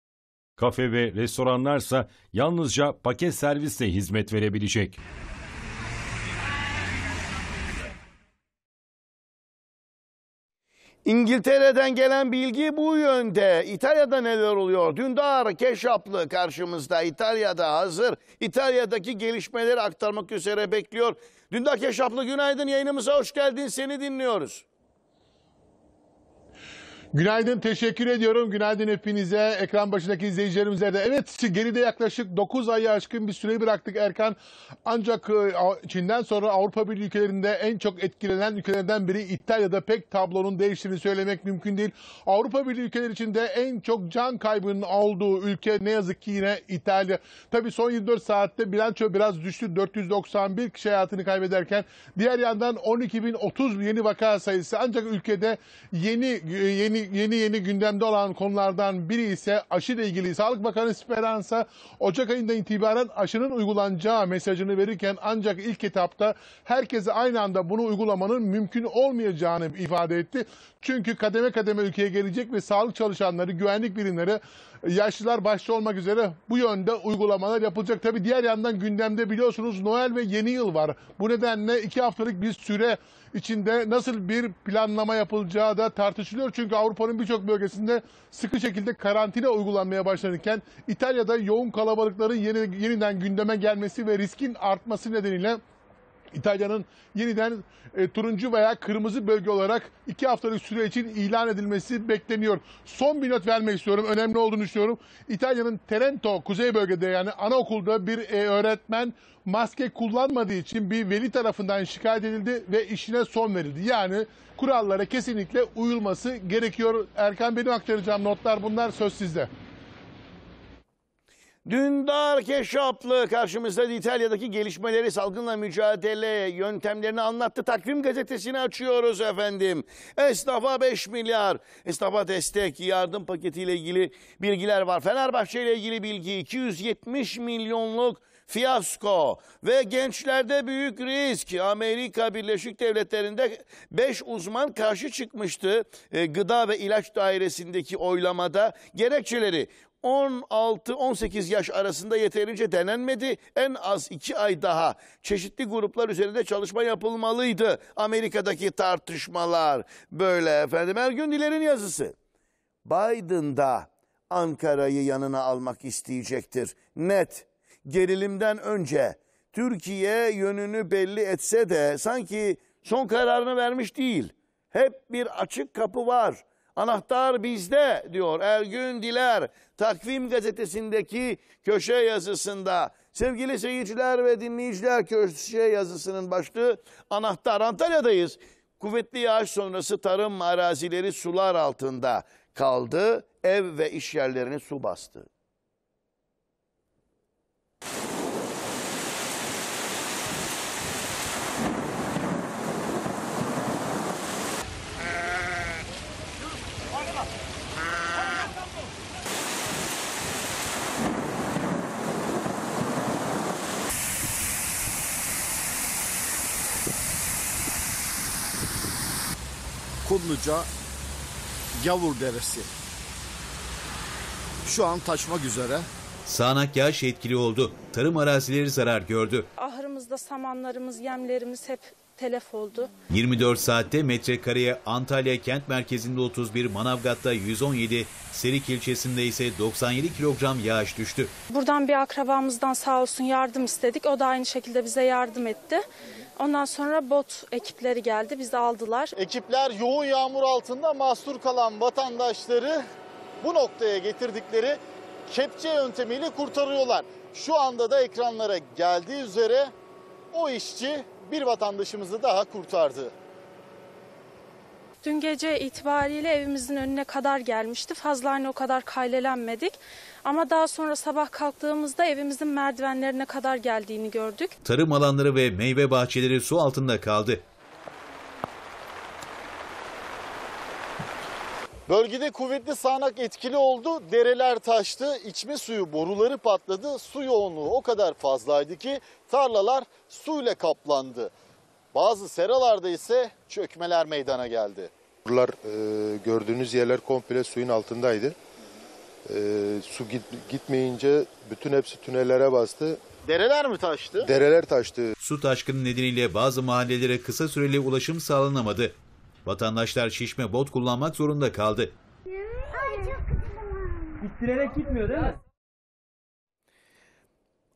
Kafe ve restoranlarsa yalnızca paket servisle hizmet verebilecek. İngiltere'den gelen bilgi bu yönde. İtalya'da neler oluyor? Dündar Keşaplı karşımızda. İtalya'da hazır. İtalya'daki gelişmeleri aktarmak üzere bekliyor. Dündar Keşaplı günaydın yayınımıza hoş geldin. Seni dinliyoruz. Günaydın, teşekkür ediyorum. Günaydın hepinize, ekran başındaki izleyicilerimize de. Evet, geride yaklaşık 9 ayı aşkın bir süreyi bıraktık Erkan. Ancak e, Çin'den sonra Avrupa Birliği ülkelerinde en çok etkilenen ülkelerden biri İtalya'da pek tablonun değiştiğini söylemek mümkün değil. Avrupa Birliği ülkeleri içinde en çok can kaybının olduğu ülke ne yazık ki yine İtalya. Tabii son 24 saatte bilanço biraz düştü. 491 kişi hayatını kaybederken diğer yandan 12.030 yeni vaka sayısı. Ancak ülkede yeni e, yeni yeni yeni gündemde olan konulardan biri ise aşı ile ilgili. Sağlık Bakanı Speransa Ocak ayında itibaren aşının uygulanacağı mesajını verirken ancak ilk etapta herkese aynı anda bunu uygulamanın mümkün olmayacağını ifade etti. Çünkü kademe kademe ülkeye gelecek ve sağlık çalışanları, güvenlik birimleri yaşlılar başta olmak üzere bu yönde uygulamalar yapılacak. Tabi diğer yandan gündemde biliyorsunuz Noel ve yeni yıl var. Bu nedenle iki haftalık bir süre içinde nasıl bir planlama yapılacağı da tartışılıyor. Çünkü Avrupa'nın birçok bölgesinde sıkı şekilde karantina uygulanmaya başlanırken İtalya'da yoğun kalabalıkların yeni, yeniden gündeme gelmesi ve riskin artması nedeniyle İtalya'nın yeniden e, turuncu veya kırmızı bölge olarak iki haftalık süre için ilan edilmesi bekleniyor. Son bir not vermek istiyorum. Önemli olduğunu düşünüyorum. İtalya'nın Trento kuzey bölgede yani anaokulda bir e, öğretmen maske kullanmadığı için bir veli tarafından şikayet edildi ve işine son verildi. Yani kurallara kesinlikle uyulması gerekiyor. Erkan benim aktaracağım notlar bunlar söz sizde. Dündar Keşaplı karşımızda İtalya'daki gelişmeleri salgınla mücadele yöntemlerini anlattı. Takvim gazetesini açıyoruz efendim. Esnafa 5 milyar, esnafa destek yardım paketiyle ilgili bilgiler var. Fenerbahçe ile ilgili bilgi 270 milyonluk fiyasko ve gençlerde büyük risk. Amerika Birleşik Devletleri'nde 5 uzman karşı çıkmıştı e, gıda ve ilaç dairesindeki oylamada. Gerekçeleri 16-18 yaş arasında yeterince denenmedi. En az 2 ay daha çeşitli gruplar üzerinde çalışma yapılmalıydı. Amerika'daki tartışmalar böyle efendim. Her gün Diler'in yazısı. Biden Biden'da Ankara'yı yanına almak isteyecektir. Net gerilimden önce Türkiye yönünü belli etse de sanki son kararını vermiş değil. Hep bir açık kapı var. Anahtar bizde diyor Ergün Diler Takvim gazetesindeki köşe yazısında. Sevgili seyirciler ve dinleyiciler köşe yazısının başlığı anahtar. Antalya'dayız. Kuvvetli yağış sonrası tarım arazileri sular altında kaldı. Ev ve iş yerlerini su bastı. Kumluca Gavur Deresi. Şu an taşmak üzere. Sağanak yağış etkili oldu. Tarım arazileri zarar gördü. Ahırımızda samanlarımız, yemlerimiz hep telef oldu. 24 saatte metrekareye Antalya kent merkezinde 31, Manavgat'ta 117, Serik ilçesinde ise 97 kilogram yağış düştü. Buradan bir akrabamızdan sağ olsun yardım istedik. O da aynı şekilde bize yardım etti. Ondan sonra bot ekipleri geldi, bizi aldılar. Ekipler yoğun yağmur altında mahsur kalan vatandaşları bu noktaya getirdikleri kepçe yöntemiyle kurtarıyorlar. Şu anda da ekranlara geldiği üzere o işçi bir vatandaşımızı daha kurtardı. Dün gece itibariyle evimizin önüne kadar gelmişti. Fazla hani o kadar kaylelenmedik. Ama daha sonra sabah kalktığımızda evimizin merdivenlerine kadar geldiğini gördük. Tarım alanları ve meyve bahçeleri su altında kaldı. Bölgede kuvvetli sağanak etkili oldu. Dereler taştı, içme suyu boruları patladı. Su yoğunluğu o kadar fazlaydı ki tarlalar suyla kaplandı. Bazı seralarda ise çökmeler meydana geldi. Buralar e, gördüğünüz yerler komple suyun altındaydı. E, su git, gitmeyince bütün hepsi tünellere bastı. Dereler mi taştı? Dereler taştı. Su taşkının nedeniyle bazı mahallelere kısa süreli ulaşım sağlanamadı. Vatandaşlar şişme bot kullanmak zorunda kaldı. İttirerek gitmiyor değil mi?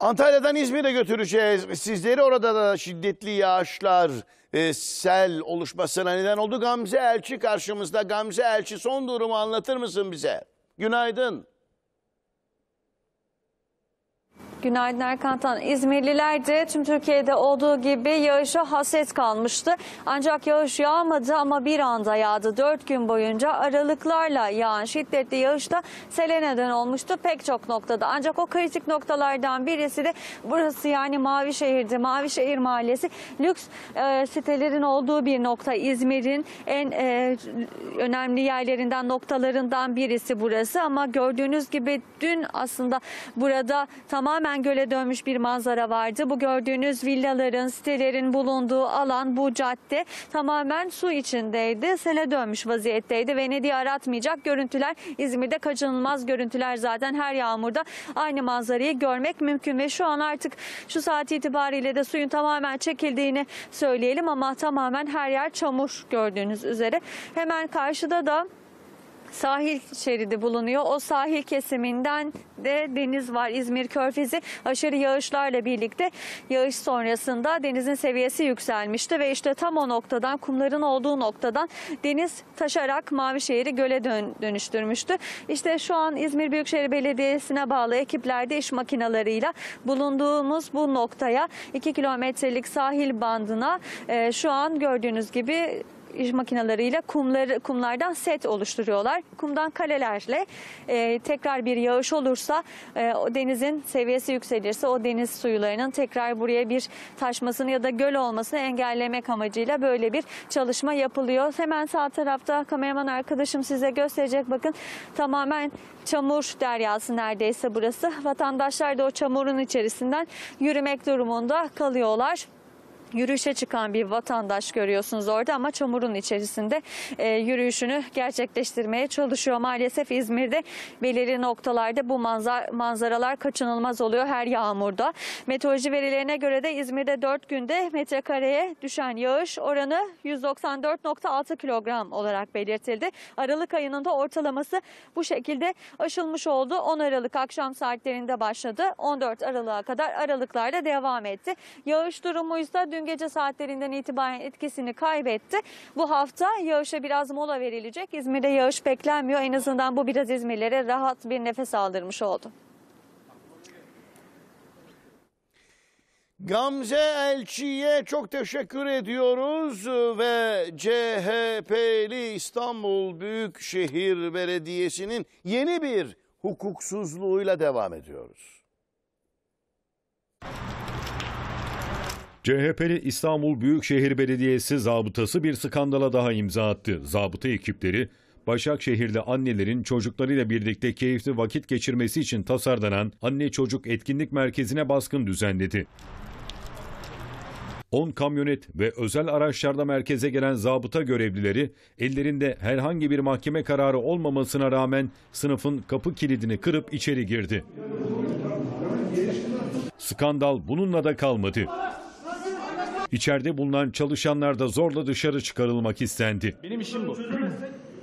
Antalya'dan İzmir'e götüreceğiz. Sizleri orada da şiddetli yağışlar, e, sel oluşmasına neden oldu. Gamze Elçi karşımızda. Gamze Elçi son durumu anlatır mısın bize? Günaydın. Günaydın Erkantan. İzmirliler de tüm Türkiye'de olduğu gibi yağışa hasret kalmıştı. Ancak yağış yağmadı ama bir anda yağdı. Dört gün boyunca aralıklarla yağan şiddetli yağışta sele neden olmuştu pek çok noktada. Ancak o kritik noktalardan birisi de burası yani Mavişehir'di. Mavişehir Mahallesi lüks e, sitelerin olduğu bir nokta. İzmir'in en e, önemli yerlerinden noktalarından birisi burası. Ama gördüğünüz gibi dün aslında burada tamamen resmen göle dönmüş bir manzara vardı. Bu gördüğünüz villaların, sitelerin bulunduğu alan bu cadde tamamen su içindeydi. Sele dönmüş vaziyetteydi. Venedik'i aratmayacak görüntüler İzmir'de kaçınılmaz görüntüler zaten her yağmurda aynı manzarayı görmek mümkün ve şu an artık şu saat itibariyle de suyun tamamen çekildiğini söyleyelim ama tamamen her yer çamur gördüğünüz üzere. Hemen karşıda da sahil şeridi bulunuyor. O sahil kesiminden de deniz var İzmir Körfezi. Aşırı yağışlarla birlikte yağış sonrasında denizin seviyesi yükselmişti ve işte tam o noktadan kumların olduğu noktadan deniz taşarak mavi şehri göle dön dönüştürmüştü. İşte şu an İzmir Büyükşehir Belediyesi'ne bağlı ekipler de iş makinalarıyla bulunduğumuz bu noktaya 2 kilometrelik sahil bandına e, şu an gördüğünüz gibi iş makinalarıyla kumları, kumlardan set oluşturuyorlar. Kumdan kalelerle e, tekrar bir yağış olursa e, o denizin seviyesi yükselirse o deniz suyularının tekrar buraya bir taşmasını ya da göl olmasını engellemek amacıyla böyle bir çalışma yapılıyor. Hemen sağ tarafta kameraman arkadaşım size gösterecek. Bakın tamamen çamur deryası neredeyse burası. Vatandaşlar da o çamurun içerisinden yürümek durumunda kalıyorlar yürüyüşe çıkan bir vatandaş görüyorsunuz orada ama çamurun içerisinde e, yürüyüşünü gerçekleştirmeye çalışıyor. Maalesef İzmir'de belirli noktalarda bu manzar, manzaralar kaçınılmaz oluyor her yağmurda. Meteoroloji verilerine göre de İzmir'de 4 günde metrekareye düşen yağış oranı 194.6 kilogram olarak belirtildi. Aralık ayının da ortalaması bu şekilde aşılmış oldu. 10 Aralık akşam saatlerinde başladı. 14 Aralık'a kadar aralıklarda devam etti. Yağış durumu ise dün dün gece saatlerinden itibaren etkisini kaybetti. Bu hafta yağışa biraz mola verilecek. İzmir'de yağış beklenmiyor. En azından bu biraz İzmirlere rahat bir nefes aldırmış oldu. Gamze Elçi'ye çok teşekkür ediyoruz ve CHP'li İstanbul Büyükşehir Belediyesi'nin yeni bir hukuksuzluğuyla devam ediyoruz. CHP'li İstanbul Büyükşehir Belediyesi zabıtası bir skandala daha imza attı. Zabıta ekipleri Başakşehir'de annelerin çocuklarıyla birlikte keyifli vakit geçirmesi için tasarlanan Anne Çocuk Etkinlik Merkezi'ne baskın düzenledi. 10 kamyonet ve özel araçlarda merkeze gelen zabıta görevlileri ellerinde herhangi bir mahkeme kararı olmamasına rağmen sınıfın kapı kilidini kırıp içeri girdi. Skandal bununla da kalmadı. İçeride bulunan çalışanlar da zorla dışarı çıkarılmak istendi. Benim işim bu.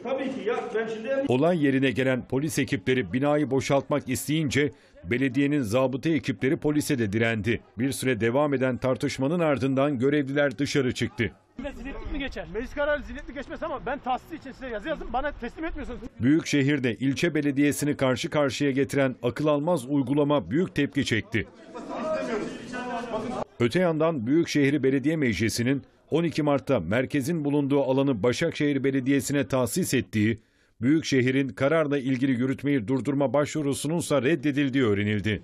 Tabii ki ya ben şimdi... Olan yerine gelen polis ekipleri binayı boşaltmak isteyince belediyenin zabıta ekipleri polise de direndi. Bir süre devam eden tartışmanın ardından görevliler dışarı çıktı. Zilletlik mi geçer? Meclis kararı zilletlik geçmez ama ben tahsis için size yazı yazdım. Bana teslim etmiyorsunuz. Büyük şehirde ilçe belediyesini karşı karşıya getiren akıl almaz uygulama büyük tepki çekti. Öte yandan Büyükşehir Belediye Meclisi'nin 12 Mart'ta merkezin bulunduğu alanı Başakşehir Belediyesi'ne tahsis ettiği, Büyükşehir'in kararla ilgili yürütmeyi durdurma başvurusununsa reddedildiği öğrenildi.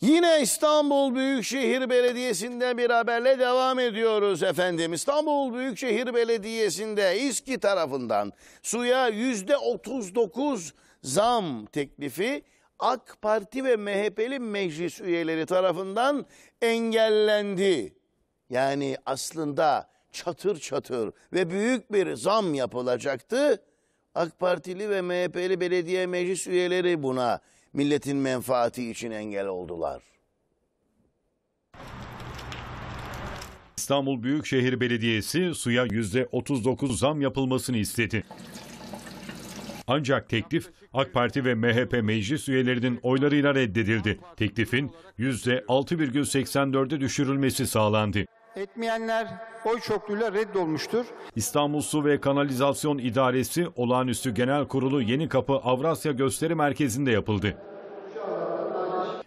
Yine İstanbul Büyükşehir Belediyesi'nde bir haberle devam ediyoruz efendim. İstanbul Büyükşehir Belediyesi'nde İSKİ tarafından suya yüzde 39 zam teklifi AK Parti ve MHP'li meclis üyeleri tarafından engellendi. Yani aslında çatır çatır ve büyük bir zam yapılacaktı. AK Partili ve MHP'li belediye meclis üyeleri buna milletin menfaati için engel oldular. İstanbul Büyükşehir Belediyesi suya %39 zam yapılmasını istedi. Ancak teklif AK Parti ve MHP meclis üyelerinin oylarıyla reddedildi. Teklifin %6,84'e düşürülmesi sağlandı. Etmeyenler oy çokluğuyla reddolmuştur. İstanbul Su ve Kanalizasyon İdaresi Olağanüstü Genel Kurulu Yeni Kapı Avrasya Gösteri Merkezi'nde yapıldı.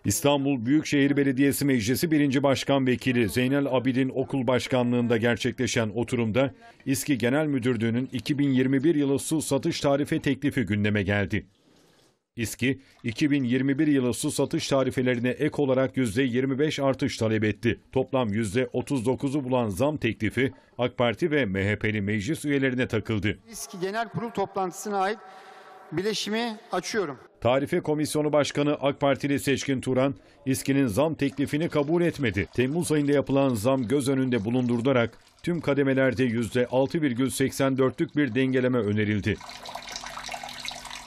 İstanbul Büyükşehir Belediyesi Meclisi 1. Başkan Vekili Zeynel Abidin Okul Başkanlığında gerçekleşen oturumda İSKİ Genel Müdürlüğü'nün 2021 yılı su satış tarife teklifi gündeme geldi. İSKİ, 2021 yılı su satış tarifelerine ek olarak %25 artış talep etti. Toplam %39'u bulan zam teklifi AK Parti ve MHP'li meclis üyelerine takıldı. İSKİ Genel Kurul toplantısına ait bileşimi açıyorum. Tarife Komisyonu Başkanı AK Partili Seçkin Turan, İSKİ'nin zam teklifini kabul etmedi. Temmuz ayında yapılan zam göz önünde bulundurularak tüm kademelerde %6,84'lük bir dengeleme önerildi.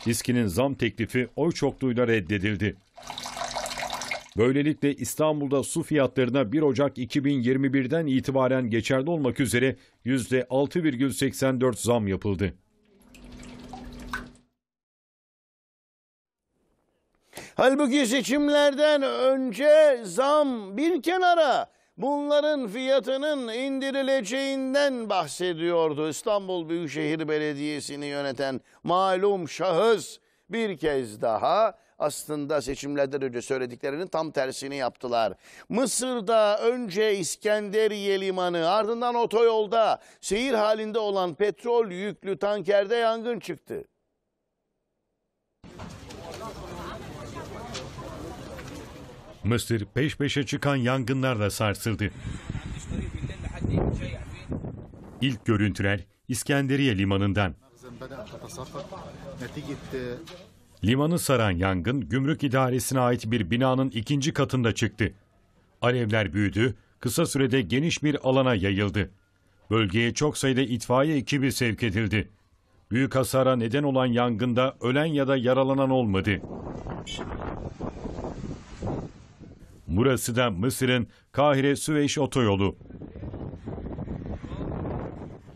İSKİ'nin zam teklifi oy çokluğuyla reddedildi. Böylelikle İstanbul'da su fiyatlarına 1 Ocak 2021'den itibaren geçerli olmak üzere %6,84 zam yapıldı. Halbuki seçimlerden önce zam bir kenara bunların fiyatının indirileceğinden bahsediyordu. İstanbul Büyükşehir Belediyesi'ni yöneten malum şahıs bir kez daha aslında seçimlerden önce söylediklerinin tam tersini yaptılar. Mısır'da önce İskenderiye Limanı ardından otoyolda seyir halinde olan petrol yüklü tankerde yangın çıktı. Mısır peş peşe çıkan yangınlarla sarsıldı. İlk görüntüler İskenderiye limanından. Limanı saran yangın gümrük idaresine ait bir binanın ikinci katında çıktı. Alevler büyüdü, kısa sürede geniş bir alana yayıldı. Bölgeye çok sayıda itfaiye ekibi sevk edildi. Büyük hasara neden olan yangında ölen ya da yaralanan olmadı. Burası da Mısır'ın Kahire-Süveyş otoyolu.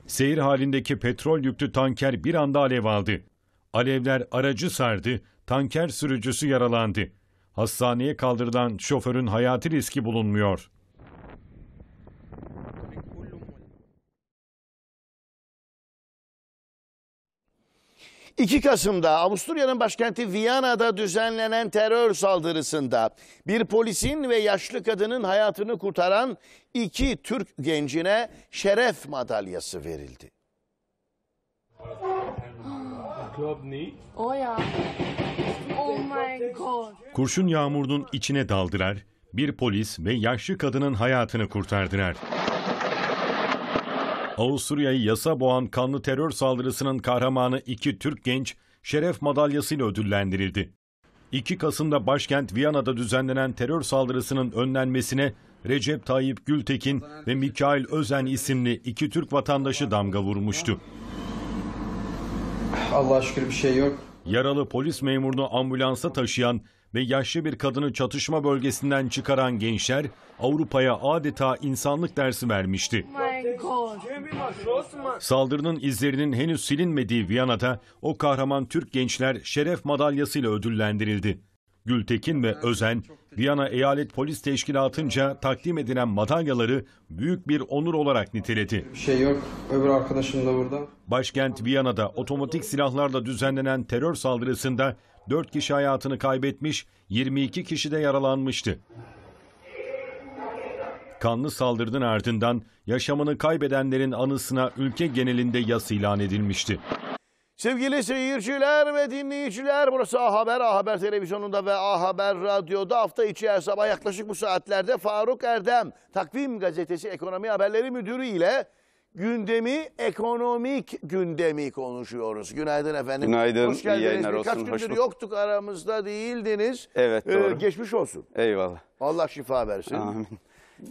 Seyir halindeki petrol yüklü tanker bir anda alev aldı. Alevler aracı sardı, tanker sürücüsü yaralandı. Hastaneye kaldırılan şoförün hayati riski bulunmuyor. 2 Kasım'da Avusturya'nın başkenti Viyana'da düzenlenen terör saldırısında bir polisin ve yaşlı kadının hayatını kurtaran iki Türk gencine şeref madalyası verildi. Oh Kurşun yağmurdun içine daldılar, bir polis ve yaşlı kadının hayatını kurtardılar. Avusturya'yı yasa boğan kanlı terör saldırısının kahramanı iki Türk genç şeref madalyasıyla ödüllendirildi. 2 Kasım'da başkent Viyana'da düzenlenen terör saldırısının önlenmesine Recep Tayyip Gültekin ve Mikail Özen isimli iki Türk vatandaşı damga vurmuştu. Allah şükür bir şey yok. Yaralı polis memurunu ambulansa taşıyan ve yaşlı bir kadını çatışma bölgesinden çıkaran gençler Avrupa'ya adeta insanlık dersi vermişti. Oh Saldırının izlerinin henüz silinmediği Viyana'da o kahraman Türk gençler şeref madalyasıyla ödüllendirildi. Gültekin ve Özen, Viyana Eyalet Polis Teşkilatı'nca takdim edilen madalyaları büyük bir onur olarak niteledi. Bir şey yok, öbür arkadaşım da burada. Başkent Viyana'da otomatik silahlarla düzenlenen terör saldırısında 4 kişi hayatını kaybetmiş, 22 kişi de yaralanmıştı. Kanlı saldırının ardından yaşamını kaybedenlerin anısına ülke genelinde yas ilan edilmişti. Sevgili seyirciler ve dinleyiciler burası A Haber, A Haber Televizyonu'nda ve A Haber Radyo'da hafta içi her sabah yaklaşık bu saatlerde Faruk Erdem, Takvim Gazetesi Ekonomi Haberleri Müdürü ile gündemi, ekonomik gündemi konuşuyoruz. Günaydın efendim. Günaydın. Hoş geldiniz. İyi yayınlar Birkaç olsun. gündür Hoş yoktuk aramızda değildiniz. Evet ee, doğru. Ee, geçmiş olsun. Eyvallah. Allah şifa versin. Amin.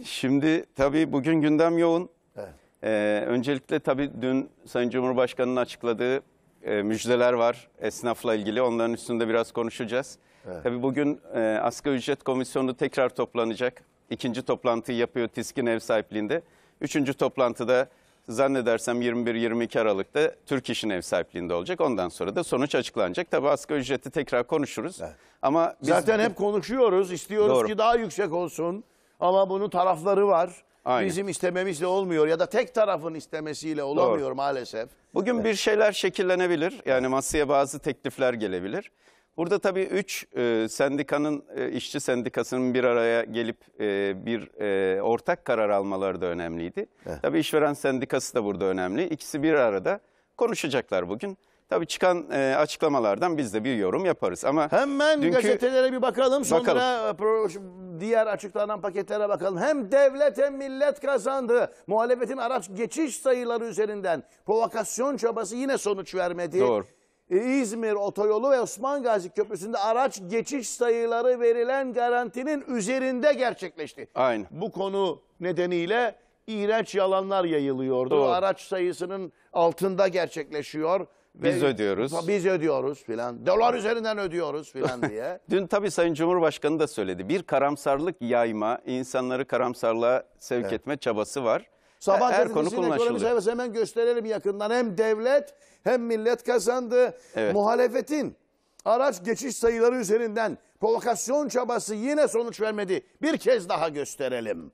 Şimdi tabii bugün gündem yoğun. Evet. Ee, öncelikle tabii dün Sayın Cumhurbaşkanı'nın açıkladığı e, müjdeler var esnafla ilgili. Onların üstünde biraz konuşacağız. Evet. Tabii bugün e, Asgari Ücret Komisyonu tekrar toplanacak. İkinci toplantıyı yapıyor TİSK'in ev sahipliğinde. Üçüncü toplantıda zannedersem 21-22 Aralık'ta Türk İş'in ev sahipliğinde olacak. Ondan sonra da sonuç açıklanacak. Tabii asgari ücreti tekrar konuşuruz. Evet. Ama biz... Zaten hep konuşuyoruz. İstiyoruz Doğru. ki daha yüksek olsun. Ama bunun tarafları var. Aynen. Bizim istememizle olmuyor ya da tek tarafın istemesiyle olamıyor Doğru. maalesef. Bugün evet. bir şeyler şekillenebilir. Yani masaya bazı teklifler gelebilir. Burada tabii üç e, sendikanın, e, işçi sendikasının bir araya gelip e, bir e, ortak karar almaları da önemliydi. Heh. Tabii işveren sendikası da burada önemli. İkisi bir arada konuşacaklar bugün. Tabii çıkan e, açıklamalardan biz de bir yorum yaparız ama hemen dünkü... gazetelere bir bakalım sonra bakalım. diğer açıklanan paketlere bakalım. Hem devlet hem millet kazandı. Muhalefetin araç geçiş sayıları üzerinden provokasyon çabası yine sonuç vermedi. Doğru. E, İzmir Otoyolu ve Osman Gazi Köprüsü'nde araç geçiş sayıları verilen garantinin üzerinde gerçekleşti. Aynı. Bu konu nedeniyle iğrenç yalanlar yayılıyordu. Doğru. Araç sayısının altında gerçekleşiyor. Biz ve ödüyoruz. Biz ödüyoruz filan. Dolar üzerinden ödüyoruz filan diye. Dün tabii Sayın Cumhurbaşkanı da söyledi. Bir karamsarlık yayma, insanları karamsarlığa sevk evet. etme çabası var. Sabah her konu ekonomi hemen gösterelim yakından. Hem devlet hem millet kazandı. Evet. Muhalefetin araç geçiş sayıları üzerinden provokasyon çabası yine sonuç vermedi. Bir kez daha gösterelim.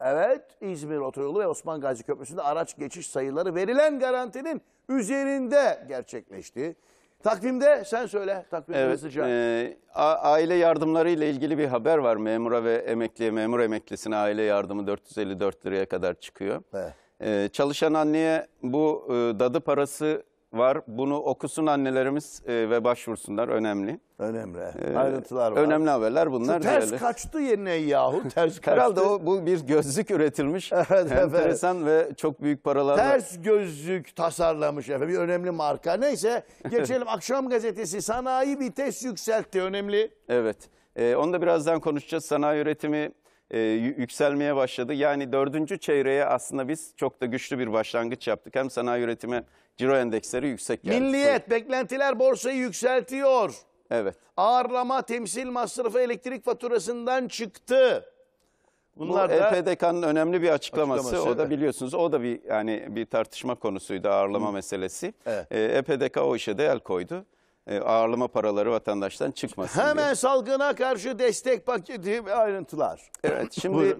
Evet İzmir Otoyolu ve Osman Gazi Köprüsü'nde araç geçiş sayıları verilen garantinin üzerinde gerçekleşti. Takvimde sen söyle takvimde evet, E, aile yardımları ile ilgili bir haber var. Memura ve emekliye, memur emeklisine aile yardımı 454 liraya kadar çıkıyor. Evet. E, çalışan anneye bu e, dadı parası var. Bunu okusun annelerimiz e, ve başvursunlar. Önemli. Önemli. Ee, Ayrıntılar var. Önemli haberler bunlar. Şu ters değerli. kaçtı yerine yahu. Ters kaçtı. Herhalde o, bu bir gözlük üretilmiş. evet, Enteresan evet. ve çok büyük paralarla. Ters gözlük tasarlamış efendim. Bir önemli marka. Neyse geçelim Akşam Gazetesi sanayi vites yükseltti. Önemli. Evet. Ee, onu da birazdan konuşacağız. Sanayi üretimi e, yükselmeye başladı. Yani dördüncü çeyreğe aslında biz çok da güçlü bir başlangıç yaptık. Hem sanayi üretimi ciro endeksleri yüksek geldi. Milliyet, beklentiler borsayı yükseltiyor. Evet. Ağırlama, temsil masrafı elektrik faturasından çıktı. Bunlar Bu EPDK'nın önemli bir açıklaması. açıklaması o evet. da biliyorsunuz o da bir yani bir tartışma konusuydu ağırlama Hı. meselesi. Evet. E, EPDK o işe de el koydu. E, ağırlama paraları vatandaştan çıkmasın Hemen diye. salgına karşı destek paketi ayrıntılar. Evet şimdi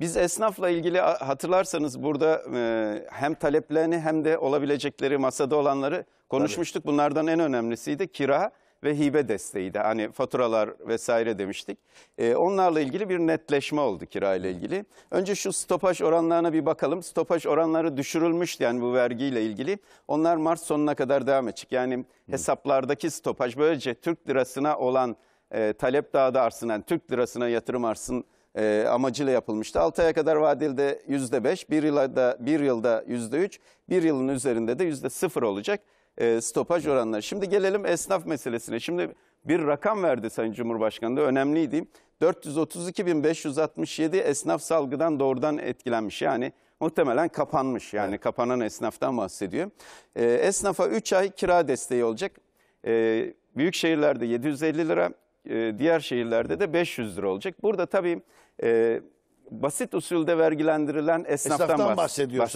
biz esnafla ilgili hatırlarsanız burada e, hem taleplerini hem de olabilecekleri masada olanları konuşmuştuk. Bunlardan en önemlisiydi kira ve hibe desteği de hani faturalar vesaire demiştik. E, onlarla ilgili bir netleşme oldu kira ile ilgili. Önce şu stopaj oranlarına bir bakalım. Stopaj oranları düşürülmüş yani bu vergiyle ilgili. Onlar Mart sonuna kadar devam edecek. Yani hesaplardaki stopaj böylece Türk lirasına olan e, talep daha da artsın. Yani Türk lirasına yatırım artsın e, amacıyla yapılmıştı. 6 aya kadar vadilde de %5, 1 yılda, bir yılda %3, 1 yılın üzerinde de %0 olacak e, stopaj oranları. Şimdi gelelim esnaf meselesine. Şimdi bir rakam verdi Sayın Cumhurbaşkanı da önemliydi. 432.567 esnaf salgıdan doğrudan etkilenmiş. Yani muhtemelen kapanmış. Yani evet. kapanan esnaftan bahsediyor. E, esnafa 3 ay kira desteği olacak. E, büyük şehirlerde 750 lira, e, diğer şehirlerde de 500 lira olacak. Burada tabii e, basit usulde vergilendirilen esnaftan, esnaftan bahsediyor.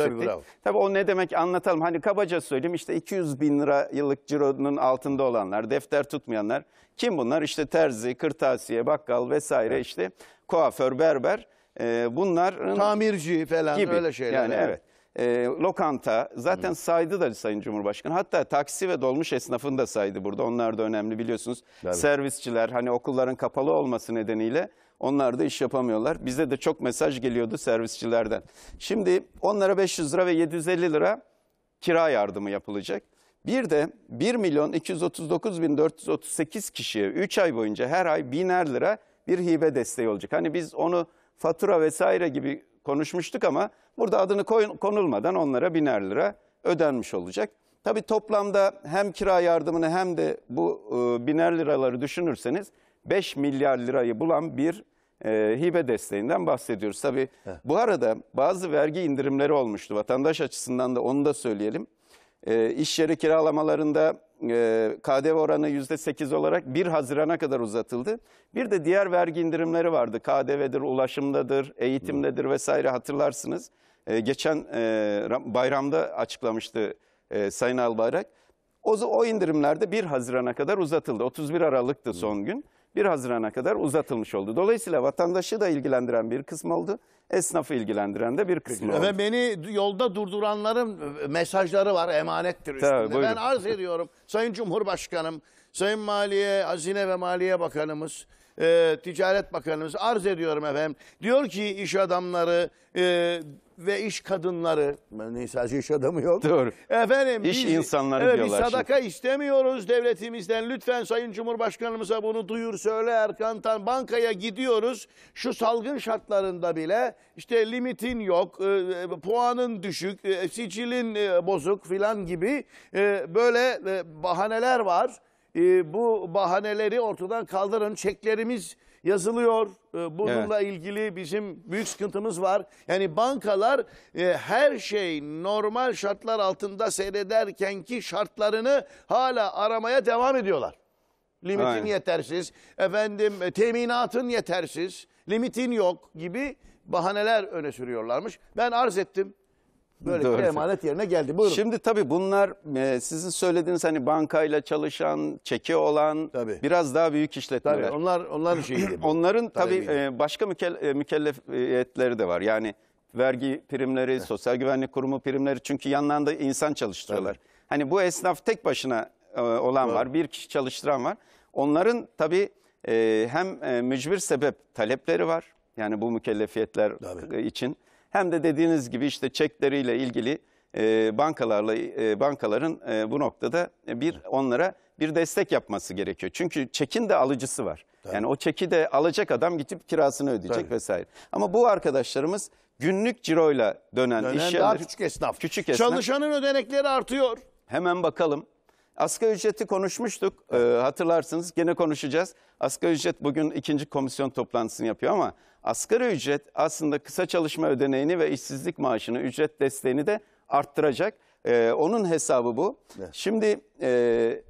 Tabii, o ne demek anlatalım. Hani kabaca söyleyeyim işte 200 bin lira yıllık cironun altında olanlar, defter tutmayanlar. Kim bunlar? İşte terzi, kırtasiye, bakkal vesaire evet. işte kuaför, berber. E, bunlar tamirci falan gibi. öyle şeyler. Yani evet. evet e, lokanta zaten Hı. saydı da Sayın Cumhurbaşkanı. Hatta taksi ve dolmuş esnafını da saydı burada. Onlar da önemli biliyorsunuz. Tabii. Servisçiler hani okulların kapalı olması nedeniyle onlar da iş yapamıyorlar. Bize de çok mesaj geliyordu servisçilerden. Şimdi onlara 500 lira ve 750 lira kira yardımı yapılacak. Bir de 1 milyon 239 bin 438 kişiye 3 ay boyunca her ay biner lira bir hibe desteği olacak. Hani biz onu fatura vesaire gibi konuşmuştuk ama burada adını konulmadan onlara biner lira ödenmiş olacak. Tabii toplamda hem kira yardımını hem de bu ıı, biner liraları düşünürseniz 5 milyar lirayı bulan bir e, hibe desteğinden bahsediyoruz. Tabii Heh. bu arada bazı vergi indirimleri olmuştu. Vatandaş açısından da onu da söyleyelim. E, iş yeri kiralamalarında e, KDV oranı %8 olarak 1 Haziran'a kadar uzatıldı. Bir de diğer vergi indirimleri vardı. KDV'dir, ulaşımdadır, eğitimdedir vesaire hatırlarsınız. E, geçen e, bayramda açıklamıştı e, Sayın Albayrak. O, o indirimlerde 1 Haziran'a kadar uzatıldı. 31 Aralık'tı son hmm. gün. 1 Haziran'a kadar uzatılmış oldu. Dolayısıyla vatandaşı da ilgilendiren bir kısmı oldu. Esnafı ilgilendiren de bir kısmı oldu. Ve beni yolda durduranların e, e, mesajları var emanettir üstünde. Tabii, ben arz ediyorum Sayın Cumhurbaşkanım, Sayın Maliye, Hazine ve Maliye Bakanımız, e, Ticaret Bakanımız arz ediyorum efendim. Diyor ki iş adamları e, ve iş kadınları, neyse iş adamı yok. Doğru. Efendim, İş insanları evet, diyorlar Biz sadaka istemiyoruz devletimizden. Lütfen Sayın Cumhurbaşkanımıza bunu duyur söyle Erkan Tan. Bankaya gidiyoruz. Şu salgın şartlarında bile işte limitin yok, e, e, puanın düşük, e, sicilin e, bozuk filan gibi e, böyle e, bahaneler var. E, bu bahaneleri ortadan kaldırın. Çeklerimiz yazılıyor. Ee, bununla evet. ilgili bizim büyük sıkıntımız var. Yani bankalar e, her şey normal şartlar altında seyrederken ki şartlarını hala aramaya devam ediyorlar. Limitin Aynen. yetersiz, efendim e, teminatın yetersiz, limitin yok gibi bahaneler öne sürüyorlarmış. Ben arz ettim. Böylelikle Doğru. emanet yerine geldi. Buyurun. Şimdi tabii bunlar e, sizin söylediğiniz hani bankayla çalışan, çeki olan Tabii. biraz daha büyük işletmeler. Tabii onlar onların şeyi. Onların tabii e, başka mükel- e, mükellefiyetleri de var. Yani vergi primleri, sosyal güvenlik kurumu primleri çünkü yanlarında insan çalıştırıyorlar. Hani bu esnaf tek başına e, olan var, bir kişi çalıştıran var. Onların tabii e, hem e, mücbir sebep talepleri var. Yani bu mükellefiyetler Tabii. için hem de dediğiniz gibi işte çekleriyle ilgili e, bankalarla e, bankaların e, bu noktada bir onlara bir destek yapması gerekiyor. Çünkü çekin de alıcısı var. Tabii. Yani o çeki de alacak adam gidip kirasını ödeyecek Tabii. vesaire. Ama bu arkadaşlarımız günlük ciroyla dönen, dönen iş yerleri. küçük esnaf. Küçük esnaf. Çalışanın ödenekleri artıyor. Hemen bakalım. Asgari ücreti konuşmuştuk ee, hatırlarsınız gene konuşacağız. Asgari ücret bugün ikinci komisyon toplantısını yapıyor ama Asgari ücret aslında kısa çalışma ödeneğini ve işsizlik maaşını, ücret desteğini de arttıracak. Ee, onun hesabı bu. Evet. Şimdi e,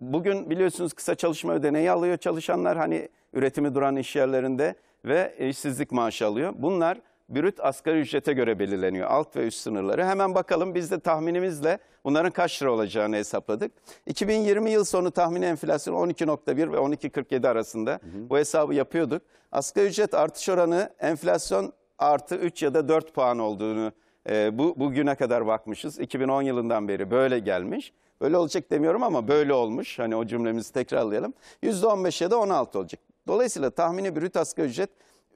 bugün biliyorsunuz kısa çalışma ödeneği alıyor çalışanlar hani üretimi duran iş yerlerinde ve işsizlik maaşı alıyor. Bunlar brüt asgari ücrete göre belirleniyor. Alt ve üst sınırları. Hemen bakalım biz de tahminimizle bunların kaç lira olacağını hesapladık. 2020 yıl sonu tahmini enflasyon 12.1 ve 12.47 arasında hı hı. bu hesabı yapıyorduk. Asgari ücret artış oranı enflasyon artı 3 ya da 4 puan olduğunu e, bu bugüne kadar bakmışız. 2010 yılından beri böyle gelmiş. Öyle olacak demiyorum ama böyle olmuş. Hani o cümlemizi tekrarlayalım. %15 ya da 16 olacak. Dolayısıyla tahmini brüt asgari ücret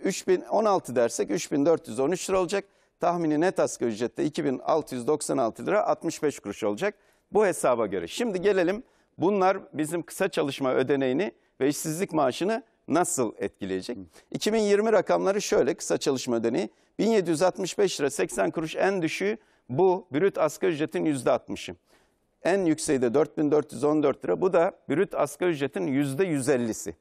3016 dersek 3413 lira olacak. Tahmini net asgari ücrette 2696 lira 65 kuruş olacak. Bu hesaba göre. Şimdi gelelim bunlar bizim kısa çalışma ödeneğini ve işsizlik maaşını nasıl etkileyecek? 2020 rakamları şöyle kısa çalışma ödeneği 1765 lira 80 kuruş en düşüğü bu brüt asgari ücretin %60'ı. En yükseği de 4414 lira bu da brüt asgari ücretin %150'si.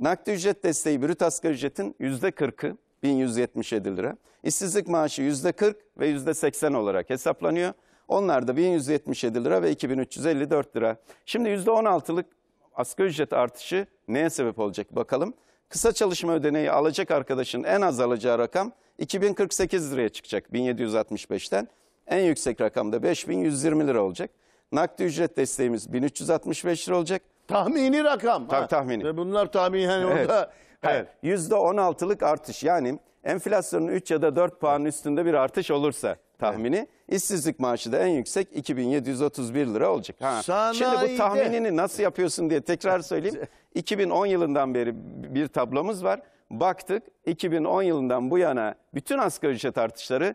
Nakdi ücret desteği brüt asgari ücretin yüzde %40'ı 1177 lira. İşsizlik maaşı yüzde %40 ve yüzde %80 olarak hesaplanıyor. Onlar da 1177 lira ve 2354 lira. Şimdi yüzde %16'lık asgari ücret artışı neye sebep olacak bakalım. Kısa çalışma ödeneği alacak arkadaşın en az alacağı rakam 2048 liraya çıkacak 1765'ten. En yüksek rakamda 5120 lira olacak. Nakdi ücret desteğimiz 1365 lira olacak. Tahmini rakam. Tabii, Ha. tahmini. Ve bunlar tahmini hani Evet. orada. Hayır, %16'lık artış yani enflasyonun 3 ya da 4 puanın üstünde bir artış olursa tahmini işsizlik maaşı da en yüksek 2731 lira olacak. Ha. Şimdi bu tahminini nasıl yapıyorsun diye tekrar söyleyeyim. 2010 yılından beri bir tablomuz var. Baktık 2010 yılından bu yana bütün asgari ücret artışları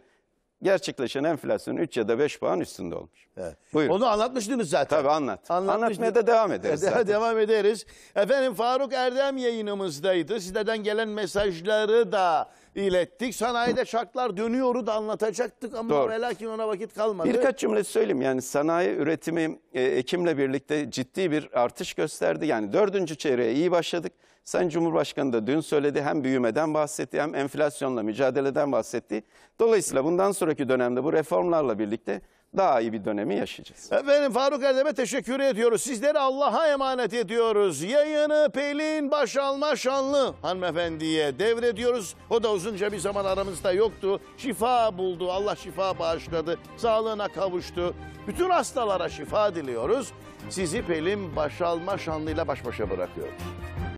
gerçekleşen enflasyon 3 ya da 5 puan üstünde olmuş. Evet. Buyurun. Onu anlatmıştınız zaten. Tabii anlat. Anlatmaya da devam ederiz zaten. Devam ederiz. Efendim Faruk Erdem yayınımızdaydı. Sizlerden gelen mesajları da ilettik. Sanayide şartlar dönüyoru da anlatacaktık ama Doğru. velakin ona vakit kalmadı. Birkaç cümle söyleyeyim. Yani sanayi üretimi e, Ekim'le birlikte ciddi bir artış gösterdi. Yani dördüncü çeyreğe iyi başladık. Sayın Cumhurbaşkanı da dün söyledi hem büyümeden bahsetti hem enflasyonla mücadeleden bahsetti. Dolayısıyla bundan sonraki dönemde bu reformlarla birlikte daha iyi bir dönemi yaşayacağız. Efendim Faruk Erdem'e teşekkür ediyoruz. Sizleri Allah'a emanet ediyoruz. Yayını Pelin Başalma Şanlı hanımefendiye devrediyoruz. O da uzunca bir zaman aramızda yoktu. Şifa buldu. Allah şifa bağışladı. Sağlığına kavuştu. Bütün hastalara şifa diliyoruz. Sizi Pelin Başalma Şanlı ile baş başa bırakıyoruz.